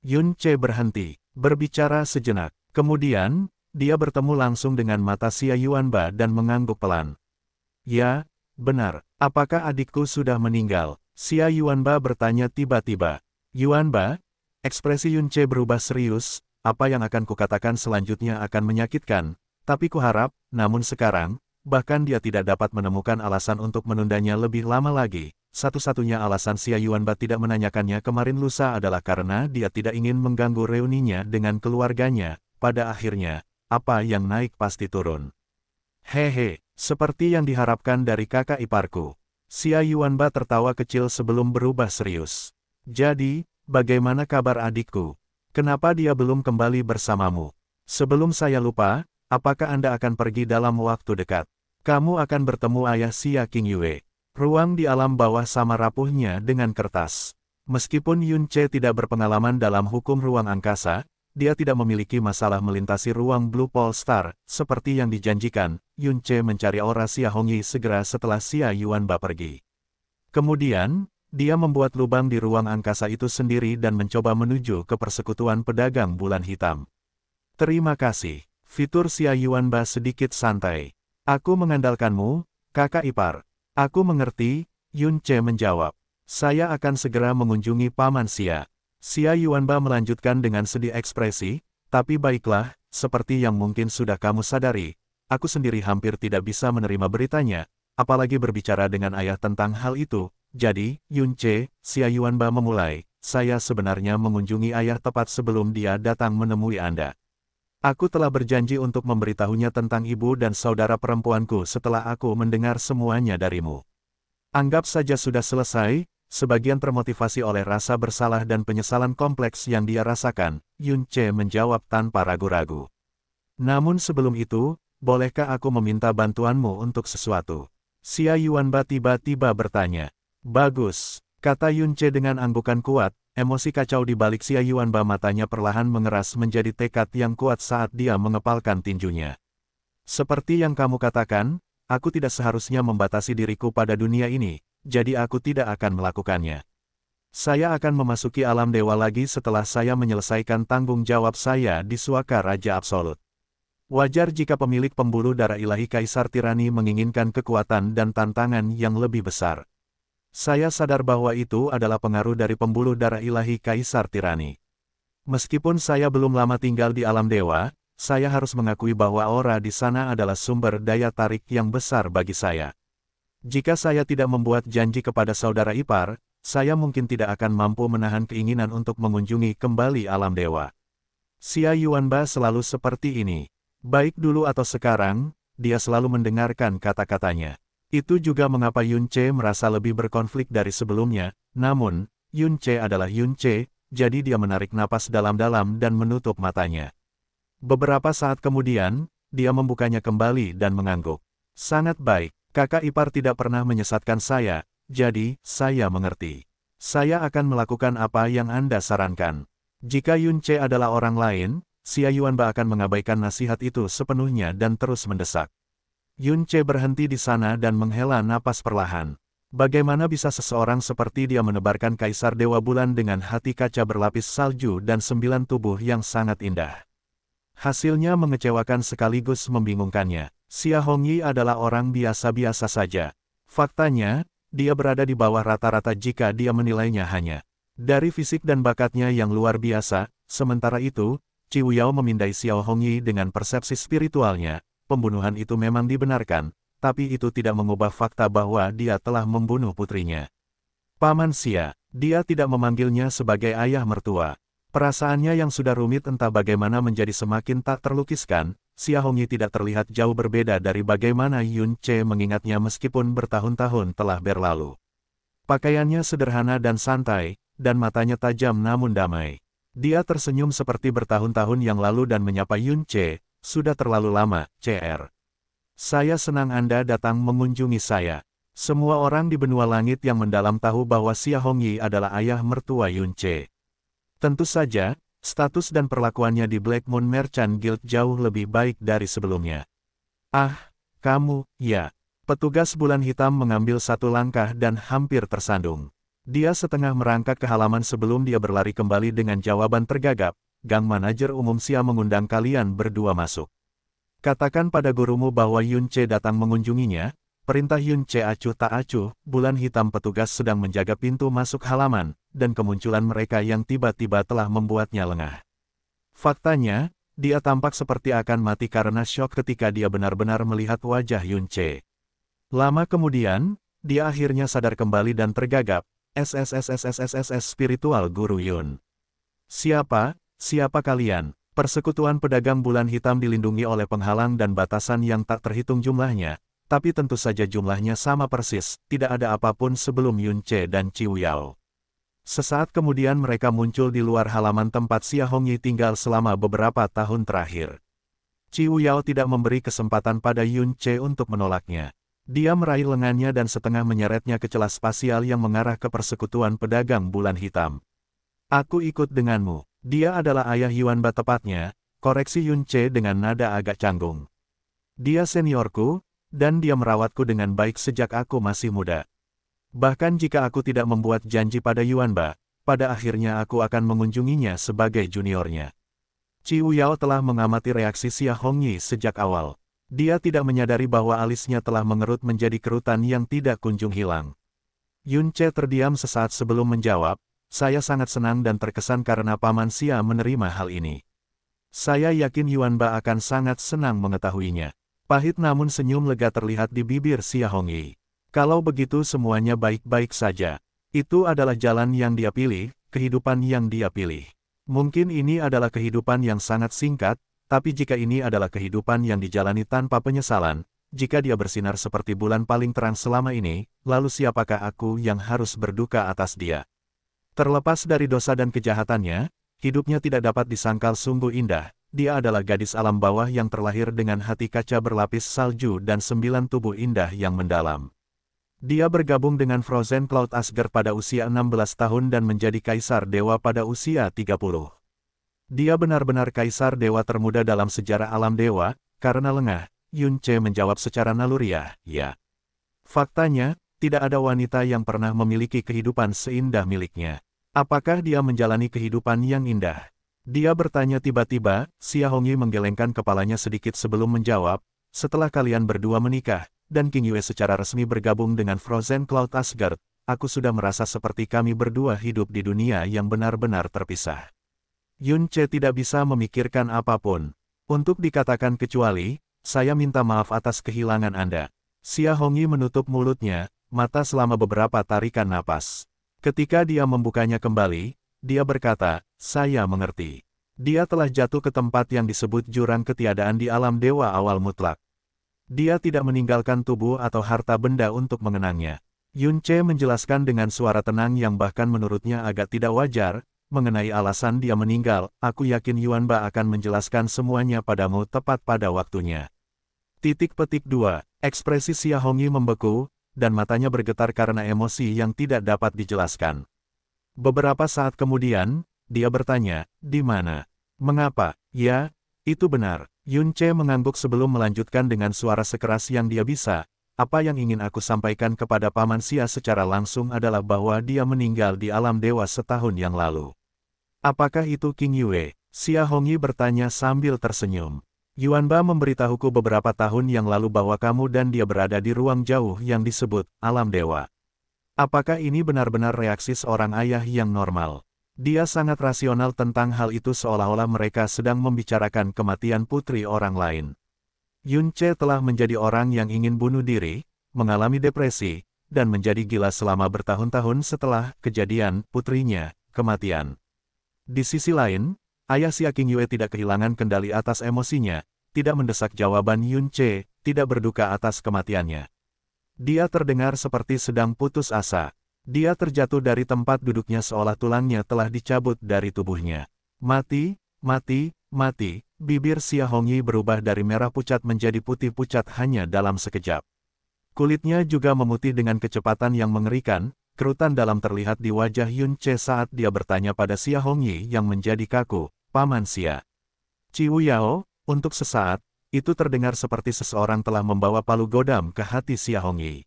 [SPEAKER 1] Yun Che berhenti, berbicara sejenak. Kemudian, dia bertemu langsung dengan mata Xia Ba dan mengangguk pelan. Ya, benar. Apakah adikku sudah meninggal? Xia Ba bertanya tiba-tiba. Yuan Ba, ekspresi Yun Che berubah serius, apa yang akan kukatakan selanjutnya akan menyakitkan, tapi kuharap, namun sekarang, bahkan dia tidak dapat menemukan alasan untuk menundanya lebih lama lagi. Satu-satunya alasan Xia Yuanba tidak menanyakannya kemarin lusa adalah karena dia tidak ingin mengganggu reuninya dengan keluarganya. Pada akhirnya, apa yang naik pasti turun. Hehe, seperti yang diharapkan dari kakak iparku. Xia Yuanba tertawa kecil sebelum berubah serius. Jadi, bagaimana kabar adikku? Kenapa dia belum kembali bersamamu? Sebelum saya lupa, Apakah Anda akan pergi dalam waktu dekat? Kamu akan bertemu ayah Xia King Yue. Ruang di alam bawah sama rapuhnya dengan kertas. Meskipun Yun Che tidak berpengalaman dalam hukum ruang angkasa, dia tidak memiliki masalah melintasi ruang Blue Pole Star, seperti yang dijanjikan, Yun Che mencari aura Xia Hongyi segera setelah Xia Yuan Ba pergi. Kemudian, dia membuat lubang di ruang angkasa itu sendiri dan mencoba menuju ke persekutuan pedagang bulan hitam. Terima kasih. Fitur Xia Yuanba sedikit santai. Aku mengandalkanmu, kakak ipar. Aku mengerti, Yun Che menjawab. Saya akan segera mengunjungi Paman Xia. Xia Yuanba melanjutkan dengan sedih ekspresi, tapi baiklah, seperti yang mungkin sudah kamu sadari, aku sendiri hampir tidak bisa menerima beritanya, apalagi berbicara dengan ayah tentang hal itu. Jadi, Yun Che, Xia Yuanba memulai, saya sebenarnya mengunjungi ayah tepat sebelum dia datang menemui Anda. Aku telah berjanji untuk memberitahunya tentang ibu dan saudara perempuanku setelah aku mendengar semuanya darimu. Anggap saja sudah selesai, sebagian termotivasi oleh rasa bersalah dan penyesalan kompleks yang dia rasakan, Yun Che menjawab tanpa ragu-ragu. Namun sebelum itu, bolehkah aku meminta bantuanmu untuk sesuatu? Xia Yuanba tiba-tiba bertanya. Bagus, kata Yun Che dengan anggukan kuat, Emosi kacau di balik Xia Yuanba matanya perlahan mengeras menjadi tekad yang kuat saat dia mengepalkan tinjunya. Seperti yang kamu katakan, aku tidak seharusnya membatasi diriku pada dunia ini, jadi aku tidak akan melakukannya. Saya akan memasuki alam dewa lagi setelah saya menyelesaikan tanggung jawab saya di suaka Raja Absolut. Wajar jika pemilik pembuluh darah ilahi Kaisar Tirani menginginkan kekuatan dan tantangan yang lebih besar. Saya sadar bahwa itu adalah pengaruh dari pembuluh darah ilahi Kaisar Tirani. Meskipun saya belum lama tinggal di alam dewa, saya harus mengakui bahwa aura di sana adalah sumber daya tarik yang besar bagi saya. Jika saya tidak membuat janji kepada saudara ipar, saya mungkin tidak akan mampu menahan keinginan untuk mengunjungi kembali alam dewa. Xia Yuanba selalu seperti ini. Baik dulu atau sekarang, dia selalu mendengarkan kata-katanya. Itu juga mengapa Yun Che merasa lebih berkonflik dari sebelumnya, namun, Yun Che adalah Yun Che, jadi dia menarik napas dalam-dalam dan menutup matanya. Beberapa saat kemudian, dia membukanya kembali dan mengangguk. Sangat baik, kakak ipar tidak pernah menyesatkan saya, jadi, saya mengerti. Saya akan melakukan apa yang Anda sarankan. Jika Yun Che adalah orang lain, Xia Yuanba akan mengabaikan nasihat itu sepenuhnya dan terus mendesak. Yun Che berhenti di sana dan menghela napas perlahan. Bagaimana bisa seseorang seperti dia menebarkan kaisar Dewa Bulan dengan hati kaca berlapis salju dan sembilan tubuh yang sangat indah? Hasilnya mengecewakan sekaligus membingungkannya. Xia Hongyi adalah orang biasa-biasa saja. Faktanya, dia berada di bawah rata-rata jika dia menilainya hanya dari fisik dan bakatnya yang luar biasa. Sementara itu, Ciu Yao memindai Xiao Hongyi dengan persepsi spiritualnya, pembunuhan itu memang dibenarkan, tapi itu tidak mengubah fakta bahwa dia telah membunuh putrinya. Paman Sia, dia tidak memanggilnya sebagai ayah mertua. Perasaannya yang sudah rumit entah bagaimana menjadi semakin tak terlukiskan, Xia Hongyi tidak terlihat jauh berbeda dari bagaimana Yun Che mengingatnya meskipun bertahun-tahun telah berlalu. Pakaiannya sederhana dan santai, dan matanya tajam namun damai. Dia tersenyum seperti bertahun-tahun yang lalu dan menyapa Yun Che, sudah terlalu lama, CR. Saya senang Anda datang mengunjungi saya. Semua orang di benua langit yang mendalam tahu bahwa Xia Hongyi adalah ayah mertua Yun Che. Tentu saja, status dan perlakuannya di Black Moon Merchant Guild jauh lebih baik dari sebelumnya. Ah, kamu, ya. Petugas bulan hitam mengambil satu langkah dan hampir tersandung. Dia setengah merangkak ke halaman sebelum dia berlari kembali dengan jawaban tergagap, Gang Manajer Umum Sia mengundang kalian berdua masuk. Katakan pada gurumu bahwa Yun Che datang mengunjunginya, perintah Yun Che acuh tak acuh, bulan hitam petugas sedang menjaga pintu masuk halaman, dan kemunculan mereka yang tiba-tiba telah membuatnya lengah. Faktanya, dia tampak seperti akan mati karena syok ketika dia benar-benar melihat wajah Yun Che. Lama kemudian, dia akhirnya sadar kembali dan tergagap, Ssssssss spiritual guru Yun. Siapa, Siapa kalian? Persekutuan pedagang bulan hitam dilindungi oleh penghalang dan batasan yang tak terhitung jumlahnya, tapi tentu saja jumlahnya sama persis, tidak ada apapun sebelum Yun Che dan Ciu Yao. Sesaat kemudian mereka muncul di luar halaman tempat Xia Hongyi tinggal selama beberapa tahun terakhir. Ciu Yao tidak memberi kesempatan pada Yun Che untuk menolaknya. Dia meraih lengannya dan setengah menyeretnya ke celah spasial yang mengarah ke persekutuan pedagang bulan hitam. Aku ikut denganmu. Dia adalah ayah Yuan Ba tepatnya, koreksi Yun Che dengan nada agak canggung. Dia seniorku, dan dia merawatku dengan baik sejak aku masih muda. Bahkan jika aku tidak membuat janji pada Yuan Ba, pada akhirnya aku akan mengunjunginya sebagai juniornya. Ciu Yao telah mengamati reaksi Xia Hongyi sejak awal. Dia tidak menyadari bahwa alisnya telah mengerut menjadi kerutan yang tidak kunjung hilang. Yun Che terdiam sesaat sebelum menjawab, saya sangat senang dan terkesan karena Paman Sia menerima hal ini. Saya yakin Yuan Ba akan sangat senang mengetahuinya. Pahit namun senyum lega terlihat di bibir Sia Hongyi. Kalau begitu semuanya baik-baik saja. Itu adalah jalan yang dia pilih, kehidupan yang dia pilih. Mungkin ini adalah kehidupan yang sangat singkat, tapi jika ini adalah kehidupan yang dijalani tanpa penyesalan, jika dia bersinar seperti bulan paling terang selama ini, lalu siapakah aku yang harus berduka atas dia? Terlepas dari dosa dan kejahatannya, hidupnya tidak dapat disangkal sungguh indah. Dia adalah gadis alam bawah yang terlahir dengan hati kaca berlapis salju dan sembilan tubuh indah yang mendalam. Dia bergabung dengan Frozen Cloud Asger pada usia 16 tahun dan menjadi Kaisar Dewa pada usia 30. Dia benar-benar Kaisar Dewa termuda dalam sejarah alam Dewa, karena lengah, Yun Che menjawab secara naluriah, ya. Faktanya, tidak ada wanita yang pernah memiliki kehidupan seindah miliknya. Apakah dia menjalani kehidupan yang indah? Dia bertanya tiba-tiba, Xia Hongyi menggelengkan kepalanya sedikit sebelum menjawab, setelah kalian berdua menikah, dan King Yue secara resmi bergabung dengan Frozen Cloud Asgard, aku sudah merasa seperti kami berdua hidup di dunia yang benar-benar terpisah. Yun Che tidak bisa memikirkan apapun. Untuk dikatakan kecuali, saya minta maaf atas kehilangan Anda. Xia Hongyi menutup mulutnya, mata selama beberapa tarikan napas. Ketika dia membukanya kembali, dia berkata, saya mengerti. Dia telah jatuh ke tempat yang disebut jurang ketiadaan di alam dewa awal mutlak. Dia tidak meninggalkan tubuh atau harta benda untuk mengenangnya. Yun Che menjelaskan dengan suara tenang yang bahkan menurutnya agak tidak wajar, mengenai alasan dia meninggal, aku yakin Yuan Ba akan menjelaskan semuanya padamu tepat pada waktunya. Titik petik 2. Ekspresi Xia Hongyi membeku, dan matanya bergetar karena emosi yang tidak dapat dijelaskan. Beberapa saat kemudian, dia bertanya, di mana? Mengapa? Ya, itu benar. Yun Che mengangguk sebelum melanjutkan dengan suara sekeras yang dia bisa. Apa yang ingin aku sampaikan kepada Paman Sia secara langsung adalah bahwa dia meninggal di alam dewa setahun yang lalu. Apakah itu King Yue? Xia Hongyi bertanya sambil tersenyum. Yuan Ba memberitahuku beberapa tahun yang lalu bahwa kamu dan dia berada di ruang jauh yang disebut alam dewa. Apakah ini benar-benar reaksi seorang ayah yang normal? Dia sangat rasional tentang hal itu seolah-olah mereka sedang membicarakan kematian putri orang lain. Yun Che telah menjadi orang yang ingin bunuh diri, mengalami depresi, dan menjadi gila selama bertahun-tahun setelah kejadian putrinya, kematian. Di sisi lain, Ayah Siaking Yue tidak kehilangan kendali atas emosinya, tidak mendesak jawaban Yun Che, tidak berduka atas kematiannya. Dia terdengar seperti sedang putus asa. Dia terjatuh dari tempat duduknya seolah tulangnya telah dicabut dari tubuhnya. Mati, mati, mati, bibir Xia Hongyi berubah dari merah pucat menjadi putih pucat hanya dalam sekejap. Kulitnya juga memutih dengan kecepatan yang mengerikan, kerutan dalam terlihat di wajah Yun Che saat dia bertanya pada Xia Hongyi yang menjadi kaku, Paman Xia. Ciu Yao, untuk sesaat, itu terdengar seperti seseorang telah membawa palu godam ke hati Hongyi.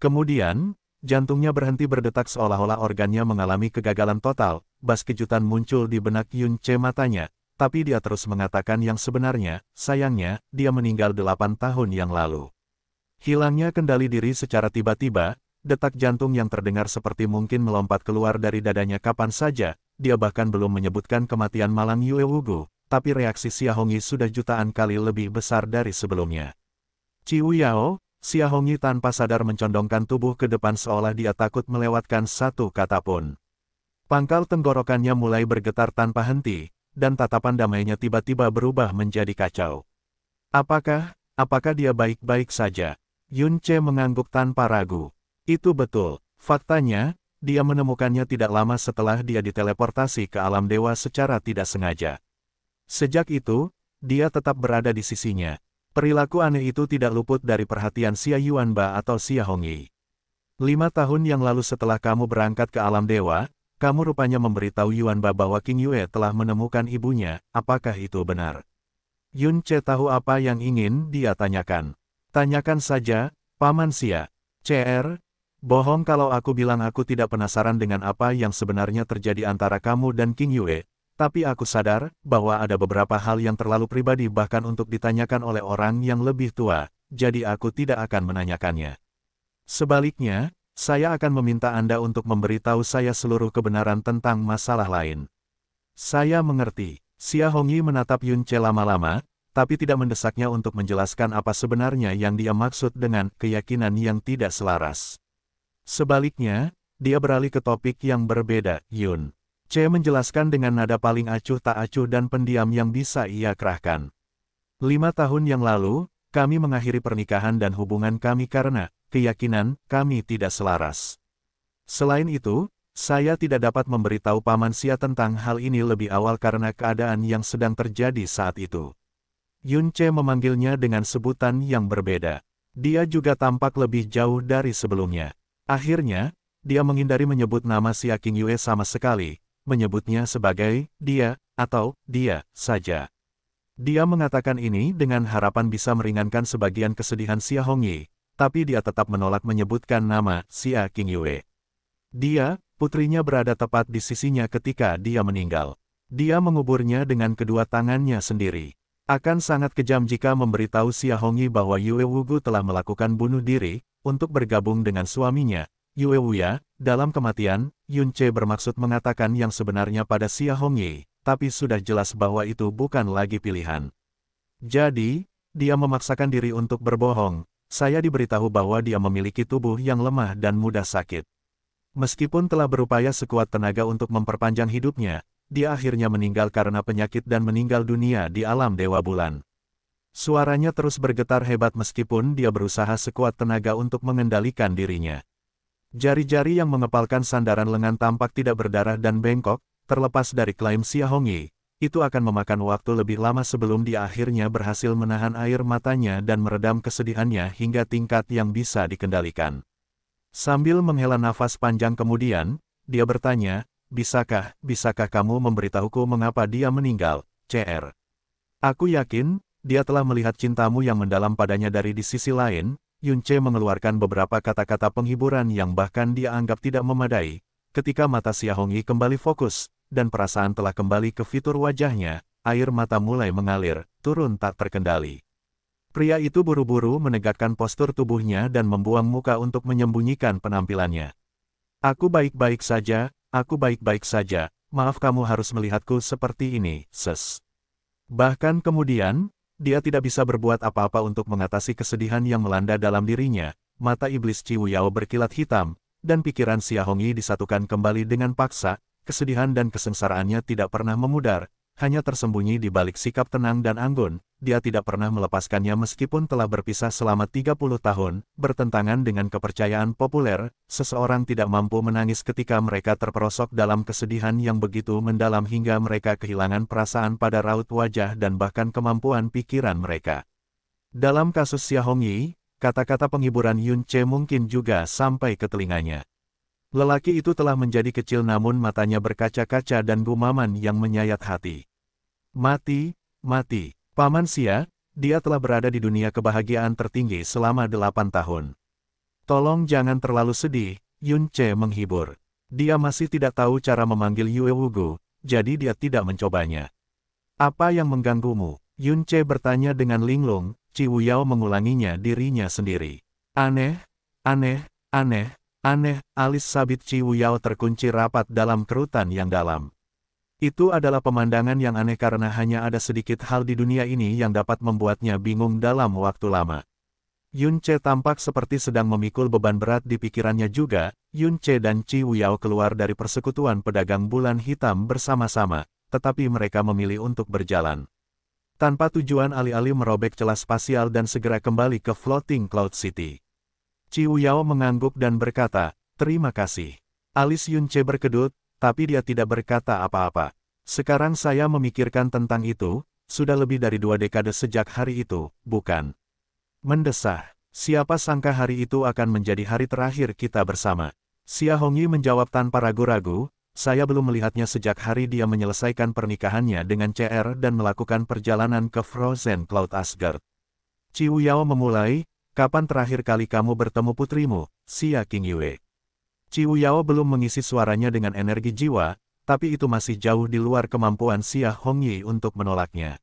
[SPEAKER 1] Kemudian, jantungnya berhenti berdetak seolah-olah organnya mengalami kegagalan total, bas kejutan muncul di benak Yun Che matanya, tapi dia terus mengatakan yang sebenarnya, sayangnya, dia meninggal delapan tahun yang lalu. Hilangnya kendali diri secara tiba-tiba, detak jantung yang terdengar seperti mungkin melompat keluar dari dadanya kapan saja, dia bahkan belum menyebutkan kematian Malang Yue Wugu, tapi reaksi Hongyi sudah jutaan kali lebih besar dari sebelumnya. Ciu Yao, Hongyi tanpa sadar mencondongkan tubuh ke depan seolah dia takut melewatkan satu kata pun. Pangkal tenggorokannya mulai bergetar tanpa henti, dan tatapan damainya tiba-tiba berubah menjadi kacau. Apakah, apakah dia baik-baik saja? Yun Che mengangguk tanpa ragu. Itu betul. Faktanya, dia menemukannya tidak lama setelah dia diteleportasi ke alam dewa secara tidak sengaja. Sejak itu, dia tetap berada di sisinya. Perilaku aneh itu tidak luput dari perhatian Xia Yuanba atau Xia Hongyi. Lima tahun yang lalu setelah kamu berangkat ke alam dewa, kamu rupanya memberitahu Yuanba bahwa King Yue telah menemukan ibunya, apakah itu benar? Yun Che tahu apa yang ingin dia tanyakan. Tanyakan saja, Paman Xia. CR, Bohong kalau aku bilang aku tidak penasaran dengan apa yang sebenarnya terjadi antara kamu dan King Yue, tapi aku sadar bahwa ada beberapa hal yang terlalu pribadi bahkan untuk ditanyakan oleh orang yang lebih tua, jadi aku tidak akan menanyakannya. Sebaliknya, saya akan meminta Anda untuk memberitahu saya seluruh kebenaran tentang masalah lain. Saya mengerti, Xia Hongyi menatap Yun Che lama-lama, tapi tidak mendesaknya untuk menjelaskan apa sebenarnya yang dia maksud dengan keyakinan yang tidak selaras. Sebaliknya, dia beralih ke topik yang berbeda, Yun. C menjelaskan dengan nada paling acuh tak acuh dan pendiam yang bisa ia kerahkan. Lima tahun yang lalu, kami mengakhiri pernikahan dan hubungan kami karena keyakinan kami tidak selaras. Selain itu, saya tidak dapat memberitahu Paman Sia tentang hal ini lebih awal karena keadaan yang sedang terjadi saat itu. Yun C memanggilnya dengan sebutan yang berbeda. Dia juga tampak lebih jauh dari sebelumnya. Akhirnya, dia menghindari menyebut nama King Yue sama sekali, menyebutnya sebagai dia atau dia saja. Dia mengatakan ini dengan harapan bisa meringankan sebagian kesedihan Xia Yi, tapi dia tetap menolak menyebutkan nama Xia Yue. Dia, putrinya berada tepat di sisinya ketika dia meninggal. Dia menguburnya dengan kedua tangannya sendiri. Akan sangat kejam jika memberitahu Xia Hongyi bahwa Yue Wugu telah melakukan bunuh diri, untuk bergabung dengan suaminya, Yue Wuya, dalam kematian, Yun Che bermaksud mengatakan yang sebenarnya pada Xia Hongyi, tapi sudah jelas bahwa itu bukan lagi pilihan. Jadi, dia memaksakan diri untuk berbohong, saya diberitahu bahwa dia memiliki tubuh yang lemah dan mudah sakit. Meskipun telah berupaya sekuat tenaga untuk memperpanjang hidupnya, dia akhirnya meninggal karena penyakit dan meninggal dunia di alam Dewa Bulan. Suaranya terus bergetar hebat meskipun dia berusaha sekuat tenaga untuk mengendalikan dirinya. Jari-jari yang mengepalkan sandaran lengan tampak tidak berdarah dan bengkok, terlepas dari klaim Hongyi. itu akan memakan waktu lebih lama sebelum dia akhirnya berhasil menahan air matanya dan meredam kesedihannya hingga tingkat yang bisa dikendalikan. Sambil menghela nafas panjang kemudian, dia bertanya, Bisakah, bisakah kamu memberitahuku mengapa dia meninggal, CR? Aku yakin, dia telah melihat cintamu yang mendalam padanya dari di sisi lain, Yun Yunce mengeluarkan beberapa kata-kata penghiburan yang bahkan dia anggap tidak memadai, ketika mata Xiahongyi kembali fokus, dan perasaan telah kembali ke fitur wajahnya, air mata mulai mengalir, turun tak terkendali. Pria itu buru-buru menegakkan postur tubuhnya dan membuang muka untuk menyembunyikan penampilannya. Aku baik-baik saja, Aku baik-baik saja, maaf kamu harus melihatku seperti ini, ses. Bahkan kemudian, dia tidak bisa berbuat apa-apa untuk mengatasi kesedihan yang melanda dalam dirinya. Mata iblis Yao berkilat hitam, dan pikiran Hongyi disatukan kembali dengan paksa, kesedihan dan kesengsaraannya tidak pernah memudar, hanya tersembunyi di balik sikap tenang dan anggun, dia tidak pernah melepaskannya meskipun telah berpisah selama 30 tahun, bertentangan dengan kepercayaan populer, seseorang tidak mampu menangis ketika mereka terperosok dalam kesedihan yang begitu mendalam hingga mereka kehilangan perasaan pada raut wajah dan bahkan kemampuan pikiran mereka. Dalam kasus Xiahong Yi, kata-kata penghiburan Yun Che mungkin juga sampai ke telinganya. Lelaki itu telah menjadi kecil namun matanya berkaca-kaca dan gumaman yang menyayat hati. Mati, mati. Paman Sia, dia telah berada di dunia kebahagiaan tertinggi selama delapan tahun. Tolong jangan terlalu sedih, Yun Che menghibur. Dia masih tidak tahu cara memanggil Yue Wugu, jadi dia tidak mencobanya. Apa yang mengganggumu? Yun Che bertanya dengan linglung, Ci Wuyao mengulanginya dirinya sendiri. Aneh, aneh, aneh, aneh, alis sabit Ci Wuyao terkunci rapat dalam kerutan yang dalam. Itu adalah pemandangan yang aneh karena hanya ada sedikit hal di dunia ini yang dapat membuatnya bingung dalam waktu lama. Yun Che tampak seperti sedang memikul beban berat di pikirannya juga, Yun Che dan Chi Wuyao keluar dari persekutuan pedagang bulan hitam bersama-sama, tetapi mereka memilih untuk berjalan. Tanpa tujuan alih-alih merobek celah spasial dan segera kembali ke Floating Cloud City. Chi Wuyao mengangguk dan berkata, terima kasih. Alis Yun Che berkedut, tapi dia tidak berkata apa-apa. Sekarang saya memikirkan tentang itu, sudah lebih dari dua dekade sejak hari itu, bukan? Mendesah, siapa sangka hari itu akan menjadi hari terakhir kita bersama. Xia Hongyi menjawab tanpa ragu-ragu, saya belum melihatnya sejak hari dia menyelesaikan pernikahannya dengan CR dan melakukan perjalanan ke Frozen Cloud Asgard. Ciu Yao memulai, kapan terakhir kali kamu bertemu putrimu, Xia Qingyue? Ciu Yao belum mengisi suaranya dengan energi jiwa, tapi itu masih jauh di luar kemampuan Xia Hongyi untuk menolaknya.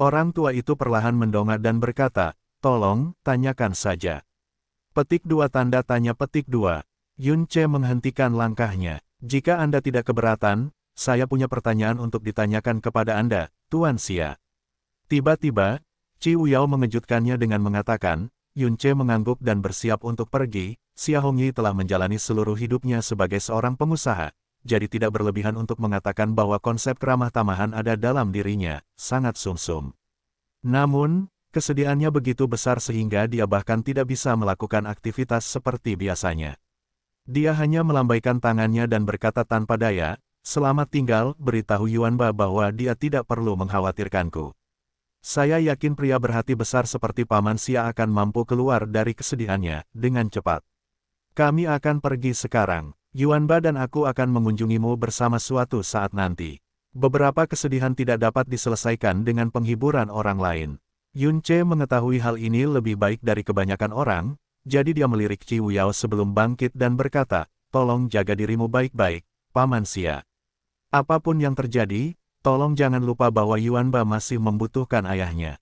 [SPEAKER 1] Orang tua itu perlahan mendongak dan berkata, tolong, tanyakan saja. Petik dua tanda tanya petik dua. Yun Che menghentikan langkahnya. Jika Anda tidak keberatan, saya punya pertanyaan untuk ditanyakan kepada Anda, Tuan Xia. Tiba-tiba, Ci Yao mengejutkannya dengan mengatakan, Yun Che mengangguk dan bersiap untuk pergi, Xia Hongyi telah menjalani seluruh hidupnya sebagai seorang pengusaha, jadi tidak berlebihan untuk mengatakan bahwa konsep keramah tamahan ada dalam dirinya, sangat sumsum. -sum. Namun, kesediaannya begitu besar sehingga dia bahkan tidak bisa melakukan aktivitas seperti biasanya. Dia hanya melambaikan tangannya dan berkata tanpa daya, Selamat tinggal, beritahu Yuan Ba bahwa dia tidak perlu mengkhawatirkanku. Saya yakin pria berhati besar seperti Paman Sia akan mampu keluar dari kesedihannya dengan cepat. Kami akan pergi sekarang. Yuanba dan aku akan mengunjungimu bersama suatu saat nanti. Beberapa kesedihan tidak dapat diselesaikan dengan penghiburan orang lain. Yun Che mengetahui hal ini lebih baik dari kebanyakan orang, jadi dia melirik Chi Wuyao sebelum bangkit dan berkata, tolong jaga dirimu baik-baik, Paman Sia. Apapun yang terjadi, Tolong jangan lupa bahwa Yuanba masih membutuhkan ayahnya.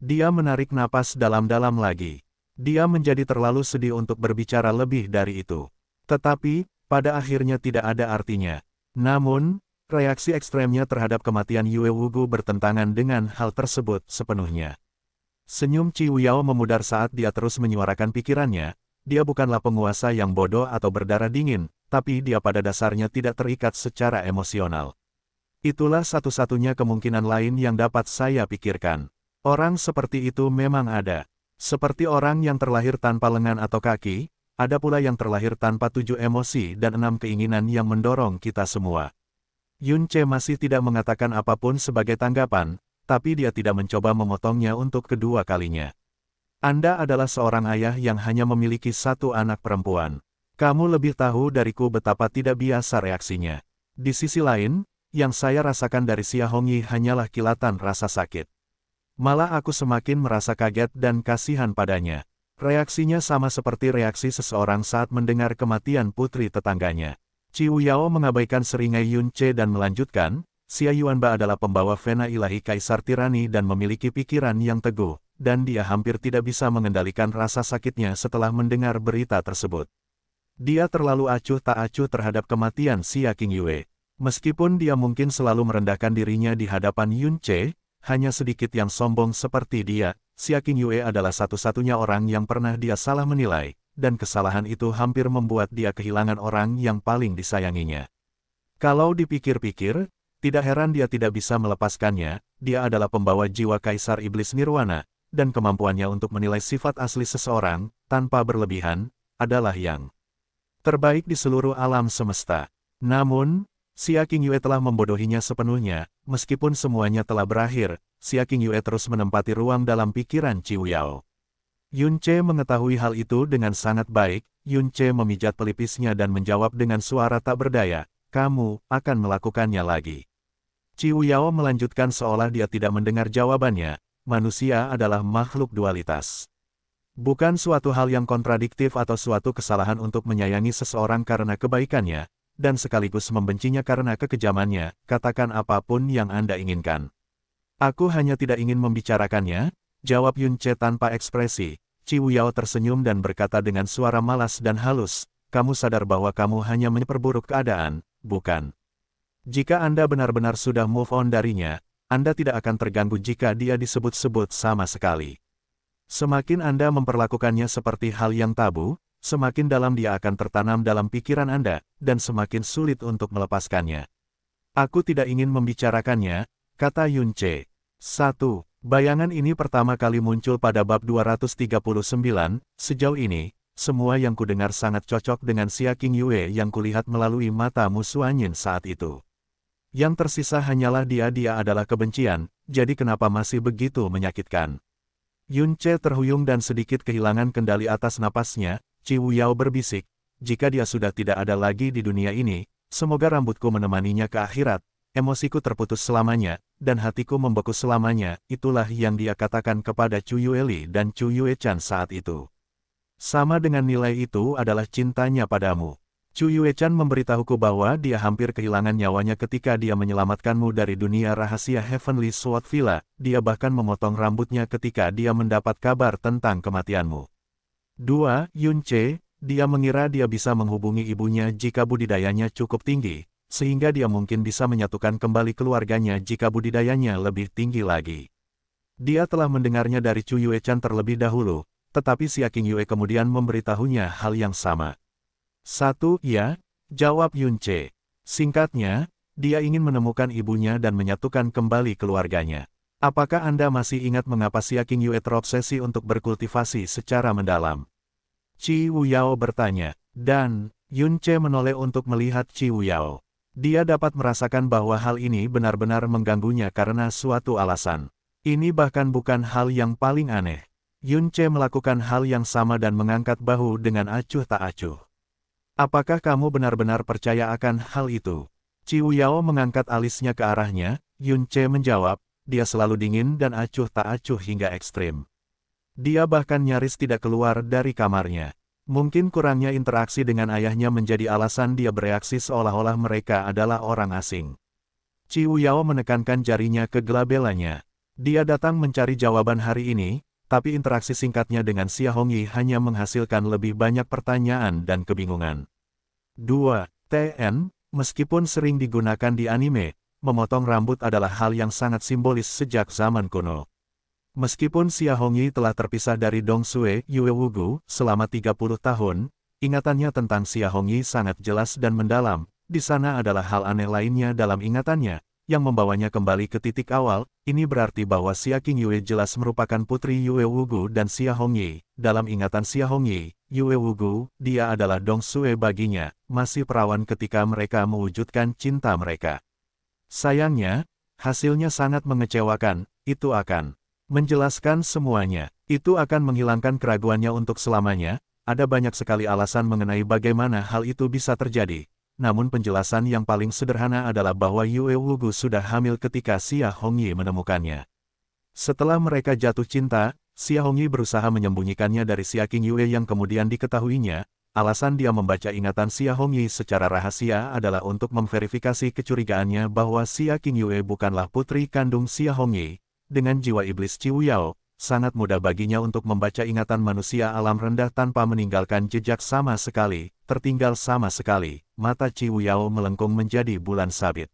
[SPEAKER 1] Dia menarik napas dalam-dalam lagi. Dia menjadi terlalu sedih untuk berbicara lebih dari itu. Tetapi, pada akhirnya tidak ada artinya. Namun, reaksi ekstremnya terhadap kematian Yue Wugu bertentangan dengan hal tersebut sepenuhnya. Senyum Chi Yao memudar saat dia terus menyuarakan pikirannya, dia bukanlah penguasa yang bodoh atau berdarah dingin, tapi dia pada dasarnya tidak terikat secara emosional. Itulah satu-satunya kemungkinan lain yang dapat saya pikirkan. Orang seperti itu memang ada. Seperti orang yang terlahir tanpa lengan atau kaki, ada pula yang terlahir tanpa tujuh emosi dan enam keinginan yang mendorong kita semua. Yun Che masih tidak mengatakan apapun sebagai tanggapan, tapi dia tidak mencoba memotongnya untuk kedua kalinya. Anda adalah seorang ayah yang hanya memiliki satu anak perempuan. Kamu lebih tahu dariku betapa tidak biasa reaksinya. Di sisi lain, yang saya rasakan dari Xia Hongyi hanyalah kilatan rasa sakit. Malah aku semakin merasa kaget dan kasihan padanya. Reaksinya sama seperti reaksi seseorang saat mendengar kematian putri tetangganya. Ciu Yao mengabaikan seringai Yun Che dan melanjutkan, Xia Yuanba adalah pembawa Vena Ilahi Kaisar Tirani dan memiliki pikiran yang teguh, dan dia hampir tidak bisa mengendalikan rasa sakitnya setelah mendengar berita tersebut. Dia terlalu acuh tak acuh terhadap kematian Xia Yue. Meskipun dia mungkin selalu merendahkan dirinya di hadapan Yun Che, hanya sedikit yang sombong seperti dia, Siaking Yue adalah satu-satunya orang yang pernah dia salah menilai, dan kesalahan itu hampir membuat dia kehilangan orang yang paling disayanginya. Kalau dipikir-pikir, tidak heran dia tidak bisa melepaskannya, dia adalah pembawa jiwa Kaisar Iblis Nirwana, dan kemampuannya untuk menilai sifat asli seseorang, tanpa berlebihan, adalah yang terbaik di seluruh alam semesta. Namun, Xia Yue telah membodohinya sepenuhnya, meskipun semuanya telah berakhir, Xia Yue terus menempati ruang dalam pikiran Ciu Yao. Yun Che mengetahui hal itu dengan sangat baik, Yun Che memijat pelipisnya dan menjawab dengan suara tak berdaya, kamu akan melakukannya lagi. Ciu Yao melanjutkan seolah dia tidak mendengar jawabannya, manusia adalah makhluk dualitas. Bukan suatu hal yang kontradiktif atau suatu kesalahan untuk menyayangi seseorang karena kebaikannya, dan sekaligus membencinya karena kekejamannya, katakan apapun yang Anda inginkan. Aku hanya tidak ingin membicarakannya, jawab Yun Che tanpa ekspresi. Ciu Yao tersenyum dan berkata dengan suara malas dan halus, kamu sadar bahwa kamu hanya memperburuk keadaan, bukan? Jika Anda benar-benar sudah move on darinya, Anda tidak akan terganggu jika dia disebut-sebut sama sekali. Semakin Anda memperlakukannya seperti hal yang tabu, semakin dalam dia akan tertanam dalam pikiran Anda, dan semakin sulit untuk melepaskannya. Aku tidak ingin membicarakannya, kata Yun Che. 1. Bayangan ini pertama kali muncul pada bab 239, sejauh ini, semua yang kudengar sangat cocok dengan Xia King Yue yang kulihat melalui mata musuh saat itu. Yang tersisa hanyalah dia-dia adalah kebencian, jadi kenapa masih begitu menyakitkan. Yun Che terhuyung dan sedikit kehilangan kendali atas napasnya, Ci Yao berbisik, jika dia sudah tidak ada lagi di dunia ini, semoga rambutku menemaninya ke akhirat, emosiku terputus selamanya, dan hatiku membeku selamanya, itulah yang dia katakan kepada Chu Yueli dan Chu Yuechan saat itu. Sama dengan nilai itu adalah cintanya padamu. Chu Yuechan memberitahuku bahwa dia hampir kehilangan nyawanya ketika dia menyelamatkanmu dari dunia rahasia Heavenly Sword Villa, dia bahkan memotong rambutnya ketika dia mendapat kabar tentang kematianmu. 2. Yun Che, dia mengira dia bisa menghubungi ibunya jika budidayanya cukup tinggi, sehingga dia mungkin bisa menyatukan kembali keluarganya jika budidayanya lebih tinggi lagi. Dia telah mendengarnya dari Chu Yue Chan terlebih dahulu, tetapi Aking Yue kemudian memberitahunya hal yang sama. Satu, ya, jawab Yun Che. Singkatnya, dia ingin menemukan ibunya dan menyatukan kembali keluarganya. Apakah Anda masih ingat mengapa Siaking Yue terobsesi untuk berkultivasi secara mendalam? Wu Wuyao bertanya, dan Yun Che menoleh untuk melihat Wu Wuyao. Dia dapat merasakan bahwa hal ini benar-benar mengganggunya karena suatu alasan. Ini bahkan bukan hal yang paling aneh. Yun Che melakukan hal yang sama dan mengangkat bahu dengan acuh tak acuh. Apakah kamu benar-benar percaya akan hal itu? Ci Wuyao mengangkat alisnya ke arahnya, Yun Che menjawab, dia selalu dingin dan acuh tak acuh hingga ekstrim. Dia bahkan nyaris tidak keluar dari kamarnya. Mungkin kurangnya interaksi dengan ayahnya menjadi alasan dia bereaksi seolah-olah mereka adalah orang asing. Ciu Yao menekankan jarinya ke gelabelanya. Dia datang mencari jawaban hari ini, tapi interaksi singkatnya dengan Xia Hongyi hanya menghasilkan lebih banyak pertanyaan
[SPEAKER 2] dan kebingungan.
[SPEAKER 1] 2. TN, meskipun sering digunakan di anime, memotong rambut adalah hal yang sangat simbolis sejak zaman kuno. Meskipun Xia Hongyi telah terpisah dari Dong Sue Yue Wugu selama 30 tahun, ingatannya tentang Xia Hongyi sangat jelas dan mendalam. Di sana adalah hal aneh lainnya dalam ingatannya, yang membawanya kembali ke titik awal, ini berarti bahwa Xia King Yue jelas merupakan putri Yue Wugu dan Xia Hongyi. Dalam ingatan Xia Hongyi, Yue Wugu, dia adalah Dong Sue baginya, masih perawan ketika mereka mewujudkan cinta mereka. Sayangnya, hasilnya sangat mengecewakan, itu akan menjelaskan semuanya. Itu akan menghilangkan keraguannya untuk selamanya, ada banyak sekali alasan mengenai bagaimana hal itu bisa terjadi. Namun penjelasan yang paling sederhana adalah bahwa Yue Wugu sudah hamil ketika Xia Hongyi menemukannya. Setelah mereka jatuh cinta, Xia Hongyi berusaha menyembunyikannya dari Xia Yue yang kemudian diketahuinya, Alasan dia membaca ingatan Xia Hongyi secara rahasia adalah untuk memverifikasi kecurigaannya bahwa Xia Qingyue bukanlah putri kandung Xia Hongyi. Dengan jiwa iblis Ciu Yao, sangat mudah baginya untuk membaca ingatan manusia alam rendah tanpa meninggalkan jejak sama sekali, tertinggal sama sekali. Mata Ciu Yao melengkung menjadi bulan sabit.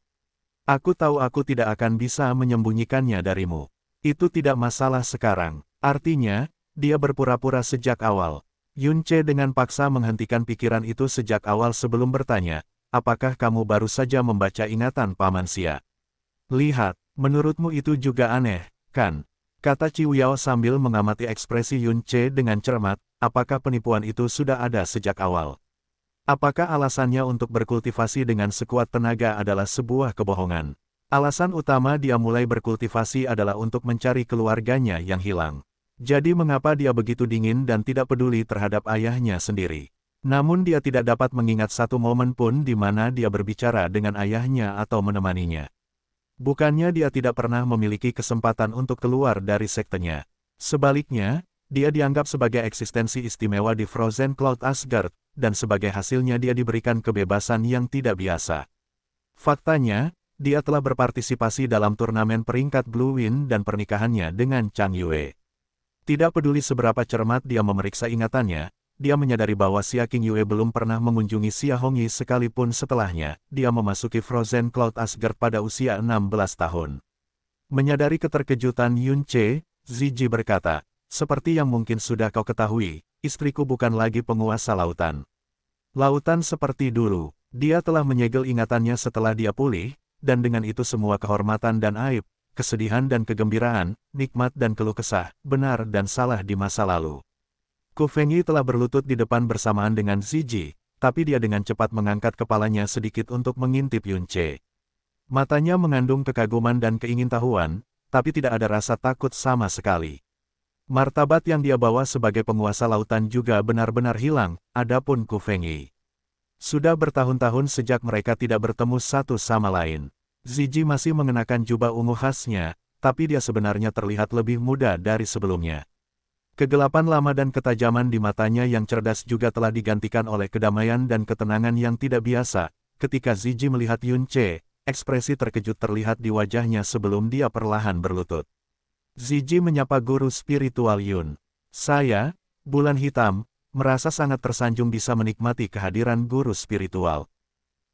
[SPEAKER 1] Aku tahu aku tidak akan bisa menyembunyikannya darimu. Itu tidak masalah sekarang. Artinya, dia berpura-pura sejak awal. Yun Che dengan paksa menghentikan pikiran itu sejak awal sebelum bertanya, apakah kamu baru saja membaca ingatan Paman Xia? Lihat, menurutmu itu juga aneh, kan? Kata Yao sambil mengamati ekspresi Yun Che dengan cermat, apakah penipuan itu sudah ada sejak awal? Apakah alasannya untuk berkultivasi dengan sekuat tenaga adalah sebuah kebohongan? Alasan utama dia mulai berkultivasi adalah untuk mencari keluarganya yang hilang. Jadi mengapa dia begitu dingin dan tidak peduli terhadap ayahnya sendiri? Namun dia tidak dapat mengingat satu momen pun di mana dia berbicara dengan ayahnya atau menemaninya. Bukannya dia tidak pernah memiliki kesempatan untuk keluar dari sektenya. Sebaliknya, dia dianggap sebagai eksistensi istimewa di Frozen Cloud Asgard, dan sebagai hasilnya dia diberikan kebebasan yang tidak biasa. Faktanya, dia telah berpartisipasi dalam turnamen peringkat Blue Wind dan pernikahannya dengan Chang Yue. Tidak peduli seberapa cermat dia memeriksa ingatannya, dia menyadari bahwa Xia King Yue belum pernah mengunjungi Xia Hongyi sekalipun setelahnya, dia memasuki Frozen Cloud Asgard pada usia 16 tahun. Menyadari keterkejutan Yun Che, Ziji berkata, seperti yang mungkin sudah kau ketahui, istriku bukan lagi penguasa lautan. Lautan seperti dulu, dia telah menyegel ingatannya setelah dia pulih, dan dengan itu semua kehormatan dan aib, kesedihan dan kegembiraan, nikmat dan keluh kesah, benar dan salah di masa lalu. Ku Fengyi telah berlutut di depan bersamaan dengan Ziji, tapi dia dengan cepat mengangkat kepalanya sedikit untuk mengintip Yun Matanya mengandung kekaguman dan keingintahuan, tapi tidak ada rasa takut sama sekali. Martabat yang dia bawa sebagai penguasa lautan juga benar-benar hilang, adapun Ku Fengyi. Sudah bertahun-tahun sejak mereka tidak bertemu satu sama lain. Ziji masih mengenakan jubah ungu khasnya, tapi dia sebenarnya terlihat lebih muda dari sebelumnya. Kegelapan lama dan ketajaman di matanya yang cerdas juga telah digantikan oleh kedamaian dan ketenangan yang tidak biasa. Ketika Ziji melihat Yun Che, ekspresi terkejut terlihat di wajahnya sebelum dia perlahan berlutut. Ziji menyapa guru spiritual Yun. Saya, Bulan Hitam, merasa sangat tersanjung bisa menikmati kehadiran guru spiritual.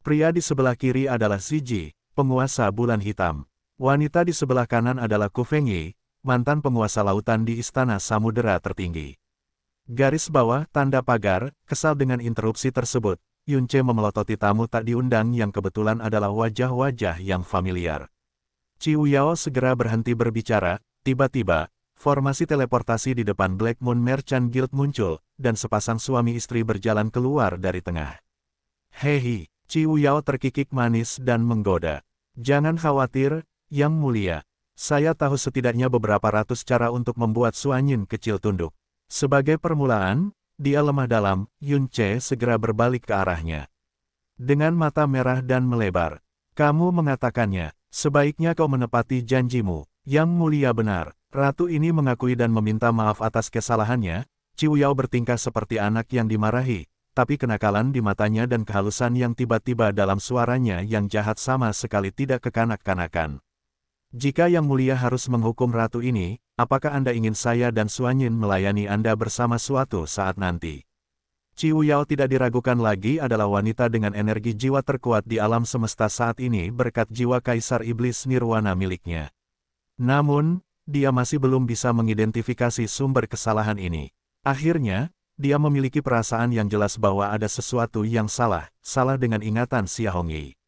[SPEAKER 1] Pria di sebelah kiri adalah Ziji, penguasa bulan hitam. Wanita di sebelah kanan adalah Ku Feng Yi, mantan penguasa lautan di istana samudera tertinggi. Garis bawah tanda pagar, kesal dengan interupsi tersebut, Yun Che memelototi tamu tak diundang yang kebetulan adalah wajah-wajah yang familiar. Ciu Yao segera berhenti berbicara, tiba-tiba, formasi teleportasi di depan Black Moon Merchant Guild muncul, dan sepasang suami istri berjalan keluar dari tengah. Hehi, Ciu Yao terkikik manis dan menggoda. Jangan khawatir, Yang Mulia. Saya tahu setidaknya beberapa ratus cara untuk membuat Suanyin kecil tunduk. Sebagai permulaan, dia lemah dalam, Yun Che segera berbalik ke arahnya. Dengan mata merah dan melebar, kamu mengatakannya, sebaiknya kau menepati janjimu, Yang Mulia benar. Ratu ini mengakui dan meminta maaf atas kesalahannya, Ciu Yao bertingkah seperti anak yang dimarahi, tapi kenakalan di matanya dan kehalusan yang tiba-tiba dalam suaranya yang jahat sama sekali tidak kekanak-kanakan. Jika Yang Mulia harus menghukum ratu ini, apakah Anda ingin saya dan Suanyin melayani Anda bersama suatu saat nanti? Ciu Yao tidak diragukan lagi adalah wanita dengan energi jiwa terkuat di alam semesta saat ini berkat jiwa Kaisar Iblis Nirwana miliknya. Namun, dia masih belum bisa mengidentifikasi sumber kesalahan ini. Akhirnya, dia memiliki perasaan yang jelas bahwa ada sesuatu yang salah, salah dengan ingatan Yi.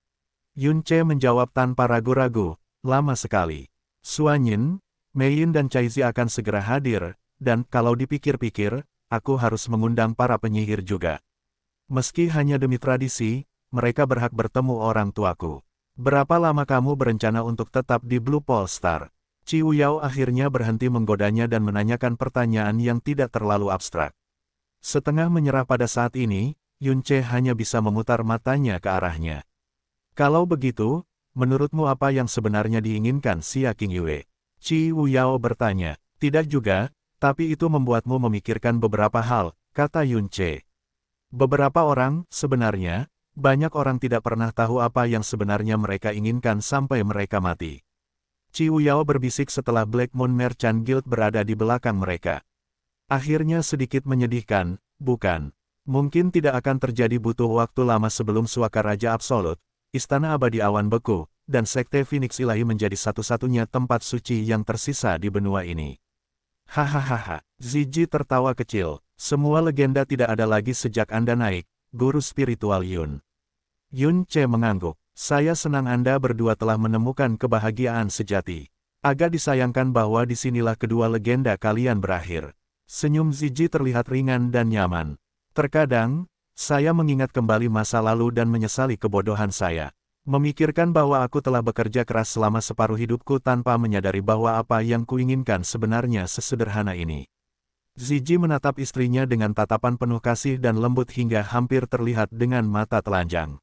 [SPEAKER 1] Yun Che menjawab tanpa ragu-ragu, lama sekali. Suan Yin, Mei Yin dan Cai Zi akan segera hadir, dan kalau dipikir-pikir, aku harus mengundang para penyihir juga. Meski hanya demi tradisi, mereka berhak bertemu orang tuaku. Berapa lama kamu berencana untuk tetap di Blue Pole Star? Ciu Yao akhirnya berhenti menggodanya dan menanyakan pertanyaan yang tidak terlalu abstrak. Setengah menyerah pada saat ini, Yunce hanya bisa memutar matanya ke arahnya. Kalau begitu, menurutmu apa yang sebenarnya diinginkan Xia King Yue? Ci Wuyao bertanya. Tidak juga, tapi itu membuatmu memikirkan beberapa hal, kata Yunce. Beberapa orang, sebenarnya, banyak orang tidak pernah tahu apa yang sebenarnya mereka inginkan sampai mereka mati. Ci Wuyao berbisik setelah Black Moon Merchant Guild berada di belakang mereka. Akhirnya sedikit menyedihkan, bukan? Mungkin tidak akan terjadi butuh waktu lama sebelum suaka Raja Absolut, Istana Abadi Awan Beku, dan Sekte Phoenix Ilahi menjadi satu-satunya tempat suci yang tersisa di benua ini. Hahaha, Ziji tertawa kecil, semua legenda tidak ada lagi sejak Anda naik, guru spiritual Yun. Yun C mengangguk, saya senang Anda berdua telah menemukan kebahagiaan sejati. Agak disayangkan bahwa disinilah kedua legenda kalian berakhir. Senyum Ziji terlihat ringan dan nyaman. Terkadang, saya mengingat kembali masa lalu dan menyesali kebodohan saya. Memikirkan bahwa aku telah bekerja keras selama separuh hidupku tanpa menyadari bahwa apa yang kuinginkan sebenarnya sesederhana ini. Ziji menatap istrinya dengan tatapan penuh kasih dan lembut hingga hampir terlihat dengan mata telanjang.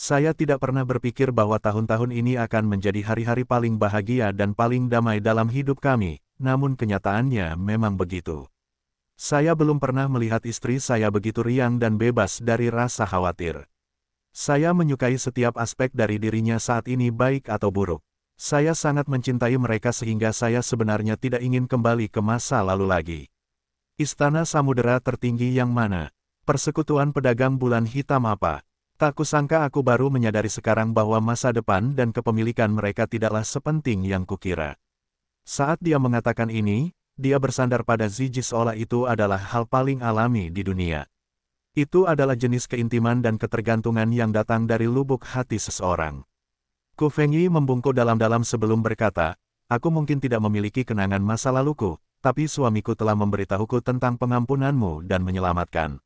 [SPEAKER 1] Saya tidak pernah berpikir bahwa tahun-tahun ini akan menjadi hari-hari paling bahagia dan paling damai dalam hidup kami, namun kenyataannya memang begitu. Saya belum pernah melihat istri saya begitu riang dan bebas dari rasa khawatir. Saya menyukai setiap aspek dari dirinya saat ini baik atau buruk. Saya sangat mencintai mereka sehingga saya sebenarnya tidak ingin kembali ke masa lalu lagi. Istana Samudera tertinggi yang mana? Persekutuan pedagang bulan hitam apa? Tak kusangka aku baru menyadari sekarang bahwa masa depan dan kepemilikan mereka tidaklah sepenting yang kukira. Saat dia mengatakan ini, dia bersandar pada Ziji seolah itu adalah hal paling alami di dunia. Itu adalah jenis keintiman dan ketergantungan yang datang dari lubuk hati seseorang. Ku Feng membungkuk dalam-dalam sebelum berkata, Aku mungkin tidak memiliki kenangan masa laluku, tapi suamiku telah memberitahuku tentang pengampunanmu dan menyelamatkan.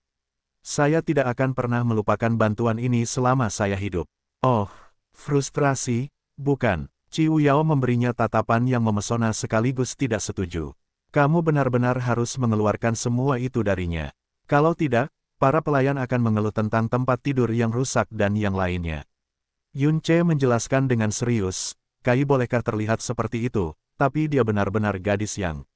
[SPEAKER 1] Saya tidak akan pernah melupakan bantuan ini selama saya hidup. Oh, frustrasi, bukan. Ciu Yao memberinya tatapan yang memesona sekaligus tidak setuju. Kamu benar-benar harus mengeluarkan semua itu darinya. Kalau tidak, para pelayan akan mengeluh tentang tempat tidur yang rusak dan yang lainnya. Yun Che menjelaskan dengan serius, Kai bolehkah terlihat seperti itu, tapi dia benar-benar gadis yang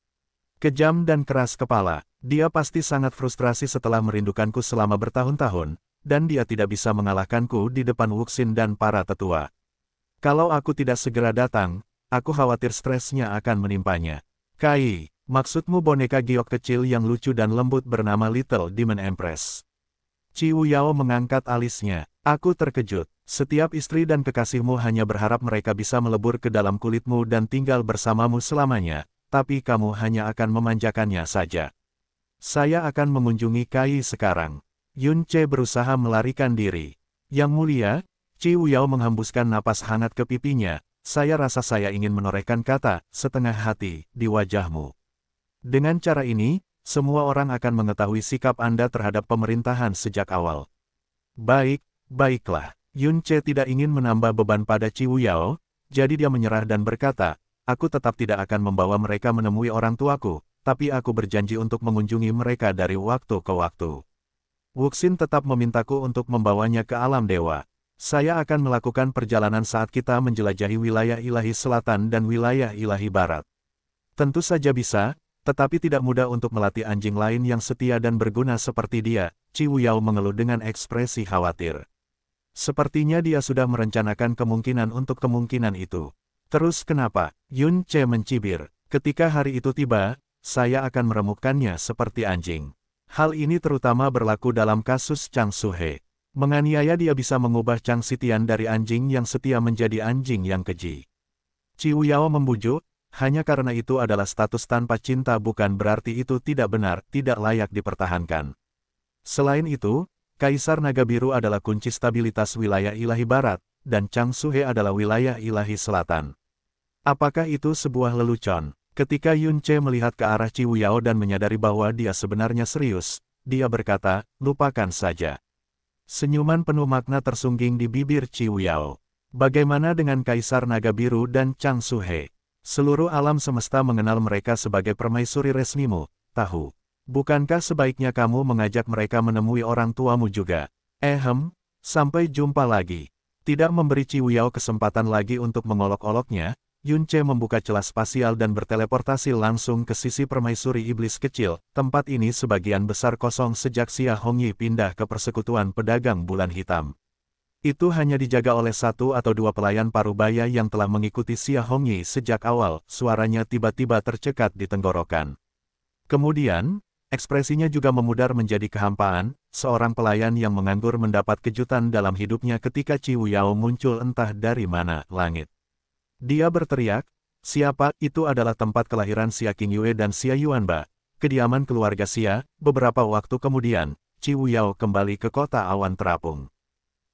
[SPEAKER 1] kejam dan keras kepala. Dia pasti sangat frustrasi setelah merindukanku selama bertahun-tahun, dan dia tidak bisa mengalahkanku di depan Wuxin dan para tetua. Kalau aku tidak segera datang, aku khawatir stresnya akan menimpanya. Kai, maksudmu boneka giok kecil yang lucu dan lembut bernama Little Demon Empress. Ciu Yao mengangkat alisnya. Aku terkejut. Setiap istri dan kekasihmu hanya berharap mereka bisa melebur ke dalam kulitmu dan tinggal bersamamu selamanya, tapi kamu hanya akan memanjakannya saja. Saya akan mengunjungi Kai sekarang. Yun Che berusaha melarikan diri. Yang mulia, Ciu Yao menghembuskan napas hangat ke pipinya, saya rasa saya ingin menorehkan kata, setengah hati, di wajahmu. Dengan cara ini, semua orang akan mengetahui sikap Anda terhadap pemerintahan sejak awal. Baik, baiklah. Yun Che tidak ingin menambah beban pada Ciu Yao, jadi dia menyerah dan berkata, aku tetap tidak akan membawa mereka menemui orang tuaku, tapi aku berjanji untuk mengunjungi mereka dari waktu ke waktu. Wuxin tetap memintaku untuk membawanya ke alam dewa, saya akan melakukan perjalanan saat kita menjelajahi wilayah ilahi selatan dan wilayah ilahi barat. Tentu saja bisa, tetapi tidak mudah untuk melatih anjing lain yang setia dan berguna seperti dia, Ciu Yao mengeluh dengan ekspresi khawatir. Sepertinya dia sudah merencanakan kemungkinan untuk kemungkinan itu. Terus kenapa? Yun Che mencibir. Ketika hari itu tiba, saya akan meremukkannya seperti anjing. Hal ini terutama berlaku dalam kasus Chang Suhe. Menganiaya dia bisa mengubah Chang Sitian dari anjing yang setia menjadi anjing yang keji. Ciu Yao membujuk, hanya karena itu adalah status tanpa cinta bukan berarti itu tidak benar, tidak layak dipertahankan. Selain itu, Kaisar Naga Biru adalah kunci stabilitas wilayah ilahi barat, dan Chang Suhe adalah wilayah ilahi selatan. Apakah itu sebuah lelucon? Ketika Yun Che melihat ke arah Ciu Yao dan menyadari bahwa dia sebenarnya serius, dia berkata, lupakan saja. Senyuman penuh makna tersungging di bibir Ciuyao. Bagaimana dengan Kaisar Naga Biru dan Chang Suhe? Seluruh alam semesta mengenal mereka sebagai permaisuri resmimu, tahu. Bukankah sebaiknya kamu mengajak mereka menemui orang tuamu juga? Ehem, eh, sampai jumpa lagi. Tidak memberi Ciuyao kesempatan lagi untuk mengolok-oloknya, Yun Che membuka celah spasial dan berteleportasi langsung ke sisi permaisuri iblis kecil, tempat ini sebagian besar kosong sejak Xia Hongyi pindah ke persekutuan pedagang bulan hitam. Itu hanya dijaga oleh satu atau dua pelayan parubaya yang telah mengikuti Xia Hongyi sejak awal, suaranya tiba-tiba tercekat di tenggorokan. Kemudian, ekspresinya juga memudar menjadi kehampaan, seorang pelayan yang menganggur mendapat kejutan dalam hidupnya ketika Ciu Yao muncul entah dari mana, langit. Dia berteriak, siapa, itu adalah tempat kelahiran Xia Qingyue dan Xia Yuanba, kediaman keluarga Xia, beberapa waktu kemudian, Ciu Yao kembali ke kota awan terapung.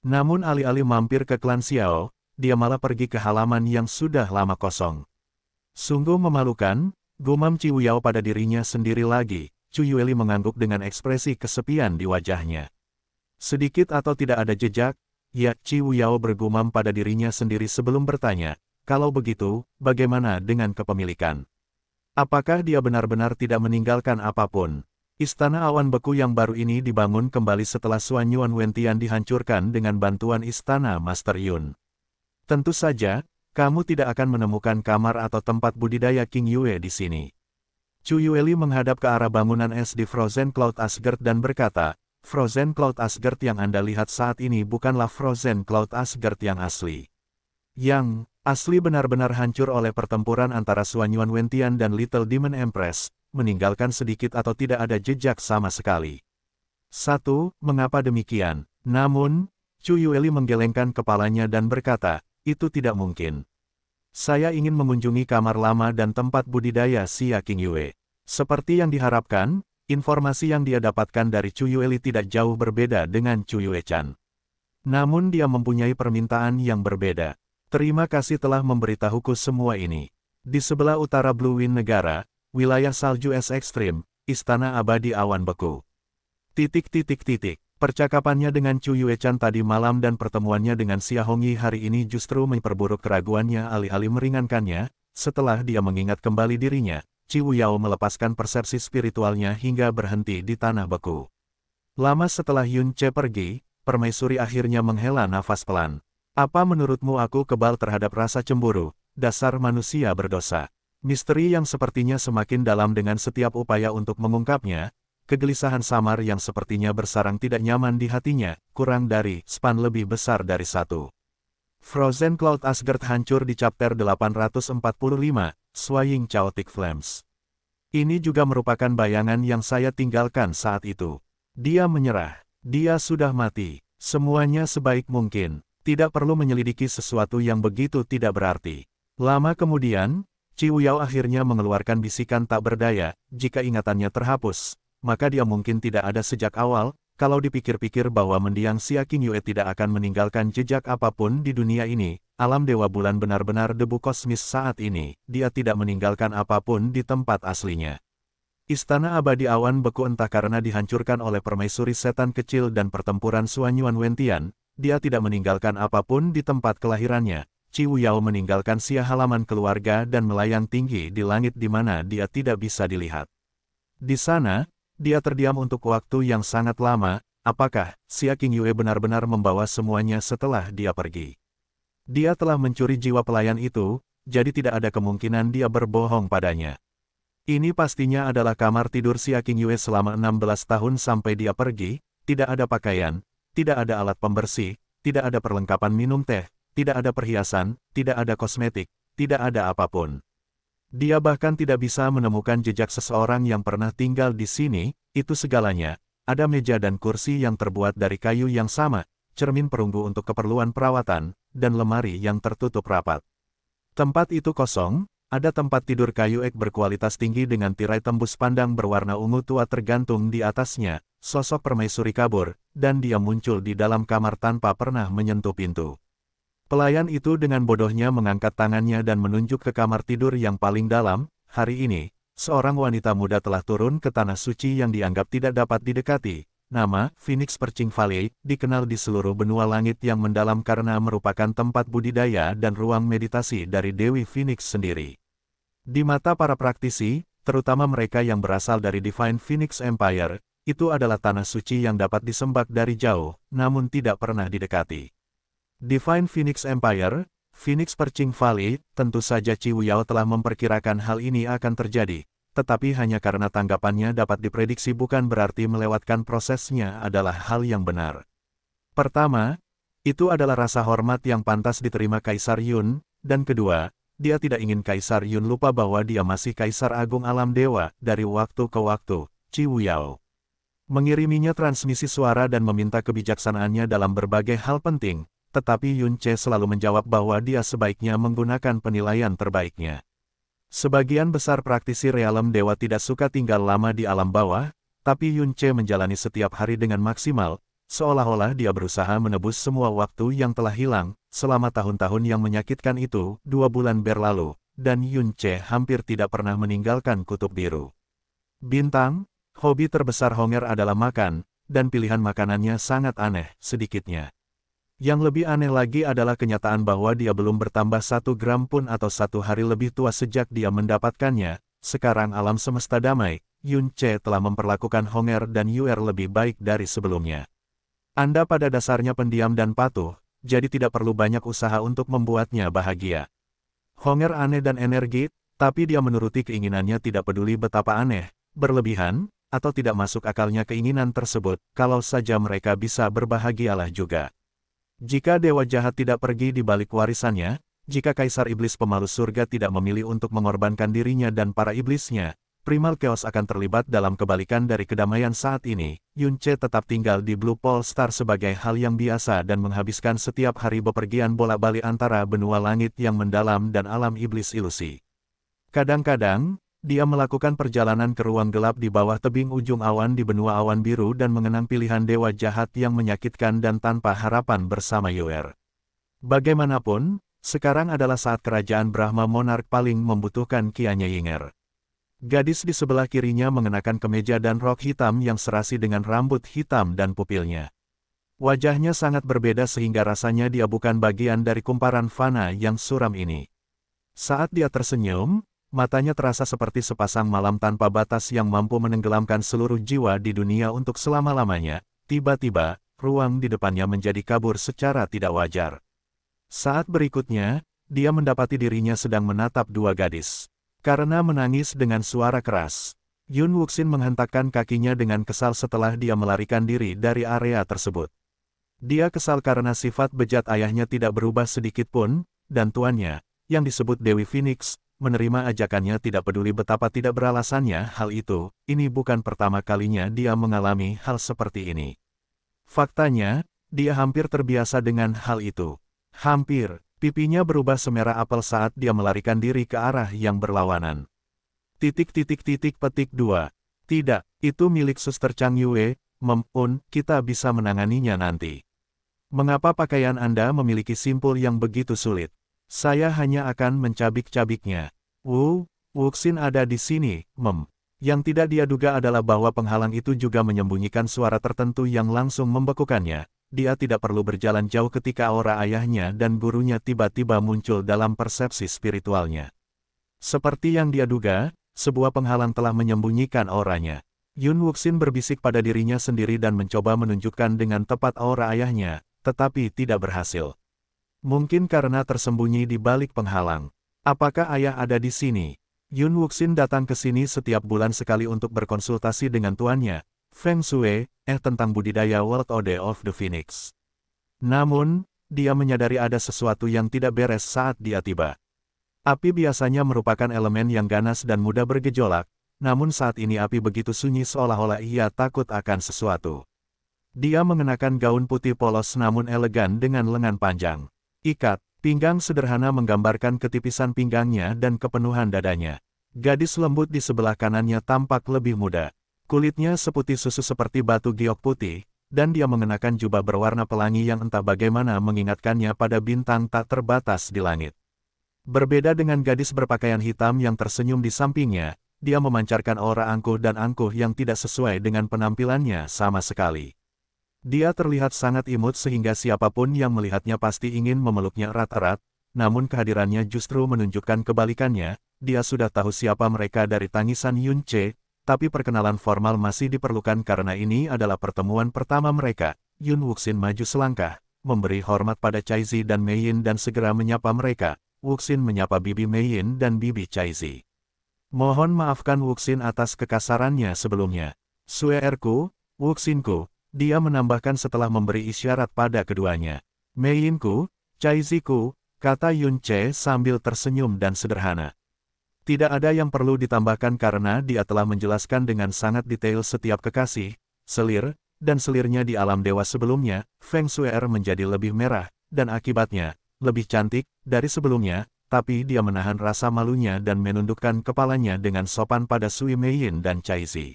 [SPEAKER 1] Namun alih-alih mampir ke klan Xiao, dia malah pergi ke halaman yang sudah lama kosong. Sungguh memalukan, gumam Ciu Yao pada dirinya sendiri lagi, Chu Yueli mengangguk dengan ekspresi kesepian di wajahnya. Sedikit atau tidak ada jejak, ya Ciu Yao bergumam pada dirinya sendiri sebelum bertanya, kalau begitu, bagaimana dengan kepemilikan? Apakah dia benar-benar tidak meninggalkan apapun? Istana awan beku yang baru ini dibangun kembali setelah Suan Yuan Wentian dihancurkan dengan bantuan Istana Master Yun. Tentu saja, kamu tidak akan menemukan kamar atau tempat budidaya King Yue di sini. Chu Yueli menghadap ke arah bangunan es di Frozen Cloud Asgard dan berkata, Frozen Cloud Asgard yang Anda lihat saat ini bukanlah Frozen Cloud Asgard yang asli. Yang, Asli benar-benar hancur oleh pertempuran antara Suan Yuan Wentian dan Little Demon Empress, meninggalkan sedikit atau tidak ada jejak sama sekali. Satu, mengapa demikian? Namun, Chu Yueli menggelengkan kepalanya dan berkata, itu tidak mungkin. Saya ingin mengunjungi kamar lama dan tempat budidaya Xia King Yue. Seperti yang diharapkan, informasi yang dia dapatkan dari Chu Yueli tidak jauh berbeda dengan Chu Yue Chan. Namun dia mempunyai permintaan yang berbeda. Terima kasih telah memberitahuku semua ini. Di sebelah utara Blue Wind Negara, wilayah salju es ekstrim, istana abadi awan beku. Titik titik titik. Percakapannya dengan Chu Yuechan tadi malam dan pertemuannya dengan Xia Hongyi hari ini justru memperburuk keraguannya alih-alih meringankannya, setelah dia mengingat kembali dirinya, Ci Yao melepaskan persepsi spiritualnya hingga berhenti di tanah beku. Lama setelah Yun Che pergi, permaisuri akhirnya menghela nafas pelan. Apa menurutmu aku kebal terhadap rasa cemburu, dasar manusia berdosa? Misteri yang sepertinya semakin dalam dengan setiap upaya untuk mengungkapnya, kegelisahan samar yang sepertinya bersarang tidak nyaman di hatinya, kurang dari, span lebih besar dari satu. Frozen Cloud Asgard hancur di chapter 845, Swaying Chaotic Flames. Ini juga merupakan bayangan yang saya tinggalkan saat itu. Dia menyerah. Dia sudah mati. Semuanya sebaik mungkin tidak perlu menyelidiki sesuatu yang begitu tidak berarti. Lama kemudian, Ciuyao akhirnya mengeluarkan bisikan tak berdaya, jika ingatannya terhapus, maka dia mungkin tidak ada sejak awal, kalau dipikir-pikir bahwa mendiang Xia Yue tidak akan meninggalkan jejak apapun di dunia ini, alam Dewa Bulan benar-benar debu kosmis saat ini, dia tidak meninggalkan apapun di tempat aslinya. Istana abadi awan beku entah karena dihancurkan oleh permaisuri setan kecil dan pertempuran Suanyuan Wentian, dia tidak meninggalkan apapun di tempat kelahirannya. Ciu Yao meninggalkan sia halaman keluarga dan melayang tinggi di langit di mana dia tidak bisa dilihat. Di sana, dia terdiam untuk waktu yang sangat lama, apakah Xia King Yue benar-benar membawa semuanya setelah dia pergi. Dia telah mencuri jiwa pelayan itu, jadi tidak ada kemungkinan dia berbohong padanya. Ini pastinya adalah kamar tidur Xia King Yue selama 16 tahun sampai dia pergi, tidak ada pakaian, tidak ada alat pembersih, tidak ada perlengkapan minum teh, tidak ada perhiasan, tidak ada kosmetik, tidak ada apapun. Dia bahkan tidak bisa menemukan jejak seseorang yang pernah tinggal di sini, itu segalanya. Ada meja dan kursi yang terbuat dari kayu yang sama, cermin perunggu untuk keperluan perawatan, dan lemari yang tertutup rapat. Tempat itu kosong, ada tempat tidur kayu ek berkualitas tinggi dengan tirai tembus pandang berwarna ungu tua tergantung di atasnya, sosok permaisuri kabur, dan dia muncul di dalam kamar tanpa pernah menyentuh pintu. Pelayan itu dengan bodohnya mengangkat tangannya dan menunjuk ke kamar tidur yang paling dalam, hari ini, seorang wanita muda telah turun ke tanah suci yang dianggap tidak dapat didekati. Nama, Phoenix Percing Valley, dikenal di seluruh benua langit yang mendalam karena merupakan tempat budidaya dan ruang meditasi dari Dewi Phoenix sendiri. Di mata para praktisi, terutama mereka yang berasal dari Divine Phoenix Empire, itu adalah tanah suci yang dapat disembak dari jauh, namun tidak pernah didekati. Divine Phoenix Empire, Phoenix Perching Valley, tentu saja Ciwiao telah memperkirakan hal ini akan terjadi, tetapi hanya karena tanggapannya dapat diprediksi bukan berarti melewatkan prosesnya adalah hal yang benar. Pertama, itu adalah rasa hormat yang pantas diterima Kaisar Yun, dan kedua, dia tidak ingin Kaisar Yun lupa bahwa dia masih Kaisar Agung Alam Dewa, dari waktu ke waktu, Chi Wuyao. Mengiriminya transmisi suara dan meminta kebijaksanaannya dalam berbagai hal penting, tetapi Yun Che selalu menjawab bahwa dia sebaiknya menggunakan penilaian terbaiknya. Sebagian besar praktisi realem dewa tidak suka tinggal lama di alam bawah, tapi Yun Che menjalani setiap hari dengan maksimal, seolah-olah dia berusaha menebus semua waktu yang telah hilang, Selama tahun-tahun yang menyakitkan itu, dua bulan berlalu, dan Yun Che hampir tidak pernah meninggalkan kutub biru. Bintang, hobi terbesar Honger adalah makan, dan pilihan makanannya sangat aneh, sedikitnya. Yang lebih aneh lagi adalah kenyataan bahwa dia belum bertambah satu gram pun atau satu hari lebih tua sejak dia mendapatkannya. Sekarang alam semesta damai, Yun Che telah memperlakukan Honger dan Yuer lebih baik dari sebelumnya. Anda pada dasarnya pendiam dan patuh, jadi tidak perlu banyak usaha untuk membuatnya bahagia. Honger aneh dan energi, tapi dia menuruti keinginannya tidak peduli betapa aneh, berlebihan, atau tidak masuk akalnya keinginan tersebut, kalau saja mereka bisa berbahagialah juga. Jika dewa jahat tidak pergi di balik warisannya, jika kaisar iblis pemalu surga tidak memilih untuk mengorbankan dirinya dan para iblisnya, Primal Chaos akan terlibat dalam kebalikan dari kedamaian saat ini, Yun Che tetap tinggal di Blue Pole Star sebagai hal yang biasa dan menghabiskan setiap hari bepergian bola-balik antara benua langit yang mendalam dan alam iblis ilusi. Kadang-kadang, dia melakukan perjalanan ke ruang gelap di bawah tebing ujung awan di benua awan biru dan mengenang pilihan dewa jahat yang menyakitkan dan tanpa harapan bersama Yuer. Bagaimanapun, sekarang adalah saat kerajaan Brahma Monark paling membutuhkan Kianya Yinger. Gadis di sebelah kirinya mengenakan kemeja dan rok hitam yang serasi dengan rambut hitam dan pupilnya. Wajahnya sangat berbeda sehingga rasanya dia bukan bagian dari kumparan fana yang suram ini. Saat dia tersenyum, matanya terasa seperti sepasang malam tanpa batas yang mampu menenggelamkan seluruh jiwa di dunia untuk selama-lamanya. Tiba-tiba, ruang di depannya menjadi kabur secara tidak wajar. Saat berikutnya, dia mendapati dirinya sedang menatap dua gadis. Karena menangis dengan suara keras, Yun Wuxin menghentakkan kakinya dengan kesal setelah dia melarikan diri dari area tersebut. Dia kesal karena sifat bejat ayahnya tidak berubah sedikit pun, dan tuannya, yang disebut Dewi Phoenix, menerima ajakannya tidak peduli betapa tidak beralasannya hal itu, ini bukan pertama kalinya dia mengalami hal seperti ini. Faktanya, dia hampir terbiasa dengan hal itu. Hampir, Pipinya berubah semerah apel saat dia melarikan diri ke arah yang berlawanan. Titik titik titik petik dua Tidak, itu milik suster Chang Yue, Mem Un, kita bisa menanganinya nanti. Mengapa pakaian Anda memiliki simpul yang begitu sulit? Saya hanya akan mencabik-cabiknya. Wu, Wuxin ada di sini, Mem. Yang tidak dia duga adalah bahwa penghalang itu juga menyembunyikan suara tertentu yang langsung membekukannya, dia tidak perlu berjalan jauh ketika aura ayahnya dan gurunya tiba-tiba muncul dalam persepsi spiritualnya. Seperti yang dia duga, sebuah penghalang telah menyembunyikan auranya. Yun Wuxin berbisik pada dirinya sendiri dan mencoba menunjukkan dengan tepat aura ayahnya, tetapi tidak berhasil. Mungkin karena tersembunyi di balik penghalang. Apakah ayah ada di sini? Yun Wuxin datang ke sini setiap bulan sekali untuk berkonsultasi dengan tuannya, Feng Shui, eh tentang budidaya World Ode of the Phoenix. Namun, dia menyadari ada sesuatu yang tidak beres saat dia tiba. Api biasanya merupakan elemen yang ganas dan mudah bergejolak, namun saat ini api begitu sunyi seolah-olah ia takut akan sesuatu. Dia mengenakan gaun putih polos namun elegan dengan lengan panjang. Ikat, pinggang sederhana menggambarkan ketipisan pinggangnya dan kepenuhan dadanya. Gadis lembut di sebelah kanannya tampak lebih muda. Kulitnya seputih susu seperti batu giok putih, dan dia mengenakan jubah berwarna pelangi yang entah bagaimana mengingatkannya pada bintang tak terbatas di langit. Berbeda dengan gadis berpakaian hitam yang tersenyum di sampingnya, dia memancarkan aura angkuh dan angkuh yang tidak sesuai dengan penampilannya sama sekali. Dia terlihat sangat imut sehingga siapapun yang melihatnya pasti ingin memeluknya erat-erat, namun kehadirannya justru menunjukkan kebalikannya, dia sudah tahu siapa mereka dari tangisan Yun Che, tapi perkenalan formal masih diperlukan karena ini adalah pertemuan pertama mereka. Yun Wuxin maju selangkah, memberi hormat pada Cai Zi dan Mei Yin dan segera menyapa mereka. Wuxin menyapa Bibi Mei Yin dan Bibi Cai Zi. Mohon maafkan Wuxin atas kekasarannya sebelumnya. Sue Erku, Wuxinku, dia menambahkan setelah memberi isyarat pada keduanya. Mei Yinku, Cai Ziku, kata Yun Che sambil tersenyum dan sederhana. Tidak ada yang perlu ditambahkan karena dia telah menjelaskan dengan sangat detail setiap kekasih, selir, dan selirnya di alam dewa sebelumnya, Feng Shuer menjadi lebih merah, dan akibatnya, lebih cantik, dari sebelumnya, tapi dia menahan rasa malunya dan menundukkan kepalanya dengan sopan pada Sui Yin dan Chai Zi.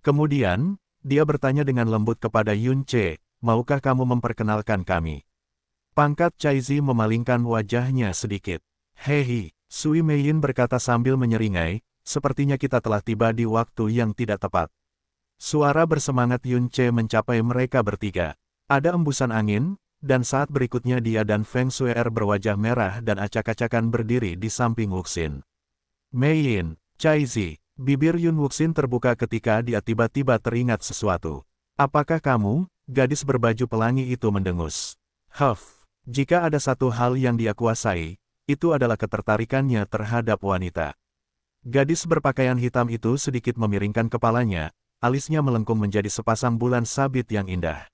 [SPEAKER 1] Kemudian, dia bertanya dengan lembut kepada Yun Che, maukah kamu memperkenalkan kami? Pangkat Chai Zi memalingkan wajahnya sedikit. Hehi, Sui Yin berkata sambil menyeringai, sepertinya kita telah tiba di waktu yang tidak tepat. Suara bersemangat Yun Che mencapai mereka bertiga. Ada embusan angin, dan saat berikutnya dia dan Feng Er berwajah merah dan acak-acakan berdiri di samping Wuxin. Yin, Chai Zi, bibir Yun Wuxin terbuka ketika dia tiba-tiba teringat sesuatu. Apakah kamu, gadis berbaju pelangi itu mendengus? Huff, jika ada satu hal yang dia kuasai, itu adalah ketertarikannya terhadap wanita. Gadis berpakaian hitam itu sedikit memiringkan kepalanya, alisnya melengkung menjadi sepasang bulan sabit yang indah.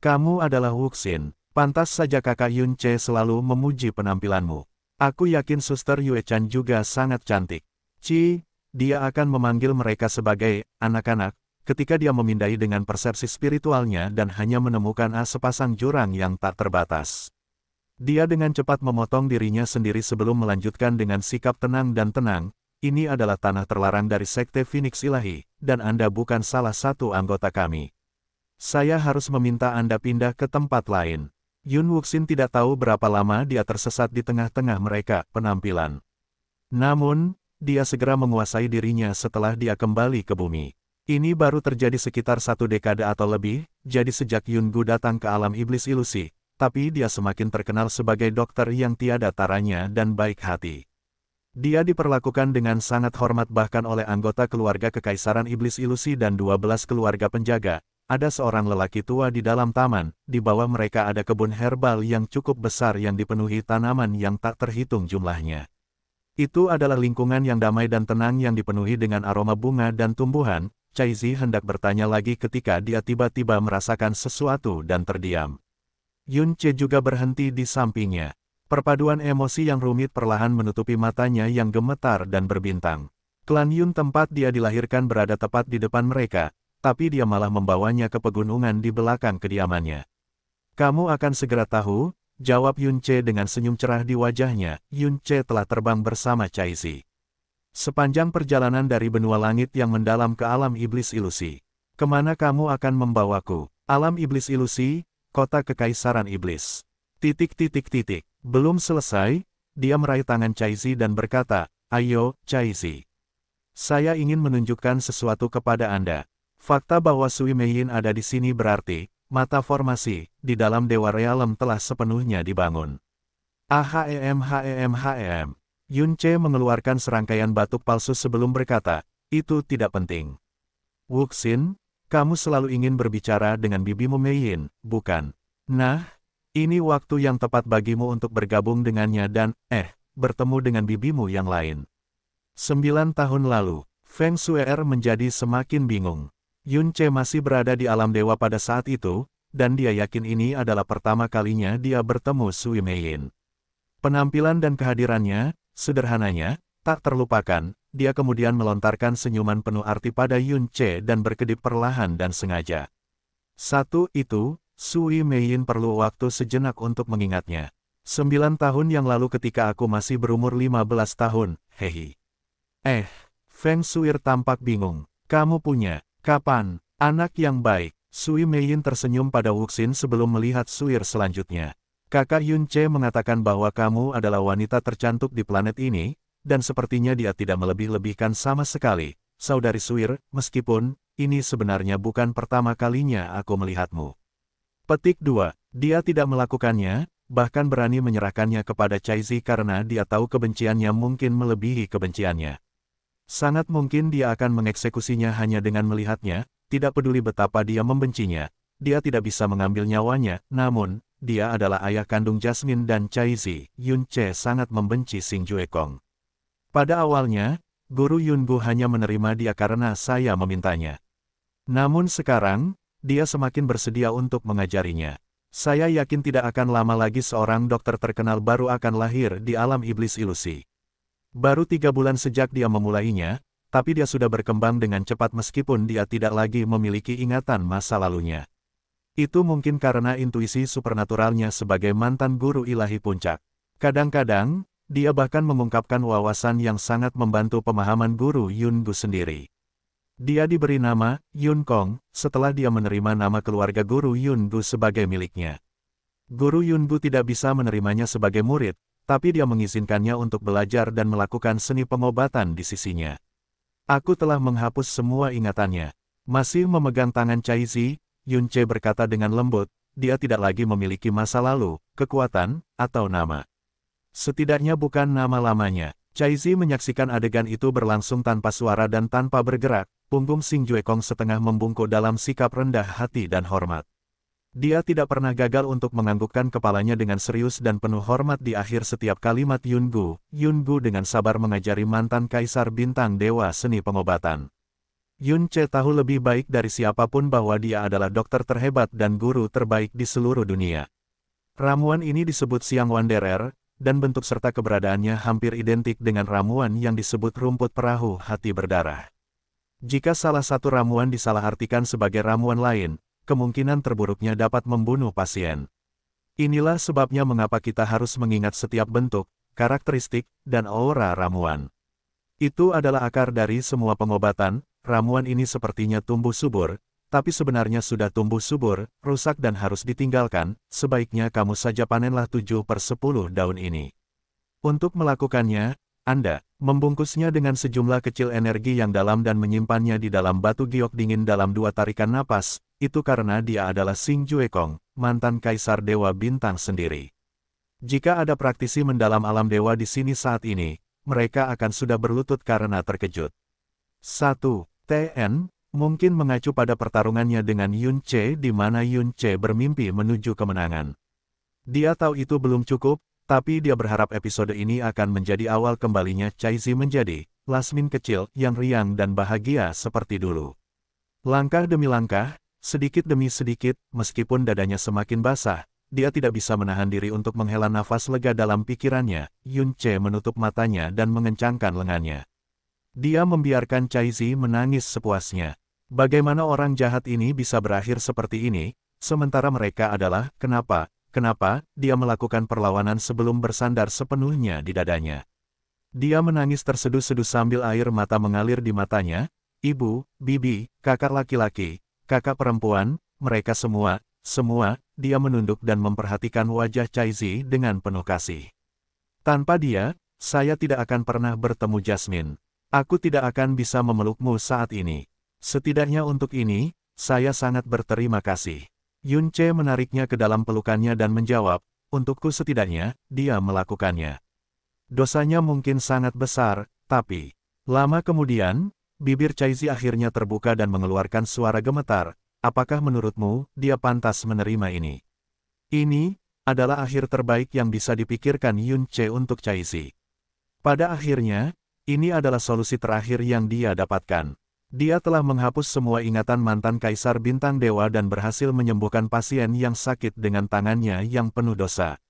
[SPEAKER 1] Kamu adalah Wuxin, pantas saja kakak Yun Che selalu memuji penampilanmu. Aku yakin suster Yue Chan juga sangat cantik. Ci, dia akan memanggil mereka sebagai anak-anak, ketika dia memindai dengan persepsi spiritualnya dan hanya menemukan A sepasang jurang yang tak terbatas. Dia dengan cepat memotong dirinya sendiri sebelum melanjutkan dengan sikap tenang dan tenang, ini adalah tanah terlarang dari Sekte Phoenix Ilahi, dan Anda bukan salah satu anggota kami. Saya harus meminta Anda pindah ke tempat lain. Yun Wuxin tidak tahu berapa lama dia tersesat di tengah-tengah mereka, penampilan. Namun, dia segera menguasai dirinya setelah dia kembali ke bumi. Ini baru terjadi sekitar satu dekade atau lebih, jadi sejak Yun Gu datang ke alam iblis ilusi, tapi dia semakin terkenal sebagai dokter yang tiada taranya dan baik hati. Dia diperlakukan dengan sangat hormat bahkan oleh anggota keluarga Kekaisaran Iblis Ilusi dan 12 keluarga penjaga. Ada seorang lelaki tua di dalam taman, di bawah mereka ada kebun herbal yang cukup besar yang dipenuhi tanaman yang tak terhitung jumlahnya. Itu adalah lingkungan yang damai dan tenang yang dipenuhi dengan aroma bunga dan tumbuhan, Zi hendak bertanya lagi ketika dia tiba-tiba merasakan sesuatu dan terdiam. Yun Che juga berhenti di sampingnya. Perpaduan emosi yang rumit perlahan menutupi matanya yang gemetar dan berbintang. Klan Yun tempat dia dilahirkan berada tepat di depan mereka, tapi dia malah membawanya ke pegunungan di belakang kediamannya. Kamu akan segera tahu, jawab Yun Che dengan senyum cerah di wajahnya, Yun Che telah terbang bersama Zi. Sepanjang perjalanan dari benua langit yang mendalam ke alam iblis ilusi. Kemana kamu akan membawaku? Alam iblis ilusi, kota kekaisaran iblis. Titik titik titik. Belum selesai, dia meraih tangan Chaizi dan berkata, Ayo, Chaizi. Saya ingin menunjukkan sesuatu kepada Anda. Fakta bahwa Sui Yin ada di sini berarti, mata formasi, di dalam Dewa Realem telah sepenuhnya dibangun. Ahem hem hem. Yun Che mengeluarkan serangkaian batuk palsu sebelum berkata, itu tidak penting. Wuxin, kamu selalu ingin berbicara dengan bibimu Mei Yin, bukan? Nah, ini waktu yang tepat bagimu untuk bergabung dengannya dan, eh, bertemu dengan bibimu yang lain. Sembilan tahun lalu, Feng Suer menjadi semakin bingung. Yun Che masih berada di alam dewa pada saat itu, dan dia yakin ini adalah pertama kalinya dia bertemu Sui Yin. Penampilan dan kehadirannya, sederhananya, tak terlupakan, dia kemudian melontarkan senyuman penuh arti pada Yun Che dan berkedip perlahan dan sengaja. Satu itu, Sui Yin perlu waktu sejenak untuk mengingatnya. Sembilan tahun yang lalu ketika aku masih berumur lima belas tahun, hehi. Eh, Feng Suir tampak bingung. Kamu punya, kapan, anak yang baik. Sui Yin tersenyum pada Wuxin sebelum melihat Suir selanjutnya. Kakak Yun Che mengatakan bahwa kamu adalah wanita tercantik di planet ini, dan sepertinya dia tidak melebih-lebihkan sama sekali, saudari Suir, meskipun, ini sebenarnya bukan pertama kalinya aku melihatmu. Petik 2. Dia tidak melakukannya, bahkan berani menyerahkannya kepada Chaizi karena dia tahu kebenciannya mungkin melebihi kebenciannya. Sangat mungkin dia akan mengeksekusinya hanya dengan melihatnya, tidak peduli betapa dia membencinya, dia tidak bisa mengambil nyawanya, namun, dia adalah ayah kandung Jasmine dan Chaizi, Yun Che sangat membenci Sing Kong. Pada awalnya, Guru Yunbu hanya menerima dia karena saya memintanya. Namun sekarang, dia semakin bersedia untuk mengajarinya. Saya yakin tidak akan lama lagi seorang dokter terkenal baru akan lahir di alam iblis ilusi. Baru tiga bulan sejak dia memulainya, tapi dia sudah berkembang dengan cepat meskipun dia tidak lagi memiliki ingatan masa lalunya. Itu mungkin karena intuisi supernaturalnya sebagai mantan guru ilahi puncak. Kadang-kadang, dia bahkan mengungkapkan wawasan yang sangat membantu pemahaman guru Yun Gu sendiri. Dia diberi nama, Yun Kong, setelah dia menerima nama keluarga guru Yun Gu sebagai miliknya. Guru Yun Gu tidak bisa menerimanya sebagai murid, tapi dia mengizinkannya untuk belajar dan melakukan seni pengobatan di sisinya. Aku telah menghapus semua ingatannya. Masih memegang tangan Cai Zi, Yun Che berkata dengan lembut, dia tidak lagi memiliki masa lalu, kekuatan, atau nama. Setidaknya bukan nama lamanya. Cai Zi menyaksikan adegan itu berlangsung tanpa suara dan tanpa bergerak, punggung Sing Jue Kong setengah membungkuk dalam sikap rendah hati dan hormat. Dia tidak pernah gagal untuk menganggukkan kepalanya dengan serius dan penuh hormat di akhir setiap kalimat Yun Gu. Yun Gu dengan sabar mengajari mantan kaisar bintang dewa seni pengobatan. Yun Che tahu lebih baik dari siapapun bahwa dia adalah dokter terhebat dan guru terbaik di seluruh dunia. Ramuan ini disebut Siang Wanderer, dan bentuk serta keberadaannya hampir identik dengan ramuan yang disebut rumput perahu hati berdarah. Jika salah satu ramuan disalahartikan sebagai ramuan lain, kemungkinan terburuknya dapat membunuh pasien. Inilah sebabnya mengapa kita harus mengingat setiap bentuk, karakteristik, dan aura ramuan. Itu adalah akar dari semua pengobatan, ramuan ini sepertinya tumbuh subur, tapi sebenarnya sudah tumbuh subur, rusak dan harus ditinggalkan, sebaiknya kamu saja panenlah 7 per 10 daun ini. Untuk melakukannya, Anda membungkusnya dengan sejumlah kecil energi yang dalam dan menyimpannya di dalam batu giok dingin dalam dua tarikan napas, itu karena dia adalah Sing Kong, mantan kaisar Dewa Bintang sendiri. Jika ada praktisi mendalam alam dewa di sini saat ini, mereka akan sudah berlutut karena terkejut. 1. TN mungkin mengacu pada pertarungannya dengan Yun Che di mana Yun Che bermimpi menuju kemenangan. Dia tahu itu belum cukup, tapi dia berharap episode ini akan menjadi awal kembalinya Chai Zi menjadi Lasmin kecil yang riang dan bahagia seperti dulu. Langkah demi langkah, sedikit demi sedikit, meskipun dadanya semakin basah, dia tidak bisa menahan diri untuk menghela nafas lega dalam pikirannya, Yun Che menutup matanya dan mengencangkan lengannya. Dia membiarkan Chai Zi menangis sepuasnya. Bagaimana orang jahat ini bisa berakhir seperti ini, sementara mereka adalah, kenapa, kenapa, dia melakukan perlawanan sebelum bersandar sepenuhnya di dadanya. Dia menangis terseduh-seduh sambil air mata mengalir di matanya, ibu, bibi, kakak laki-laki, kakak perempuan, mereka semua, semua, dia menunduk dan memperhatikan wajah Zi dengan penuh kasih. Tanpa dia, saya tidak akan pernah bertemu Jasmine. Aku tidak akan bisa memelukmu saat ini. Setidaknya untuk ini, saya sangat berterima kasih. Yun Che menariknya ke dalam pelukannya dan menjawab, untukku setidaknya, dia melakukannya. Dosanya mungkin sangat besar, tapi, lama kemudian, bibir Chaizi akhirnya terbuka dan mengeluarkan suara gemetar, apakah menurutmu, dia pantas menerima ini? Ini, adalah akhir terbaik yang bisa dipikirkan Yun Che untuk Chaizi. Pada akhirnya, ini adalah solusi terakhir yang dia dapatkan. Dia telah menghapus semua ingatan mantan Kaisar Bintang Dewa dan berhasil menyembuhkan pasien yang sakit dengan tangannya yang penuh dosa.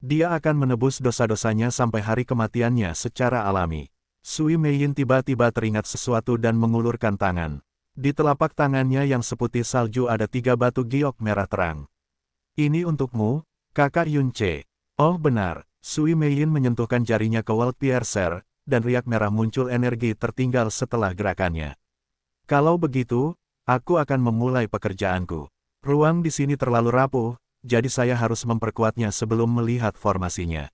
[SPEAKER 1] Dia akan menebus dosa-dosanya sampai hari kematiannya secara alami. Sui Meiyin tiba-tiba teringat sesuatu dan mengulurkan tangan. Di telapak tangannya yang seputih salju ada tiga batu giok merah terang. Ini untukmu, kakak Yun Oh benar, Sui Meiyin menyentuhkan jarinya ke Walt Piercer, dan riak merah muncul energi tertinggal setelah gerakannya. Kalau begitu, aku akan memulai pekerjaanku. Ruang di sini terlalu rapuh, jadi saya harus memperkuatnya sebelum melihat formasinya.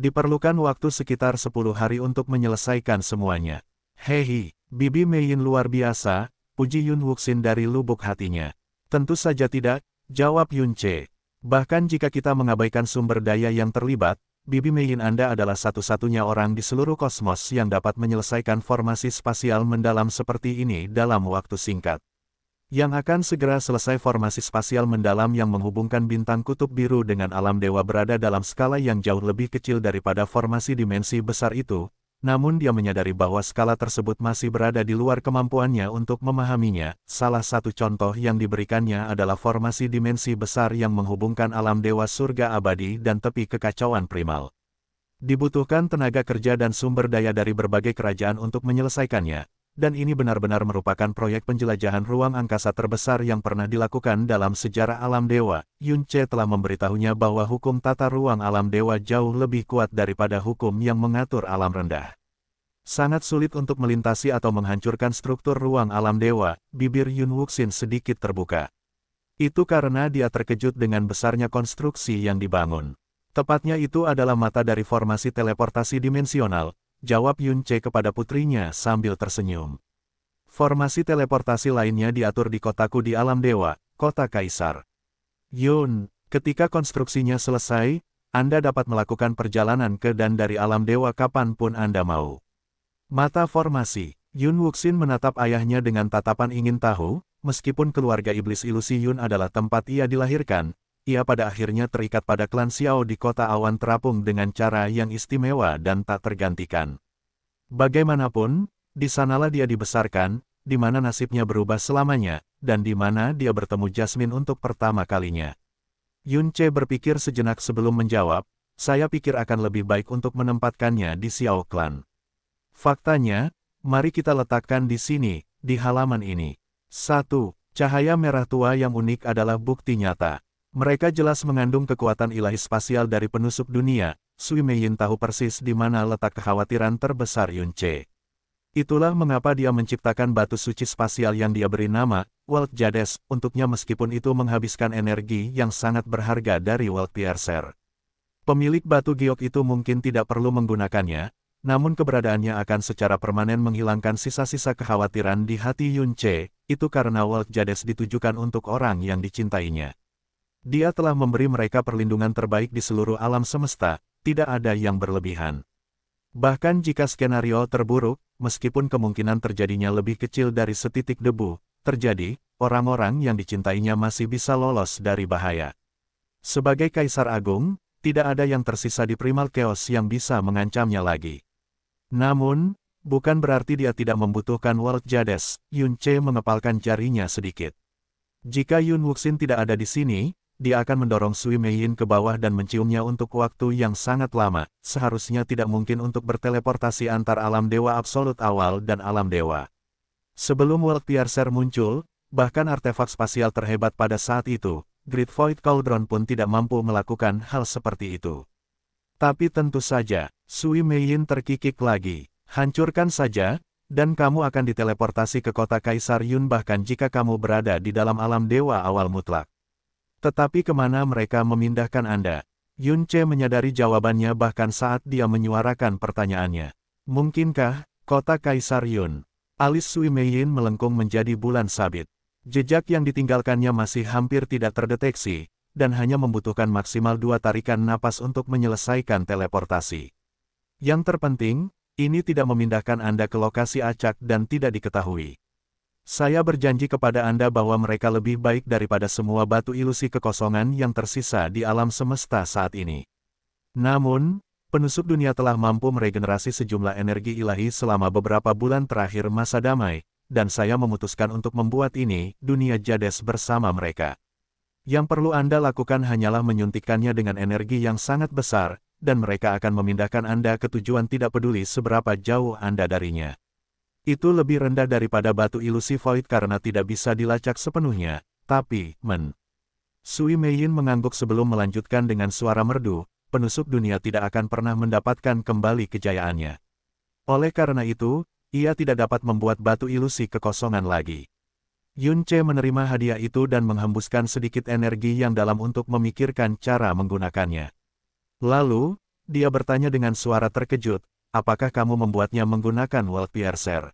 [SPEAKER 1] Diperlukan waktu sekitar 10 hari untuk menyelesaikan semuanya. Hehi, Bibi Meiyin luar biasa, puji Yun Wuxin dari lubuk hatinya. Tentu saja tidak, jawab Yun Che. Bahkan jika kita mengabaikan sumber daya yang terlibat, Bibi Meiyin Anda adalah satu-satunya orang di seluruh kosmos yang dapat menyelesaikan formasi spasial mendalam seperti ini dalam waktu singkat. Yang akan segera selesai formasi spasial mendalam yang menghubungkan bintang kutub biru dengan alam dewa berada dalam skala yang jauh lebih kecil daripada formasi dimensi besar itu, namun dia menyadari bahwa skala tersebut masih berada di luar kemampuannya untuk memahaminya. Salah satu contoh yang diberikannya adalah formasi dimensi besar yang menghubungkan alam dewa surga abadi dan tepi kekacauan primal. Dibutuhkan tenaga kerja dan sumber daya dari berbagai kerajaan untuk menyelesaikannya, dan ini benar-benar merupakan proyek penjelajahan ruang angkasa terbesar yang pernah dilakukan dalam sejarah alam dewa. Yun Che telah memberitahunya bahwa hukum tata ruang alam dewa jauh lebih kuat daripada hukum yang mengatur alam rendah. Sangat sulit untuk melintasi atau menghancurkan struktur ruang alam dewa, bibir Yun Wuxin sedikit terbuka. Itu karena dia terkejut dengan besarnya konstruksi yang dibangun. Tepatnya itu adalah mata dari formasi teleportasi dimensional, jawab Yun Che kepada putrinya sambil tersenyum. Formasi teleportasi lainnya diatur di kotaku di alam dewa, kota kaisar. Yun, ketika konstruksinya selesai, Anda dapat melakukan perjalanan ke dan dari alam dewa kapanpun Anda mau. Mata formasi, Yun Wuxin menatap ayahnya dengan tatapan ingin tahu, meskipun keluarga iblis ilusi Yun adalah tempat ia dilahirkan, ia pada akhirnya terikat pada klan Xiao di kota awan terapung dengan cara yang istimewa dan tak tergantikan. Bagaimanapun, di sanalah dia dibesarkan, di mana nasibnya berubah selamanya, dan di mana dia bertemu Jasmine untuk pertama kalinya. Yun Che berpikir sejenak sebelum menjawab, saya pikir akan lebih baik untuk menempatkannya di Xiao Clan. Faktanya, mari kita letakkan di sini, di halaman ini. 1. Cahaya merah tua yang unik adalah bukti nyata. Mereka jelas mengandung kekuatan ilahi spasial dari penusuk dunia, Sui Meiyin tahu persis di mana letak kekhawatiran terbesar Yun Che. Itulah mengapa dia menciptakan batu suci spasial yang dia beri nama, Walt Jades, untuknya meskipun itu menghabiskan energi yang sangat berharga dari Walt Piercer. Pemilik batu giok itu mungkin tidak perlu menggunakannya, namun keberadaannya akan secara permanen menghilangkan sisa-sisa kekhawatiran di hati Yun Che, itu karena Walt Jades ditujukan untuk orang yang dicintainya. Dia telah memberi mereka perlindungan terbaik di seluruh alam semesta, tidak ada yang berlebihan. Bahkan jika skenario terburuk, meskipun kemungkinan terjadinya lebih kecil dari setitik debu, terjadi, orang-orang yang dicintainya masih bisa lolos dari bahaya. Sebagai Kaisar Agung, tidak ada yang tersisa di Primal Chaos yang bisa mengancamnya lagi. Namun, bukan berarti dia tidak membutuhkan World Jades, Yun Che mengepalkan jarinya sedikit. Jika Yun Wuxin tidak ada di sini, dia akan mendorong Sui Yin ke bawah dan menciumnya untuk waktu yang sangat lama, seharusnya tidak mungkin untuk berteleportasi antar alam dewa absolut awal dan alam dewa. Sebelum World Piercer muncul, bahkan artefak spasial terhebat pada saat itu, Great Void Cauldron pun tidak mampu melakukan hal seperti itu. Tapi tentu saja, Sui Yin terkikik lagi, hancurkan saja, dan kamu akan diteleportasi ke kota Kaisar Yun bahkan jika kamu berada di dalam alam dewa awal mutlak. Tetapi kemana mereka memindahkan Anda? Yun Che menyadari jawabannya bahkan saat dia menyuarakan pertanyaannya. Mungkinkah, kota Kaisar Yun? Alis Sui Mei Yin melengkung menjadi bulan sabit. Jejak yang ditinggalkannya masih hampir tidak terdeteksi, dan hanya membutuhkan maksimal dua tarikan napas untuk menyelesaikan teleportasi. Yang terpenting, ini tidak memindahkan Anda ke lokasi acak dan tidak diketahui. Saya berjanji kepada Anda bahwa mereka lebih baik daripada semua batu ilusi kekosongan yang tersisa di alam semesta saat ini. Namun, penusuk dunia telah mampu meregenerasi sejumlah energi ilahi selama beberapa bulan terakhir masa damai, dan saya memutuskan untuk membuat ini dunia Jades bersama mereka. Yang perlu Anda lakukan hanyalah menyuntikkannya dengan energi yang sangat besar, dan mereka akan memindahkan Anda ke tujuan tidak peduli seberapa jauh Anda darinya. Itu lebih rendah daripada batu ilusi void karena tidak bisa dilacak sepenuhnya, tapi, men. Sui Meiyin mengangguk sebelum melanjutkan dengan suara merdu, penusuk dunia tidak akan pernah mendapatkan kembali kejayaannya. Oleh karena itu, ia tidak dapat membuat batu ilusi kekosongan lagi. Yun Che menerima hadiah itu dan menghembuskan sedikit energi yang dalam untuk memikirkan cara menggunakannya. Lalu, dia bertanya dengan suara terkejut, apakah kamu membuatnya menggunakan piercer?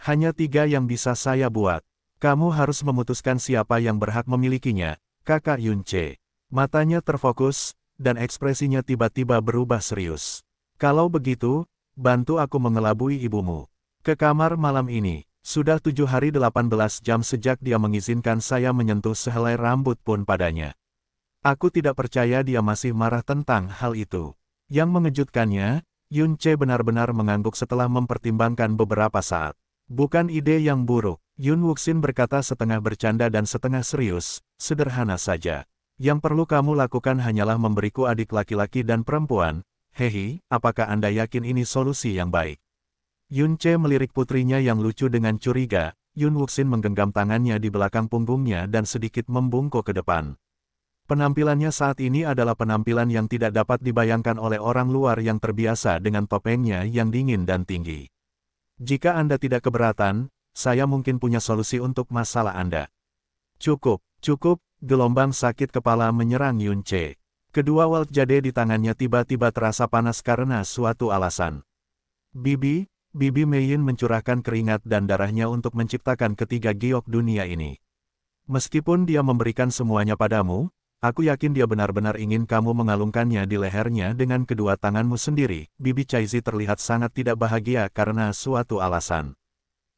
[SPEAKER 1] Hanya tiga yang bisa saya buat. Kamu harus memutuskan siapa yang berhak memilikinya, kakak Yun Matanya terfokus, dan ekspresinya tiba-tiba berubah serius. Kalau begitu, bantu aku mengelabui ibumu. Ke kamar malam ini, sudah tujuh hari delapan belas jam sejak dia mengizinkan saya menyentuh sehelai rambut pun padanya. Aku tidak percaya dia masih marah tentang hal itu. Yang mengejutkannya, Yun Che benar-benar mengangguk setelah mempertimbangkan beberapa saat. Bukan ide yang buruk, Yun Wuxin berkata setengah bercanda dan setengah serius, sederhana saja. Yang perlu kamu lakukan hanyalah memberiku adik laki-laki dan perempuan, hehi, apakah Anda yakin ini solusi yang baik? Yun Che melirik putrinya yang lucu dengan curiga, Yun Wuxin menggenggam tangannya di belakang punggungnya dan sedikit membungkuk ke depan. Penampilannya saat ini adalah penampilan yang tidak dapat dibayangkan oleh orang luar yang terbiasa dengan topengnya yang dingin dan tinggi. Jika Anda tidak keberatan, saya mungkin punya solusi untuk masalah Anda. Cukup, cukup, gelombang sakit kepala menyerang Yun Che. Kedua walt jade di tangannya tiba-tiba terasa panas karena suatu alasan. Bibi, Bibi Mei Yin mencurahkan keringat dan darahnya untuk menciptakan ketiga giok dunia ini. Meskipun dia memberikan semuanya padamu, Aku yakin dia benar-benar ingin kamu mengalungkannya di lehernya dengan kedua tanganmu sendiri. Bibi Caizi terlihat sangat tidak bahagia karena suatu alasan.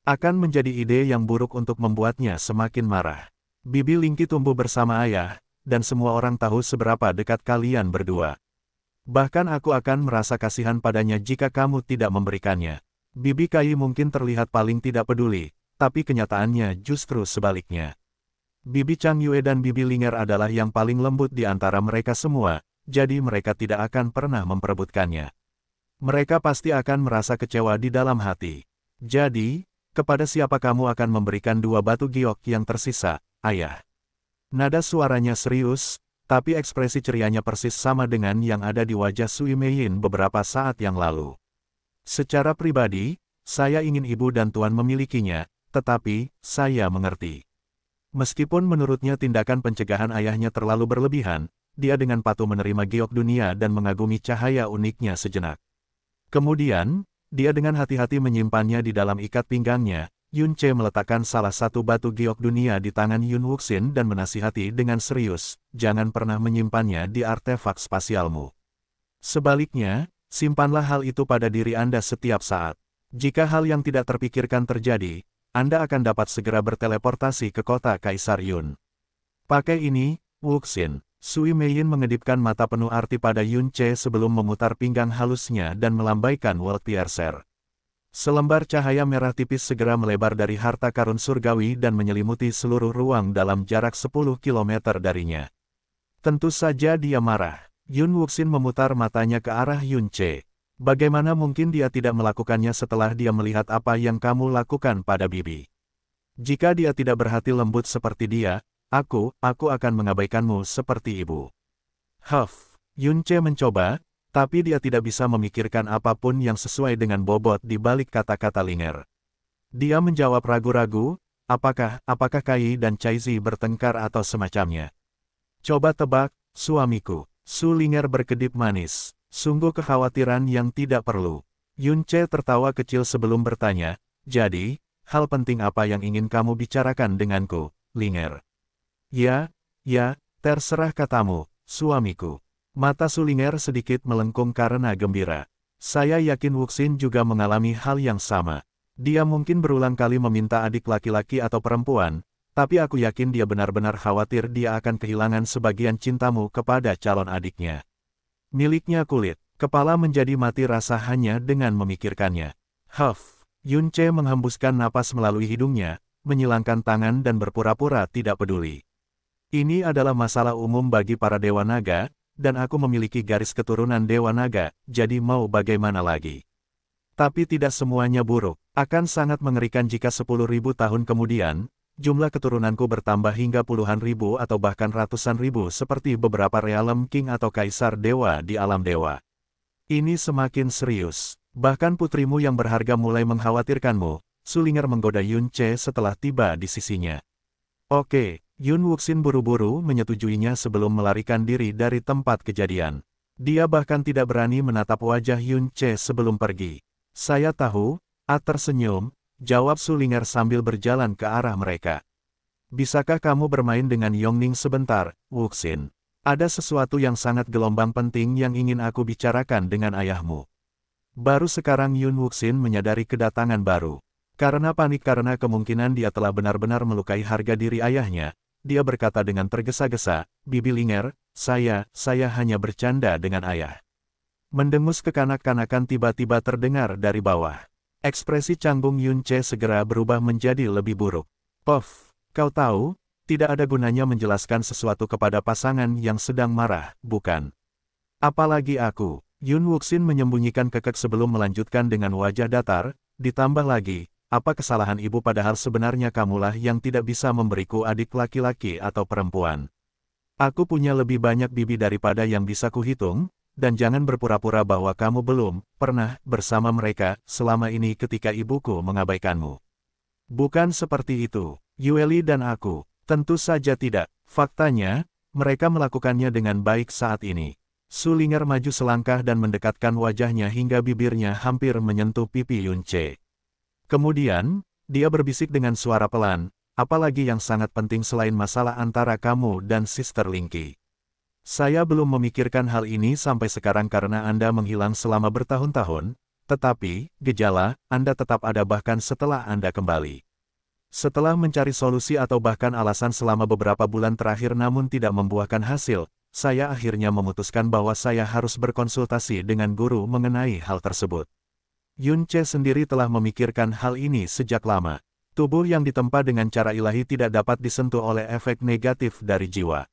[SPEAKER 1] Akan menjadi ide yang buruk untuk membuatnya semakin marah. Bibi Lingki tumbuh bersama ayah, dan semua orang tahu seberapa dekat kalian berdua. Bahkan aku akan merasa kasihan padanya jika kamu tidak memberikannya. Bibi Kai mungkin terlihat paling tidak peduli, tapi kenyataannya justru sebaliknya. Bibi Chang Yue dan Bibi Linger adalah yang paling lembut di antara mereka semua, jadi mereka tidak akan pernah memperebutkannya. Mereka pasti akan merasa kecewa di dalam hati. Jadi, kepada siapa kamu akan memberikan dua batu giok yang tersisa, ayah? Nada suaranya serius, tapi ekspresi cerianya persis sama dengan yang ada di wajah Sui Meiyin beberapa saat yang lalu. Secara pribadi, saya ingin ibu dan tuan memilikinya, tetapi, saya mengerti. Meskipun menurutnya tindakan pencegahan ayahnya terlalu berlebihan, dia dengan patuh menerima giok dunia dan mengagumi cahaya uniknya sejenak. Kemudian, dia dengan hati-hati menyimpannya di dalam ikat pinggangnya, Yun Che meletakkan salah satu batu giok dunia di tangan Yun Wuxin dan menasihati dengan serius, jangan pernah menyimpannya di artefak spasialmu. Sebaliknya, simpanlah hal itu pada diri Anda setiap saat. Jika hal yang tidak terpikirkan terjadi, anda akan dapat segera berteleportasi ke kota Kaisar Yun. Pakai ini, Wuxin. Sui Meiyin mengedipkan mata penuh arti pada Yun Che sebelum memutar pinggang halusnya dan melambaikan World Piercer. Selembar cahaya merah tipis segera melebar dari harta karun surgawi dan menyelimuti seluruh ruang dalam jarak 10 km darinya. Tentu saja dia marah. Yun Wuxin memutar matanya ke arah Yun Che. Bagaimana mungkin dia tidak melakukannya setelah dia melihat apa yang kamu lakukan pada Bibi? Jika dia tidak berhati lembut seperti dia, aku, aku akan mengabaikanmu seperti ibu. Huff, Yunce mencoba, tapi dia tidak bisa memikirkan apapun yang sesuai dengan bobot di balik kata-kata Linger. Dia menjawab ragu-ragu, apakah, apakah Kai dan Zi bertengkar atau semacamnya. Coba tebak, suamiku, Su Linger berkedip manis. Sungguh kekhawatiran yang tidak perlu. Yun Che tertawa kecil sebelum bertanya, jadi, hal penting apa yang ingin kamu bicarakan denganku, Linger? Ya, ya, terserah katamu, suamiku. Mata Sulinger sedikit melengkung karena gembira. Saya yakin Wuxin juga mengalami hal yang sama. Dia mungkin berulang kali meminta adik laki-laki atau perempuan, tapi aku yakin dia benar-benar khawatir dia akan kehilangan sebagian cintamu kepada calon adiknya. Miliknya kulit, kepala menjadi mati rasa hanya dengan memikirkannya. Huff, Yun Che menghembuskan napas melalui hidungnya, menyilangkan tangan dan berpura-pura tidak peduli. Ini adalah masalah umum bagi para Dewa Naga, dan aku memiliki garis keturunan Dewa Naga, jadi mau bagaimana lagi. Tapi tidak semuanya buruk, akan sangat mengerikan jika 10.000 tahun kemudian, jumlah keturunanku bertambah hingga puluhan ribu atau bahkan ratusan ribu seperti beberapa realem king atau kaisar dewa di alam dewa. Ini semakin serius. Bahkan putrimu yang berharga mulai mengkhawatirkanmu, Sulinger menggoda Yun Che setelah tiba di sisinya. Oke, Yun Wuxin buru-buru menyetujuinya sebelum melarikan diri dari tempat kejadian. Dia bahkan tidak berani menatap wajah Yun Che sebelum pergi. Saya tahu, A tersenyum, Jawab Sulinger sambil berjalan ke arah mereka. Bisakah kamu bermain dengan Yongning sebentar, Wuxin? Ada sesuatu yang sangat gelombang penting yang ingin aku bicarakan dengan ayahmu. Baru sekarang Yun Wuxin menyadari kedatangan baru. Karena panik karena kemungkinan dia telah benar-benar melukai harga diri ayahnya, dia berkata dengan tergesa-gesa, Bibi Linger, saya, saya hanya bercanda dengan ayah. Mendengus kekanak-kanakan tiba-tiba terdengar dari bawah. Ekspresi canggung Yun Che segera berubah menjadi lebih buruk. Pof, kau tahu, tidak ada gunanya menjelaskan sesuatu kepada pasangan yang sedang marah, bukan? Apalagi aku, Yun Wuxin menyembunyikan kekek sebelum melanjutkan dengan wajah datar, ditambah lagi, apa kesalahan ibu padahal sebenarnya kamulah yang tidak bisa memberiku adik laki-laki atau perempuan. Aku punya lebih banyak bibi daripada yang bisa kuhitung, dan jangan berpura-pura bahwa kamu belum pernah bersama mereka selama ini ketika ibuku mengabaikanmu. Bukan seperti itu, Yueli dan aku, tentu saja tidak. Faktanya, mereka melakukannya dengan baik saat ini. Sulinger maju selangkah dan mendekatkan wajahnya hingga bibirnya hampir menyentuh pipi Yunce. Kemudian, dia berbisik dengan suara pelan, apalagi yang sangat penting selain masalah antara kamu dan Sister Linky. Saya belum memikirkan hal ini sampai sekarang karena Anda menghilang selama bertahun-tahun, tetapi, gejala, Anda tetap ada bahkan setelah Anda kembali. Setelah mencari solusi atau bahkan alasan selama beberapa bulan terakhir namun tidak membuahkan hasil, saya akhirnya memutuskan bahwa saya harus berkonsultasi dengan guru mengenai hal tersebut. Yun Che sendiri telah memikirkan hal ini sejak lama. Tubuh yang ditempa dengan cara ilahi tidak dapat disentuh oleh efek negatif dari jiwa.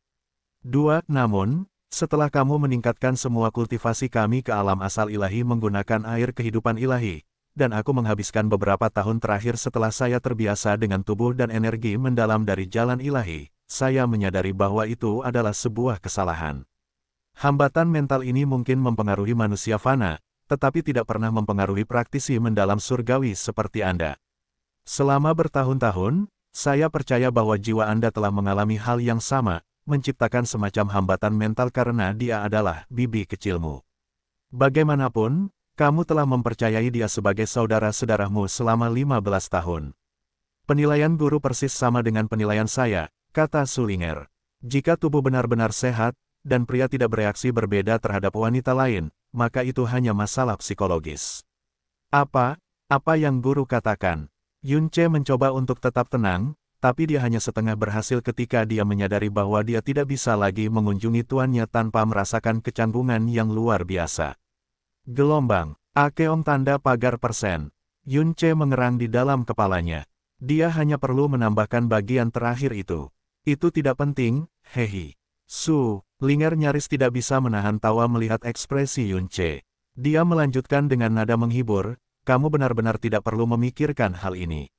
[SPEAKER 1] 2. Namun, setelah kamu meningkatkan semua kultivasi kami ke alam asal ilahi menggunakan air kehidupan ilahi, dan aku menghabiskan beberapa tahun terakhir setelah saya terbiasa dengan tubuh dan energi mendalam dari jalan ilahi, saya menyadari bahwa itu adalah sebuah kesalahan. Hambatan mental ini mungkin mempengaruhi manusia fana, tetapi tidak pernah mempengaruhi praktisi mendalam surgawi seperti Anda. Selama bertahun-tahun, saya percaya bahwa jiwa Anda telah mengalami hal yang sama, menciptakan semacam hambatan mental karena dia adalah bibi kecilmu. Bagaimanapun, kamu telah mempercayai dia sebagai saudara sedarahmu selama 15 tahun. Penilaian guru persis sama dengan penilaian saya, kata Sulinger. Jika tubuh benar-benar sehat, dan pria tidak bereaksi berbeda terhadap wanita lain, maka itu hanya masalah psikologis. Apa? Apa yang guru katakan? Yunche mencoba untuk tetap tenang, tapi dia hanya setengah berhasil ketika dia menyadari bahwa dia tidak bisa lagi mengunjungi tuannya tanpa merasakan kecanggungan yang luar biasa. Gelombang, Akeong tanda pagar persen. Yun Che mengerang di dalam kepalanya. Dia hanya perlu menambahkan bagian terakhir itu. Itu tidak penting, hehi. Su, Linger nyaris tidak bisa menahan tawa melihat ekspresi Yun Che. Dia melanjutkan dengan nada menghibur, kamu benar-benar tidak perlu memikirkan hal ini.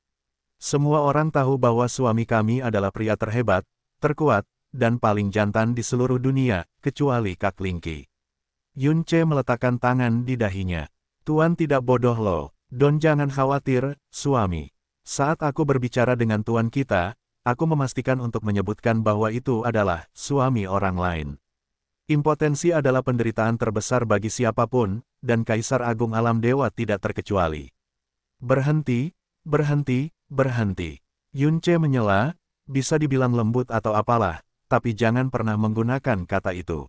[SPEAKER 1] Semua orang tahu bahwa suami kami adalah pria terhebat, terkuat, dan paling jantan di seluruh dunia, kecuali Kak Lingki. Yun Che meletakkan tangan di dahinya. Tuan tidak bodoh loh, Don jangan khawatir, suami. Saat aku berbicara dengan tuan kita, aku memastikan untuk menyebutkan bahwa itu adalah suami orang lain. Impotensi adalah penderitaan terbesar bagi siapapun, dan Kaisar Agung Alam Dewa tidak terkecuali. Berhenti, berhenti, Berhenti. Yun Che menyela, bisa dibilang lembut atau apalah, tapi jangan pernah menggunakan kata itu.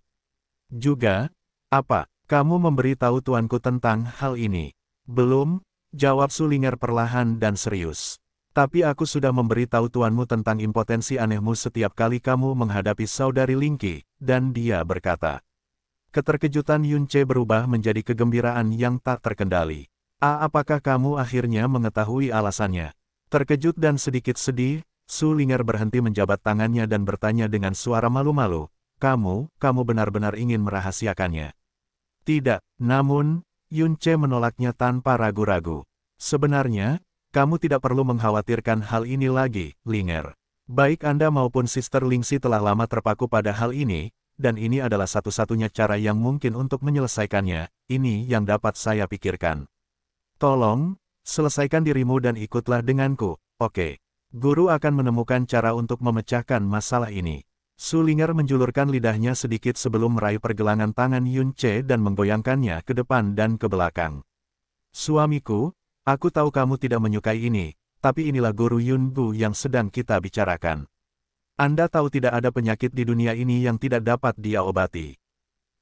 [SPEAKER 1] Juga, apa, kamu memberi tahu tuanku tentang hal ini? Belum, jawab Sulinger perlahan dan serius. Tapi aku sudah memberi tahu tuanmu tentang impotensi anehmu setiap kali kamu menghadapi saudari Lingki, dan dia berkata. Keterkejutan Yun Che berubah menjadi kegembiraan yang tak terkendali. A ah, apakah kamu akhirnya mengetahui alasannya? Terkejut dan sedikit sedih, Su Ling'er berhenti menjabat tangannya dan bertanya dengan suara malu-malu, kamu, kamu benar-benar ingin merahasiakannya. Tidak, namun, Yun Che menolaknya tanpa ragu-ragu. Sebenarnya, kamu tidak perlu mengkhawatirkan hal ini lagi, Linger. Baik Anda maupun Sister Lingsi telah lama terpaku pada hal ini, dan ini adalah satu-satunya cara yang mungkin untuk menyelesaikannya, ini yang dapat saya pikirkan. Tolong, Selesaikan dirimu dan ikutlah denganku, oke. Guru akan menemukan cara untuk memecahkan masalah ini. Sulinger menjulurkan lidahnya sedikit sebelum meraih pergelangan tangan Yun Che dan menggoyangkannya ke depan dan ke belakang. Suamiku, aku tahu kamu tidak menyukai ini, tapi inilah guru Yun Bu yang sedang kita bicarakan. Anda tahu tidak ada penyakit di dunia ini yang tidak dapat dia obati.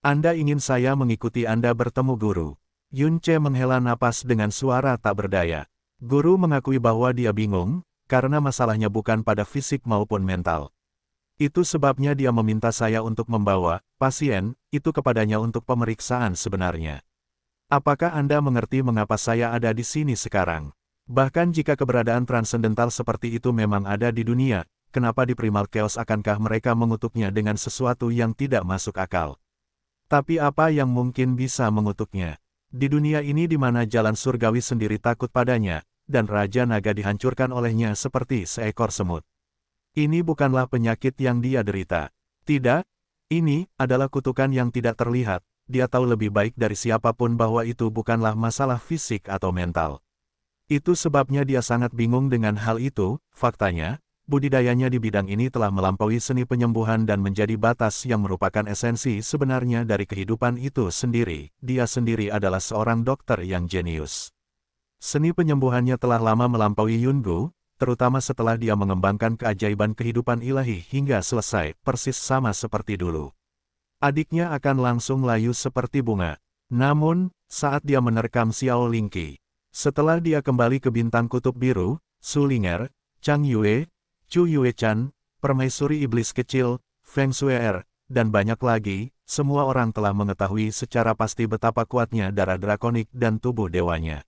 [SPEAKER 1] Anda ingin saya mengikuti Anda bertemu guru. Yunche menghela napas dengan suara tak berdaya. Guru mengakui bahwa dia bingung, karena masalahnya bukan pada fisik maupun mental. Itu sebabnya dia meminta saya untuk membawa pasien itu kepadanya untuk pemeriksaan sebenarnya. Apakah Anda mengerti mengapa saya ada di sini sekarang? Bahkan jika keberadaan transendental seperti itu memang ada di dunia, kenapa di primal chaos akankah mereka mengutuknya dengan sesuatu yang tidak masuk akal? Tapi apa yang mungkin bisa mengutuknya? Di dunia ini di mana jalan surgawi sendiri takut padanya, dan Raja Naga dihancurkan olehnya seperti seekor semut. Ini bukanlah penyakit yang dia derita. Tidak, ini adalah kutukan yang tidak terlihat, dia tahu lebih baik dari siapapun bahwa itu bukanlah masalah fisik atau mental. Itu sebabnya dia sangat bingung dengan hal itu, faktanya, budidayanya di bidang ini telah melampaui seni penyembuhan dan menjadi batas yang merupakan esensi sebenarnya dari kehidupan itu sendiri. Dia sendiri adalah seorang dokter yang jenius. Seni penyembuhannya telah lama melampaui Gu, terutama setelah dia mengembangkan keajaiban kehidupan ilahi hingga selesai, persis sama seperti dulu. Adiknya akan langsung layu seperti bunga. Namun, saat dia menerkam Xiao Lingqi, setelah dia kembali ke bintang kutub biru, Su Ling'er, Chang Yue, Chu Yuechan, permaisuri iblis kecil, Feng Shui'er, dan banyak lagi, semua orang telah mengetahui secara pasti betapa kuatnya darah drakonik dan tubuh dewanya.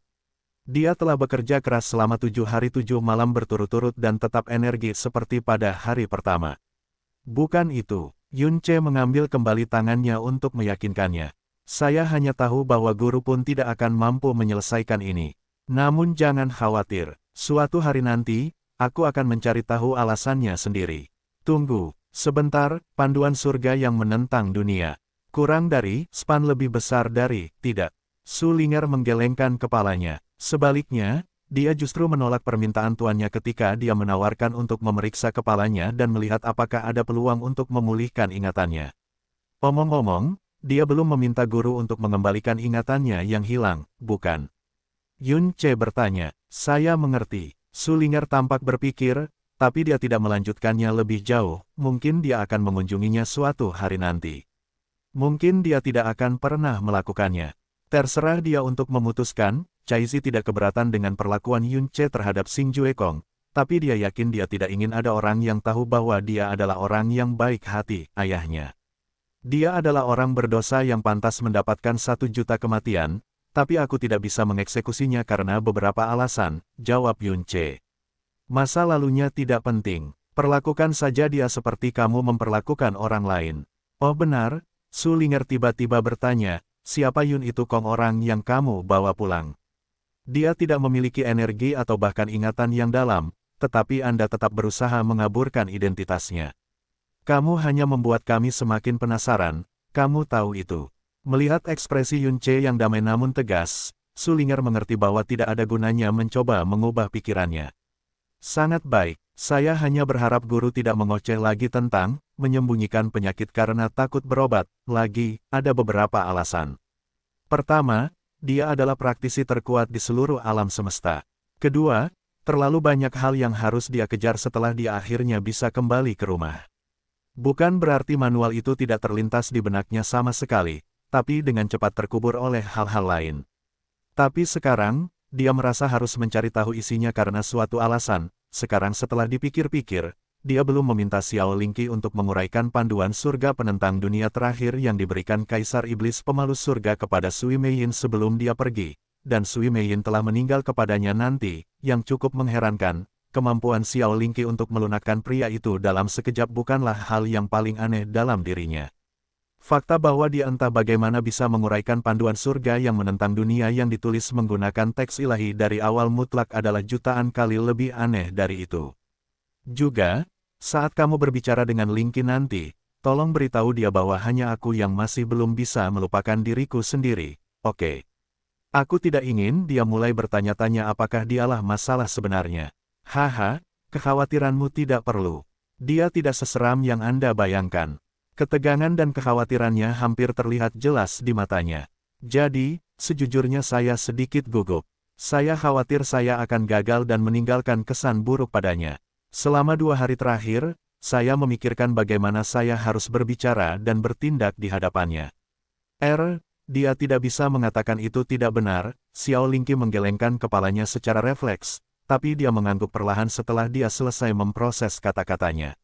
[SPEAKER 1] Dia telah bekerja keras selama tujuh hari tujuh malam berturut-turut dan tetap energi seperti pada hari pertama. Bukan itu, Yun Che mengambil kembali tangannya untuk meyakinkannya. Saya hanya tahu bahwa guru pun tidak akan mampu menyelesaikan ini. Namun jangan khawatir, suatu hari nanti, aku akan mencari tahu alasannya sendiri. Tunggu, sebentar, panduan surga yang menentang dunia. Kurang dari, span lebih besar dari, tidak. Su Ling'er menggelengkan kepalanya. Sebaliknya, dia justru menolak permintaan tuannya ketika dia menawarkan untuk memeriksa kepalanya dan melihat apakah ada peluang untuk memulihkan ingatannya. Omong-omong, dia belum meminta guru untuk mengembalikan ingatannya yang hilang, bukan? Yun Che bertanya, saya mengerti. Sulinger tampak berpikir, tapi dia tidak melanjutkannya lebih jauh, mungkin dia akan mengunjunginya suatu hari nanti. Mungkin dia tidak akan pernah melakukannya. Terserah dia untuk memutuskan, Zi tidak keberatan dengan perlakuan Yun Che terhadap Jue Kong, tapi dia yakin dia tidak ingin ada orang yang tahu bahwa dia adalah orang yang baik hati, ayahnya. Dia adalah orang berdosa yang pantas mendapatkan satu juta kematian, tapi aku tidak bisa mengeksekusinya karena beberapa alasan, jawab Yun Che. Masa lalunya tidak penting, perlakukan saja dia seperti kamu memperlakukan orang lain. Oh benar? Su Linger tiba-tiba bertanya, siapa Yun itu Kong orang yang kamu bawa pulang? Dia tidak memiliki energi atau bahkan ingatan yang dalam, tetapi Anda tetap berusaha mengaburkan identitasnya. Kamu hanya membuat kami semakin penasaran, kamu tahu itu. Melihat ekspresi Yun Che yang damai namun tegas, Sulinger mengerti bahwa tidak ada gunanya mencoba mengubah pikirannya. Sangat baik, saya hanya berharap guru tidak mengoceh lagi tentang menyembunyikan penyakit karena takut berobat. Lagi, ada beberapa alasan. Pertama, dia adalah praktisi terkuat di seluruh alam semesta. Kedua, Terlalu banyak hal yang harus dia kejar setelah dia akhirnya bisa kembali ke rumah. Bukan berarti manual itu tidak terlintas di benaknya sama sekali, tapi dengan cepat terkubur oleh hal-hal lain. Tapi sekarang, dia merasa harus mencari tahu isinya karena suatu alasan, sekarang setelah dipikir-pikir, dia belum meminta Xiao Lingqi untuk menguraikan panduan surga penentang dunia terakhir yang diberikan Kaisar Iblis Pemalu Surga kepada Sui Meiyin sebelum dia pergi, dan Sui Meiyin telah meninggal kepadanya nanti, yang cukup mengherankan, kemampuan Xiao Lingqi untuk melunakkan pria itu dalam sekejap bukanlah hal yang paling aneh dalam dirinya. Fakta bahwa dia entah bagaimana bisa menguraikan panduan surga yang menentang dunia yang ditulis menggunakan teks ilahi dari awal mutlak adalah jutaan kali lebih aneh dari itu. Juga, saat kamu berbicara dengan Linky nanti, tolong beritahu dia bahwa hanya aku yang masih belum bisa melupakan diriku sendiri, oke. Okay. Aku tidak ingin dia mulai bertanya-tanya apakah dialah masalah sebenarnya. Haha, kekhawatiranmu tidak perlu. Dia tidak seseram yang Anda bayangkan. Ketegangan dan kekhawatirannya hampir terlihat jelas di matanya. Jadi, sejujurnya saya sedikit gugup. Saya khawatir saya akan gagal dan meninggalkan kesan buruk padanya. Selama dua hari terakhir, saya memikirkan bagaimana saya harus berbicara dan bertindak di hadapannya. R, er, dia tidak bisa mengatakan itu tidak benar, Xiao Lingqi menggelengkan kepalanya secara refleks, tapi dia mengangguk perlahan setelah dia selesai memproses kata-katanya.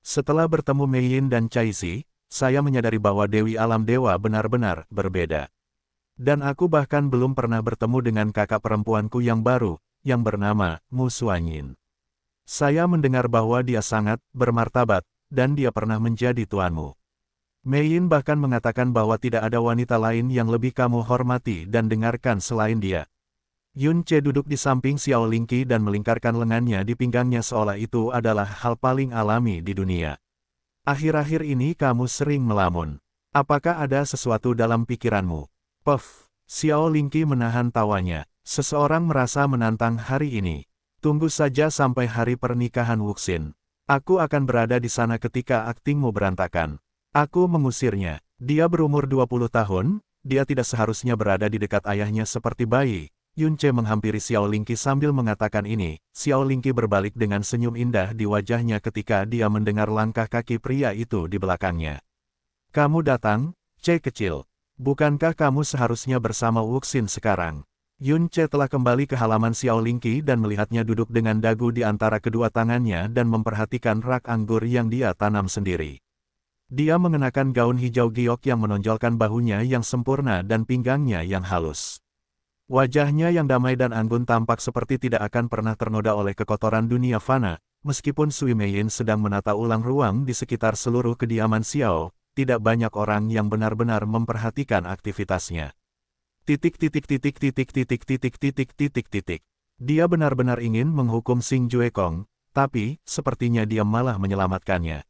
[SPEAKER 1] Setelah bertemu Mei Yin dan Zi, saya menyadari bahwa Dewi Alam Dewa benar-benar berbeda. Dan aku bahkan belum pernah bertemu dengan kakak perempuanku yang baru, yang bernama Mu Suanyin. Saya mendengar bahwa dia sangat bermartabat, dan dia pernah menjadi tuanmu. Mei Yin bahkan mengatakan bahwa tidak ada wanita lain yang lebih kamu hormati dan dengarkan selain dia, Yun Che duduk di samping Xiao Lingqi dan melingkarkan lengannya di pinggangnya seolah itu adalah hal paling alami di dunia. Akhir-akhir ini kamu sering melamun. Apakah ada sesuatu dalam pikiranmu? Puff, Xiao Lingqi menahan tawanya. Seseorang merasa menantang hari ini. Tunggu saja sampai hari pernikahan Wuxin. Aku akan berada di sana ketika aktingmu berantakan. Aku mengusirnya. Dia berumur 20 tahun, dia tidak seharusnya berada di dekat ayahnya seperti bayi, Yun Che menghampiri Xiao Lingqi sambil mengatakan ini, Xiao Lingqi berbalik dengan senyum indah di wajahnya ketika dia mendengar langkah kaki pria itu di belakangnya. Kamu datang, Che kecil. Bukankah kamu seharusnya bersama Wuxin sekarang? Yun Che telah kembali ke halaman Xiao Lingqi dan melihatnya duduk dengan dagu di antara kedua tangannya dan memperhatikan rak anggur yang dia tanam sendiri. Dia mengenakan gaun hijau giok yang menonjolkan bahunya yang sempurna dan pinggangnya yang halus. Wajahnya yang damai dan anggun tampak seperti tidak akan pernah ternoda oleh kekotoran dunia fana, meskipun Sui Meiyin sedang menata ulang ruang di sekitar seluruh kediaman Xiao, tidak banyak orang yang benar-benar memperhatikan aktivitasnya. Titik titik titik titik titik titik titik titik titik. Dia benar-benar ingin menghukum Sing Jue Kong, tapi sepertinya dia malah menyelamatkannya.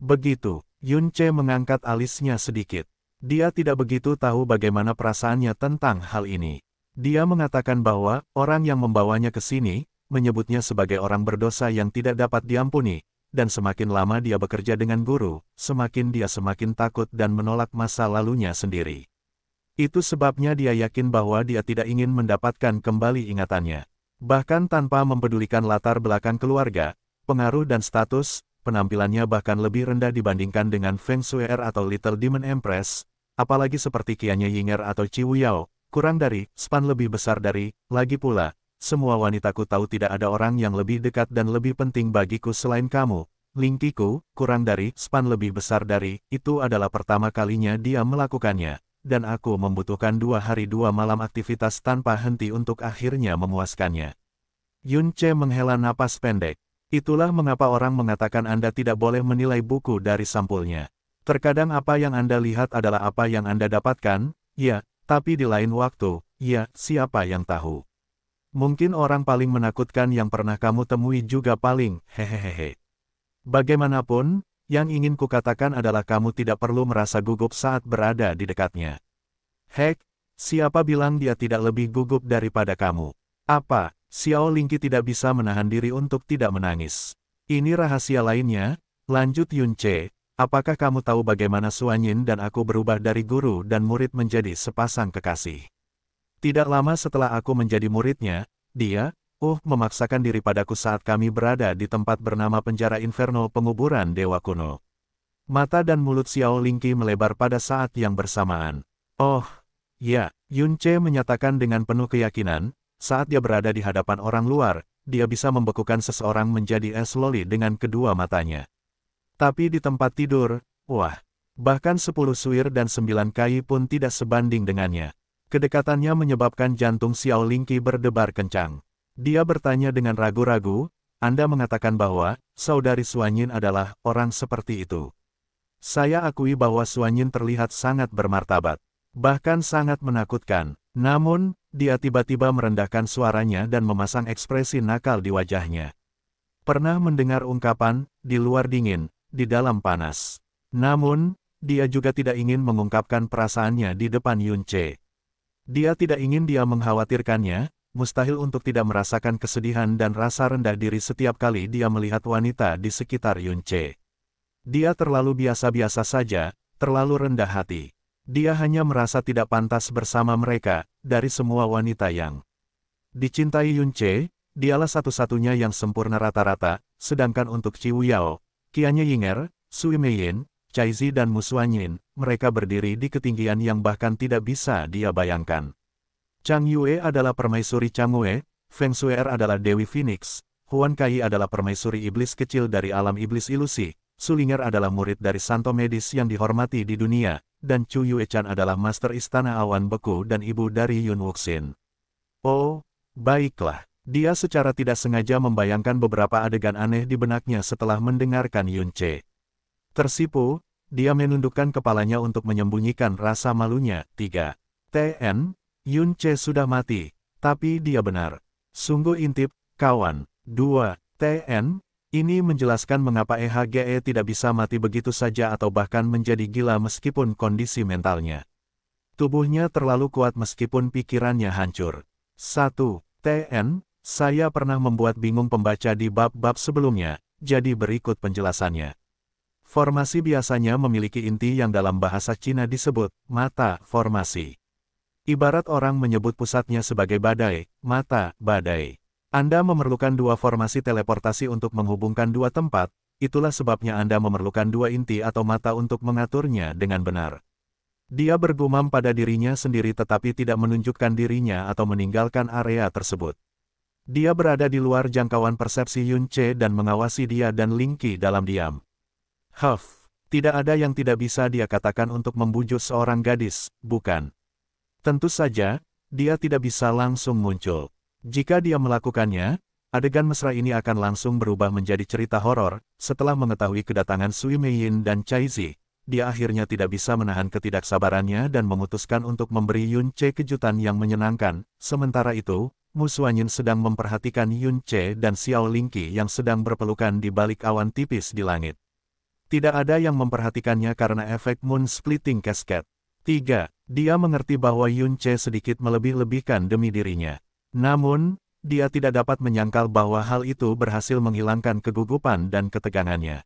[SPEAKER 1] Begitu, Yun Che mengangkat alisnya sedikit. Dia tidak begitu tahu bagaimana perasaannya tentang hal ini. Dia mengatakan bahwa orang yang membawanya ke sini, menyebutnya sebagai orang berdosa yang tidak dapat diampuni, dan semakin lama dia bekerja dengan guru, semakin dia semakin takut dan menolak masa lalunya sendiri. Itu sebabnya dia yakin bahwa dia tidak ingin mendapatkan kembali ingatannya. Bahkan tanpa mempedulikan latar belakang keluarga, pengaruh dan status, penampilannya bahkan lebih rendah dibandingkan dengan Feng Shui'er atau Little Demon Empress, apalagi seperti Kianya Yinger atau Chi Wuyao. Kurang dari, span lebih besar dari, lagi pula, semua wanitaku tahu tidak ada orang yang lebih dekat dan lebih penting bagiku selain kamu. Lingkiku, kurang dari, span lebih besar dari, itu adalah pertama kalinya dia melakukannya, dan aku membutuhkan dua hari dua malam aktivitas tanpa henti untuk akhirnya memuaskannya. Yun Che menghela napas pendek. Itulah mengapa orang mengatakan Anda tidak boleh menilai buku dari sampulnya. Terkadang apa yang Anda lihat adalah apa yang Anda dapatkan, ya, tapi di lain waktu, ya, siapa yang tahu. Mungkin orang paling menakutkan yang pernah kamu temui juga paling, hehehehe. Bagaimanapun, yang ingin kukatakan adalah kamu tidak perlu merasa gugup saat berada di dekatnya. Hek, siapa bilang dia tidak lebih gugup daripada kamu? Apa, Xiao Lingqi tidak bisa menahan diri untuk tidak menangis. Ini rahasia lainnya, lanjut Yun Che, Apakah kamu tahu bagaimana Suanyin dan aku berubah dari guru dan murid menjadi sepasang kekasih? Tidak lama setelah aku menjadi muridnya, dia, uh, memaksakan diri padaku saat kami berada di tempat bernama penjara inferno penguburan dewa kuno. Mata dan mulut Xiao Lingqi melebar pada saat yang bersamaan. Oh, ya, Yun Che menyatakan dengan penuh keyakinan, saat dia berada di hadapan orang luar, dia bisa membekukan seseorang menjadi es loli dengan kedua matanya. Tapi di tempat tidur, wah, bahkan sepuluh suir dan sembilan kai pun tidak sebanding dengannya. Kedekatannya menyebabkan jantung Xiao Lingqi berdebar kencang. Dia bertanya dengan ragu-ragu, Anda mengatakan bahwa, saudari Suanyin adalah orang seperti itu. Saya akui bahwa Suanyin terlihat sangat bermartabat. Bahkan sangat menakutkan. Namun, dia tiba-tiba merendahkan suaranya dan memasang ekspresi nakal di wajahnya. Pernah mendengar ungkapan, di luar dingin, di dalam panas. Namun, dia juga tidak ingin mengungkapkan perasaannya di depan Yun Che. Dia tidak ingin dia mengkhawatirkannya, mustahil untuk tidak merasakan kesedihan dan rasa rendah diri setiap kali dia melihat wanita di sekitar Yun Che. Dia terlalu biasa-biasa saja, terlalu rendah hati. Dia hanya merasa tidak pantas bersama mereka, dari semua wanita yang dicintai Yun Che, dialah satu-satunya yang sempurna rata-rata, sedangkan untuk Ciu Yao, Kianye Yinger, Sui Meiyin, Cai Zi dan Musuanyin, mereka berdiri di ketinggian yang bahkan tidak bisa dia bayangkan. Chang Yue adalah permaisuri Chang Yue, Feng Shuer adalah Dewi Phoenix, Huan Kai adalah permaisuri iblis kecil dari alam iblis ilusi, Sulinger adalah murid dari Santo Medis yang dihormati di dunia, dan Chu Yue Chan adalah master istana awan beku dan ibu dari Yun Wuxin. Oh, baiklah. Dia secara tidak sengaja membayangkan beberapa adegan aneh di benaknya setelah mendengarkan Yun Che. Tersipu, dia menundukkan kepalanya untuk menyembunyikan rasa malunya. 3. TN, Yun Che sudah mati, tapi dia benar. Sungguh intip, kawan. 2. TN, ini menjelaskan mengapa EHGE e tidak bisa mati begitu saja atau bahkan menjadi gila meskipun kondisi mentalnya. Tubuhnya terlalu kuat meskipun pikirannya hancur. 1. TN, saya pernah membuat bingung pembaca di bab-bab sebelumnya, jadi berikut penjelasannya. Formasi biasanya memiliki inti yang dalam bahasa Cina disebut mata formasi. Ibarat orang menyebut pusatnya sebagai badai, mata badai. Anda memerlukan dua formasi teleportasi untuk menghubungkan dua tempat, itulah sebabnya Anda memerlukan dua inti atau mata untuk mengaturnya dengan benar. Dia bergumam pada dirinya sendiri tetapi tidak menunjukkan dirinya atau meninggalkan area tersebut. Dia berada di luar jangkauan persepsi Yun Che dan mengawasi dia dan Ling Qi dalam diam. Huff, tidak ada yang tidak bisa dia katakan untuk membujuk seorang gadis, bukan? Tentu saja, dia tidak bisa langsung muncul. Jika dia melakukannya, adegan mesra ini akan langsung berubah menjadi cerita horor, setelah mengetahui kedatangan Sui Yin dan Chai Zi. Dia akhirnya tidak bisa menahan ketidaksabarannya dan memutuskan untuk memberi Yun Che kejutan yang menyenangkan. Sementara itu, Mu Xuanyun sedang memperhatikan Yun Che dan Xiao Lingqi yang sedang berpelukan di balik awan tipis di langit. Tidak ada yang memperhatikannya karena efek moon splitting cascade. 3. Dia mengerti bahwa Yun Che sedikit melebih-lebihkan demi dirinya. Namun, dia tidak dapat menyangkal bahwa hal itu berhasil menghilangkan kegugupan dan
[SPEAKER 2] ketegangannya.